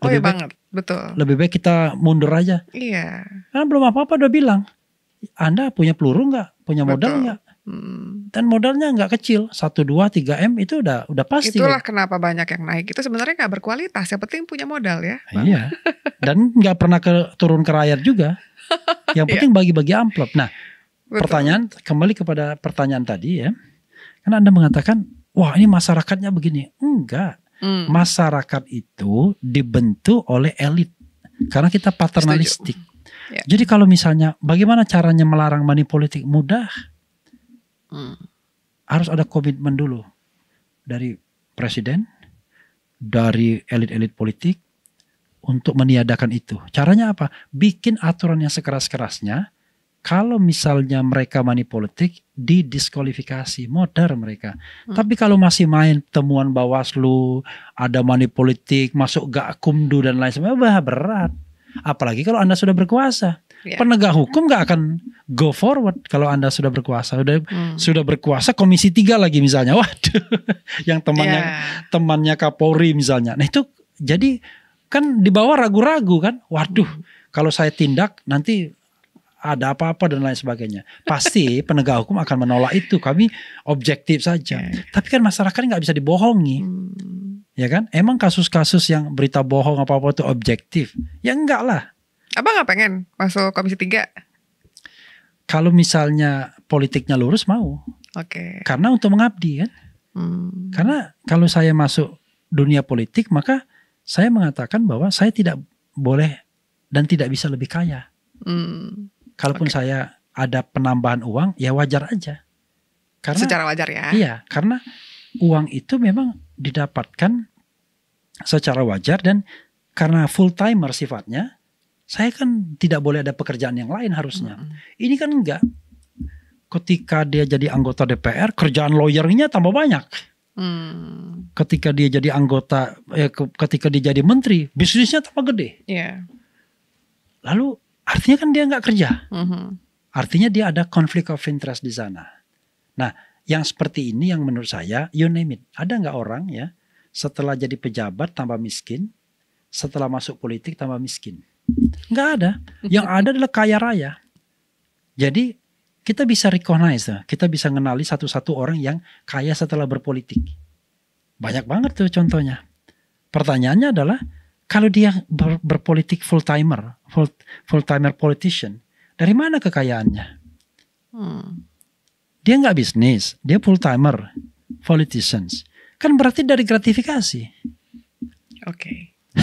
Oh iya lebih iya banget, betul. Lebih baik kita mundur aja. Iya. Karena belum apa-apa udah bilang. Anda punya peluru nggak? Punya modal nggak? Hmm. Dan modalnya nggak kecil, 1, 2, 3 M itu udah udah pasti. Itulah ya. kenapa banyak yang naik. Itu sebenarnya nggak berkualitas, yang penting punya modal ya. Iya. Dan nggak pernah ke, turun ke rakyat juga. Yang iya. penting bagi-bagi amplop. Nah, Betul. pertanyaan kembali kepada pertanyaan tadi ya. Karena Anda mengatakan, wah ini masyarakatnya begini. Enggak. Hmm. Masyarakat itu dibentuk oleh elit. Karena kita paternalistik. Yeah. Jadi kalau misalnya bagaimana caranya melarang money politik mudah, hmm. harus ada komitmen dulu dari presiden, dari elit-elit politik untuk meniadakan itu. Caranya apa? Bikin aturan yang sekeras-kerasnya. Kalau misalnya mereka money politik, didiskualifikasi, modar mereka. Hmm. Tapi kalau masih main temuan Bawaslu, ada money politik, masuk kumdu dan lain sebagainya, berat. berat. Apalagi kalau Anda sudah berkuasa. Yeah. Penegak hukum gak akan go forward kalau Anda sudah berkuasa. Sudah hmm. sudah berkuasa komisi tiga lagi misalnya. Waduh. yang temannya yeah. temannya Kapolri misalnya. Nah itu jadi kan di bawah ragu-ragu kan. Waduh, hmm. kalau saya tindak nanti ada apa-apa dan lain sebagainya. Pasti penegak hukum akan menolak itu. Kami objektif saja. Yeah. Ya. Tapi kan masyarakat nggak bisa dibohongi. Hmm ya kan? Emang kasus-kasus yang berita bohong apa-apa itu objektif? Ya enggak lah. Abang nggak pengen masuk Komisi tiga Kalau misalnya politiknya lurus mau. Oke. Okay. Karena untuk mengabdi kan. Hmm. Karena kalau saya masuk dunia politik maka saya mengatakan bahwa saya tidak boleh dan tidak bisa lebih kaya. Hmm. Kalaupun okay. saya ada penambahan uang ya wajar aja. Karena, Secara wajar ya. Iya, karena uang itu memang didapatkan secara wajar dan karena full timer sifatnya, saya kan tidak boleh ada pekerjaan yang lain harusnya. Hmm. Ini kan enggak. Ketika dia jadi anggota DPR, kerjaan lawyernya tambah banyak. Hmm. Ketika dia jadi anggota, eh, ketika dia jadi menteri, bisnisnya tambah gede. Yeah. Lalu artinya kan dia nggak kerja. -hmm. Artinya dia ada konflik of interest di sana. Nah, yang seperti ini yang menurut saya, you name it, ada nggak orang ya setelah jadi pejabat tambah miskin, setelah masuk politik tambah miskin. Nggak ada. Yang ada adalah kaya raya. Jadi kita bisa recognize, kita bisa mengenali satu-satu orang yang kaya setelah berpolitik. Banyak banget tuh contohnya. Pertanyaannya adalah kalau dia ber, berpolitik full timer, full, full timer politician, dari mana kekayaannya? Hmm. Dia nggak bisnis, dia full timer politicians Kan berarti dari gratifikasi. Oke. Okay.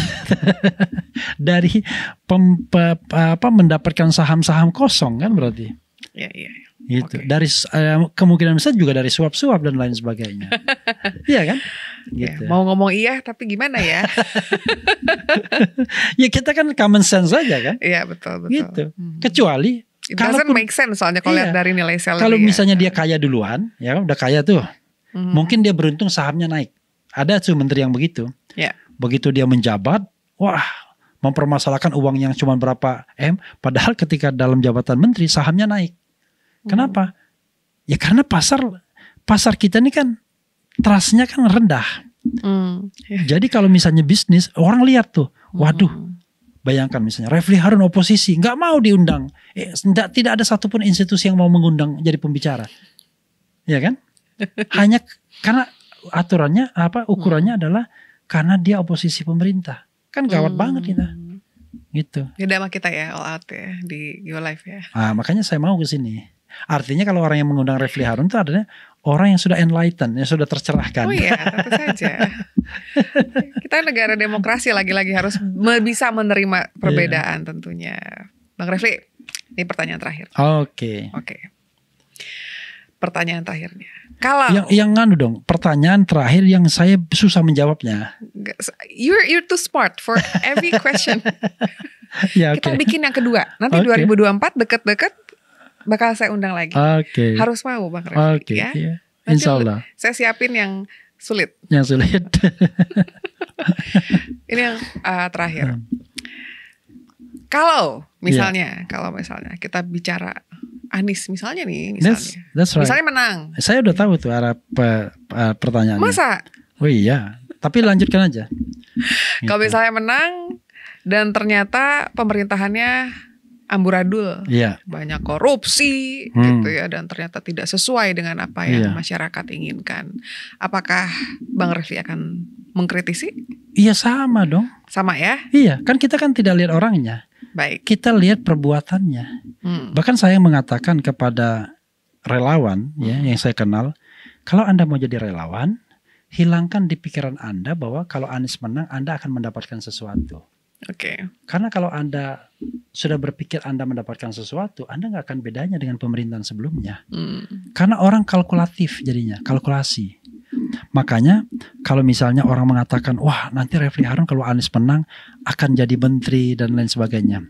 dari pem, pe, apa mendapatkan saham-saham kosong kan berarti. Iya, yeah, iya. Yeah gitu okay. dari uh, kemungkinan besar juga dari suap-suap dan lain sebagainya iya kan iya, gitu. ya, mau ngomong iya tapi gimana ya ya kita kan common sense aja kan iya betul betul gitu hmm. kecuali kalau make sense soalnya kalau iya, dari nilai sel kalau misalnya ya. dia hmm. kaya duluan ya udah kaya tuh hmm Mungkin dia beruntung sahamnya naik. Ada tuh menteri yang begitu. Yeah. Begitu dia menjabat, wah mempermasalahkan uang yang cuma berapa M. Padahal ketika dalam jabatan menteri sahamnya naik. Mm. Kenapa? Ya karena pasar pasar kita ini kan trustnya kan rendah. Mm. Ya. Jadi kalau misalnya bisnis orang lihat tuh, waduh, mm-hmm. bayangkan misalnya Refli Harun oposisi nggak mau diundang, eh, tidak tidak ada satupun institusi yang mau mengundang jadi pembicara, ya kan? hanya karena aturannya apa ukurannya hmm. adalah karena dia oposisi pemerintah kan gawat hmm. banget kita gitu beda sama kita ya all out ya di your life ya nah, makanya saya mau ke sini artinya kalau orang yang mengundang Refli Harun itu adanya orang yang sudah enlightened yang sudah tercerahkan oh iya tentu saja kita negara demokrasi lagi-lagi harus bisa menerima iya. perbedaan yeah. tentunya Bang Refli ini pertanyaan terakhir oke okay. oke okay. pertanyaan terakhirnya kalau yang yang nganu dong, pertanyaan terakhir yang saya susah menjawabnya. You're you're too smart for every question. ya, okay. Kita bikin yang kedua. Nanti okay. 2024 deket-deket bakal saya undang lagi. Oke. Okay. Harus mau Bang Oke. okay, ya. Yeah. Insya Allah. Saya siapin yang sulit. Yang sulit. Ini yang uh, terakhir. Hmm. Kalau misalnya, yeah. kalau misalnya kita bicara Anies misalnya nih, misalnya. That's, that's right. Misalnya menang. Saya udah tahu tuh arah pe, pertanyaannya. Masa? Oh iya, tapi lanjutkan aja. gitu. Kalau misalnya menang dan ternyata pemerintahannya amburadul, yeah. banyak korupsi hmm. gitu ya, dan ternyata tidak sesuai dengan apa yang yeah. masyarakat inginkan. Apakah Bang Refli akan mengkritisi? Iya sama dong. Sama ya? Iya, kan kita kan tidak lihat orangnya. Baik. Kita lihat perbuatannya. Hmm. Bahkan saya mengatakan kepada relawan ya, hmm. ya yang saya kenal, kalau Anda mau jadi relawan, hilangkan di pikiran Anda bahwa kalau Anies menang Anda akan mendapatkan sesuatu. Oke. Okay. Karena kalau Anda sudah berpikir Anda mendapatkan sesuatu, Anda nggak akan bedanya dengan pemerintahan sebelumnya. Hmm. Karena orang kalkulatif jadinya, kalkulasi. Makanya kalau misalnya orang mengatakan wah nanti Refli Harun kalau Anies menang akan jadi menteri dan lain sebagainya.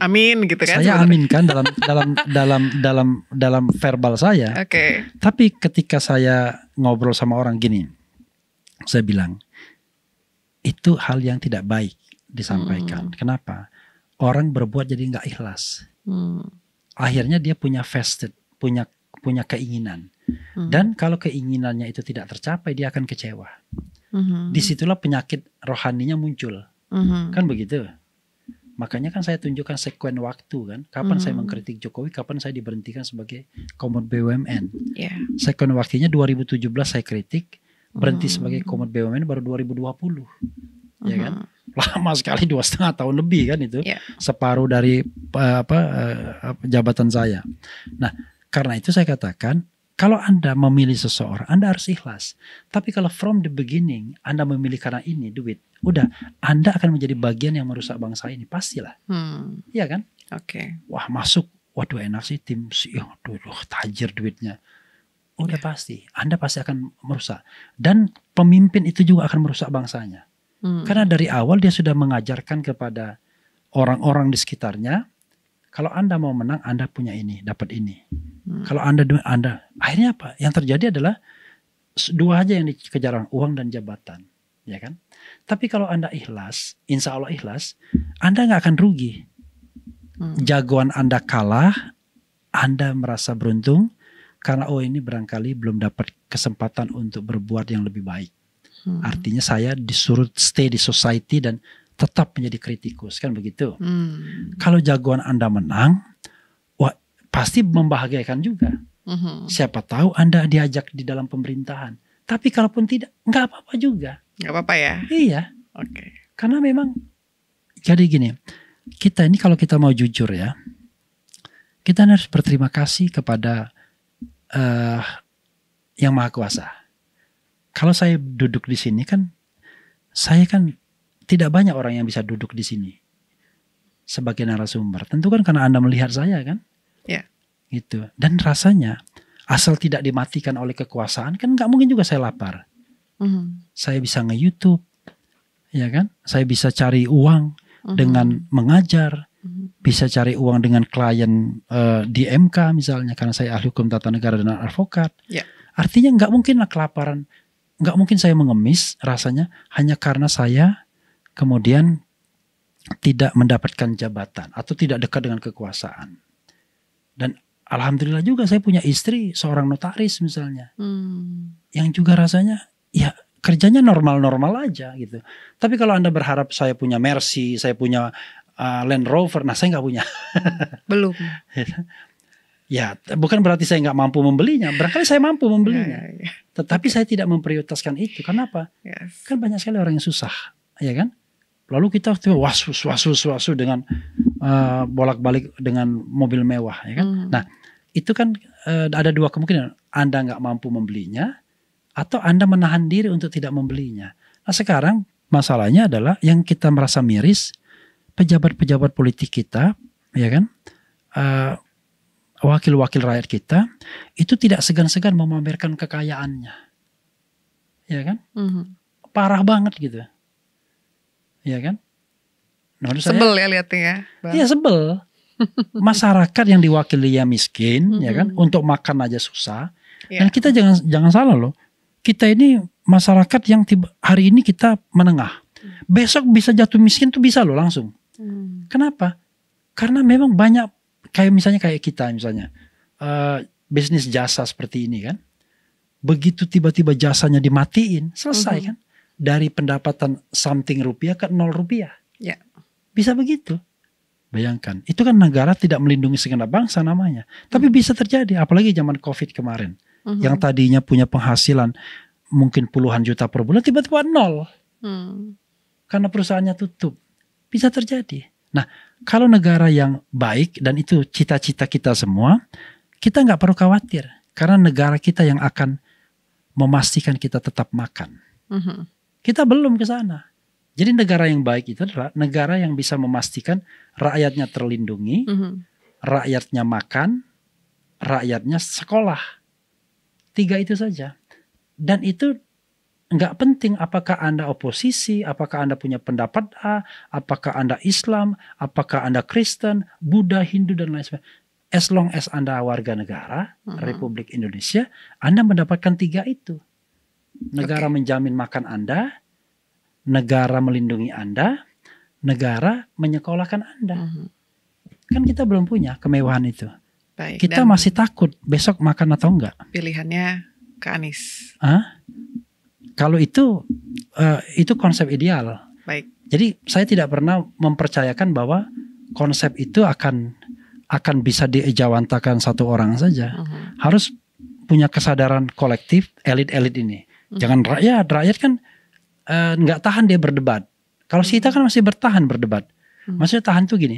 Amin gitu kan. Saya aminkan dalam dalam dalam dalam dalam verbal saya. Oke. Okay. Tapi ketika saya ngobrol sama orang gini, saya bilang itu hal yang tidak baik disampaikan. Hmm. Kenapa? Orang berbuat jadi nggak ikhlas. Hmm. Akhirnya dia punya vested, punya punya keinginan. Hmm. Dan kalau keinginannya itu tidak tercapai, dia akan kecewa. Hmm. Disitulah penyakit rohaninya muncul. Hmm. Kan begitu. Makanya kan saya tunjukkan sekuen waktu kan. Kapan mm -hmm. saya mengkritik Jokowi, kapan saya diberhentikan sebagai komod BUMN. Yeah. Sekuen waktunya 2017 saya kritik, berhenti mm -hmm. sebagai komod BUMN baru 2020. Ya kan? Hmm. Lama sekali dua setengah tahun lebih kan itu. Yeah. Separuh dari eh, apa eh, eh, jabatan saya. Nah karena itu saya katakan, kalau Anda memilih seseorang, Anda harus ikhlas. Tapi kalau from the beginning, Anda memilih karena ini duit, udah Anda akan menjadi bagian yang merusak bangsa ini, pastilah. Hmm. Iya kan? Oke. Okay. Wah masuk, waduh enak sih tim sih e oh aduh tajir duitnya. Udah yeah. pasti, Anda pasti akan merusak. Dan pemimpin itu juga akan merusak bangsanya. Hmm. Karena dari awal dia sudah mengajarkan kepada orang-orang di sekitarnya kalau Anda mau menang, Anda punya ini, dapat ini. Hmm. Kalau Anda Anda akhirnya apa? Yang terjadi adalah dua aja yang dikejar orang, uang dan jabatan, ya kan? Tapi kalau Anda ikhlas, insya Allah ikhlas, Anda nggak akan rugi. Hmm. Jagoan Anda kalah, Anda merasa beruntung karena oh ini barangkali belum dapat kesempatan untuk berbuat yang lebih baik. Hmm. Artinya saya disuruh stay di society dan tetap menjadi kritikus kan begitu. Hmm. Kalau jagoan Anda menang, wah pasti membahagiakan juga. Hmm. Siapa tahu Anda diajak di dalam pemerintahan. Tapi kalaupun tidak, nggak apa-apa juga. Nggak apa-apa ya? Iya. Oke. Okay. Karena memang jadi gini, kita ini kalau kita mau jujur ya, kita harus berterima kasih kepada uh, yang Maha Kuasa. Kalau saya duduk di sini kan, saya kan tidak banyak orang yang bisa duduk di sini sebagai narasumber. Tentu kan karena Anda melihat saya kan. Yeah. Gitu. Dan rasanya asal tidak dimatikan oleh kekuasaan kan nggak mungkin juga saya lapar. Mm. Saya bisa nge-YouTube, ya kan? Saya bisa cari uang mm. dengan mengajar, mm. bisa cari uang dengan klien uh, di MK misalnya karena saya ahli hukum tata negara dan advokat. Yeah. Artinya nggak mungkin lah kelaparan, nggak mungkin saya mengemis rasanya hanya karena saya kemudian tidak mendapatkan jabatan atau tidak dekat dengan kekuasaan. Dan alhamdulillah juga saya punya istri seorang notaris misalnya, hmm. yang juga rasanya ya kerjanya normal-normal aja gitu. Tapi kalau anda berharap saya punya Mercy, saya punya uh, Land Rover, nah saya nggak punya. Belum. ya bukan berarti saya nggak mampu membelinya. Barangkali saya mampu membelinya. Ya, ya, ya. Tetapi saya tidak memprioritaskan itu. Kenapa? Yes. Kan banyak sekali orang yang susah, ya kan? Lalu kita was wasu wasu wasu dengan uh, bolak-balik dengan mobil mewah, ya kan? Hmm. Nah itu kan uh, ada dua kemungkinan: Anda nggak mampu membelinya, atau Anda menahan diri untuk tidak membelinya. Nah sekarang masalahnya adalah yang kita merasa miris pejabat-pejabat politik kita, ya kan? Uh, wakil-wakil rakyat kita itu tidak segan-segan memamerkan kekayaannya, ya kan? Mm-hmm. Parah banget gitu. Iya kan? Nah, sebel saya, ya lihatnya ya, Iya sebel. Masyarakat yang diwakili ya miskin, mm -hmm. ya kan? Untuk makan aja susah. Yeah. Dan kita jangan jangan salah loh. Kita ini masyarakat yang tiba, hari ini kita menengah. Mm. Besok bisa jatuh miskin tuh bisa loh langsung. Mm. Kenapa? Karena memang banyak kayak misalnya kayak kita misalnya uh, bisnis jasa seperti ini kan. Begitu tiba-tiba jasanya dimatiin, selesai mm -hmm. kan dari pendapatan something rupiah ke nol rupiah. Ya. Bisa begitu. Bayangkan, itu kan negara tidak melindungi segenap bangsa namanya. Tapi hmm. bisa terjadi, apalagi zaman COVID kemarin. Hmm. Yang tadinya punya penghasilan mungkin puluhan juta per bulan, tiba-tiba nol. Hmm. Karena perusahaannya tutup. Bisa terjadi. Nah, kalau negara yang baik, dan itu cita-cita kita semua, kita nggak perlu khawatir. Karena negara kita yang akan memastikan kita tetap makan. Hmm. Kita belum ke sana. Jadi negara yang baik itu adalah negara yang bisa memastikan rakyatnya terlindungi, mm -hmm. rakyatnya makan, rakyatnya sekolah. Tiga itu saja. Dan itu nggak penting apakah Anda oposisi, apakah Anda punya pendapat A, apakah Anda Islam, apakah Anda Kristen, Buddha, Hindu, dan lain sebagainya. As long as Anda warga negara, mm -hmm. Republik Indonesia, Anda mendapatkan tiga itu Negara okay. menjamin makan Anda, negara melindungi Anda, negara menyekolahkan Anda. Mm -hmm. Kan kita belum punya kemewahan itu. Baik, kita masih takut besok makan atau enggak. Pilihannya ke Anies. Hah? Kalau itu uh, itu konsep ideal. Baik. Jadi saya tidak pernah mempercayakan bahwa konsep itu akan akan bisa diejawantakan satu orang saja. Uh mhm. -huh. Harus punya kesadaran kolektif elit-elit ini. Hmm. Jangan rakyat, rakyat kan eh, nggak uh, tahan dia berdebat. Kalau kita kan masih bertahan berdebat. Hmm. Maksudnya tahan tuh gini.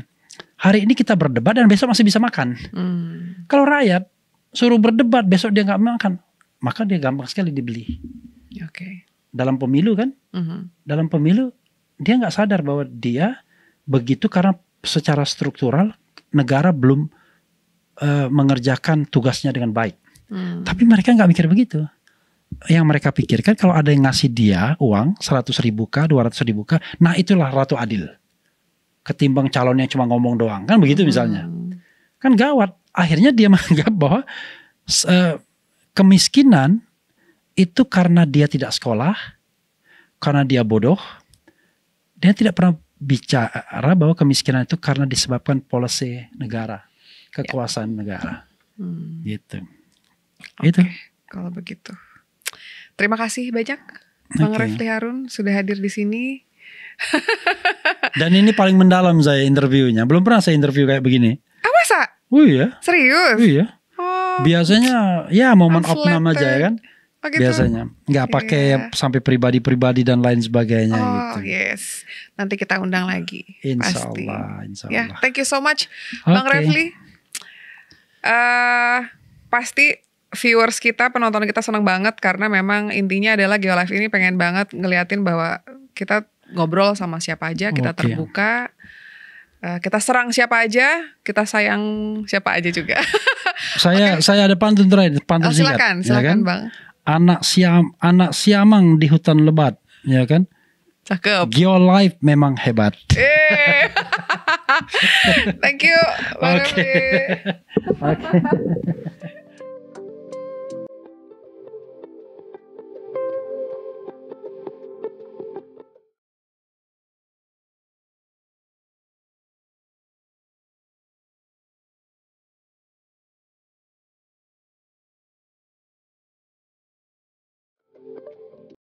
Hari ini kita berdebat dan besok masih bisa makan. Hmm. Kalau rakyat suruh berdebat besok dia nggak makan, maka dia gampang sekali dibeli. Oke. Okay. Dalam pemilu kan, hmm. dalam pemilu dia nggak sadar bahwa dia begitu karena secara struktural negara belum uh, mengerjakan tugasnya dengan baik. Hmm. Tapi mereka nggak mikir begitu yang mereka pikirkan kalau ada yang ngasih dia uang 100 ribu kah, 200 ribu kah, nah itulah Ratu Adil. Ketimbang calonnya cuma ngomong doang, kan begitu hmm. misalnya. Kan gawat, akhirnya dia menganggap bahwa uh, kemiskinan itu karena dia tidak sekolah, karena dia bodoh, dia tidak pernah bicara bahwa kemiskinan itu karena disebabkan policy negara, kekuasaan ya. negara. Hmm. Gitu. Okay. Itu. Kalau begitu. Terima kasih banyak okay. Bang Refli Harun sudah hadir di sini. Dan ini paling mendalam saya interviewnya. Belum pernah saya interview kayak begini. Apa ah, masa? Oh iya. Serius? Oh iya. Oh. Biasanya ya momen nama aja ya kan. Oh, gitu. Biasanya nggak iya. pakai yeah. sampai pribadi-pribadi dan lain sebagainya oh, gitu. yes. Nanti kita undang lagi. Insya Allah, insya ya, Allah. thank you so much okay. Bang Refli. Uh, pasti viewers kita, penonton kita seneng banget karena memang intinya adalah Geolive ini pengen banget ngeliatin bahwa kita ngobrol sama siapa aja, kita okay. terbuka, eh, kita serang siapa aja, kita sayang siapa aja juga. saya okay. saya ada pantun terakhir, pantun oh, singkat. Silakan, ya silakan ya kan? Bang. Anak siam anak siamang di hutan lebat, ya kan? Cakep. Geolive memang hebat. Eh. Thank you. Oke. Oke. Okay.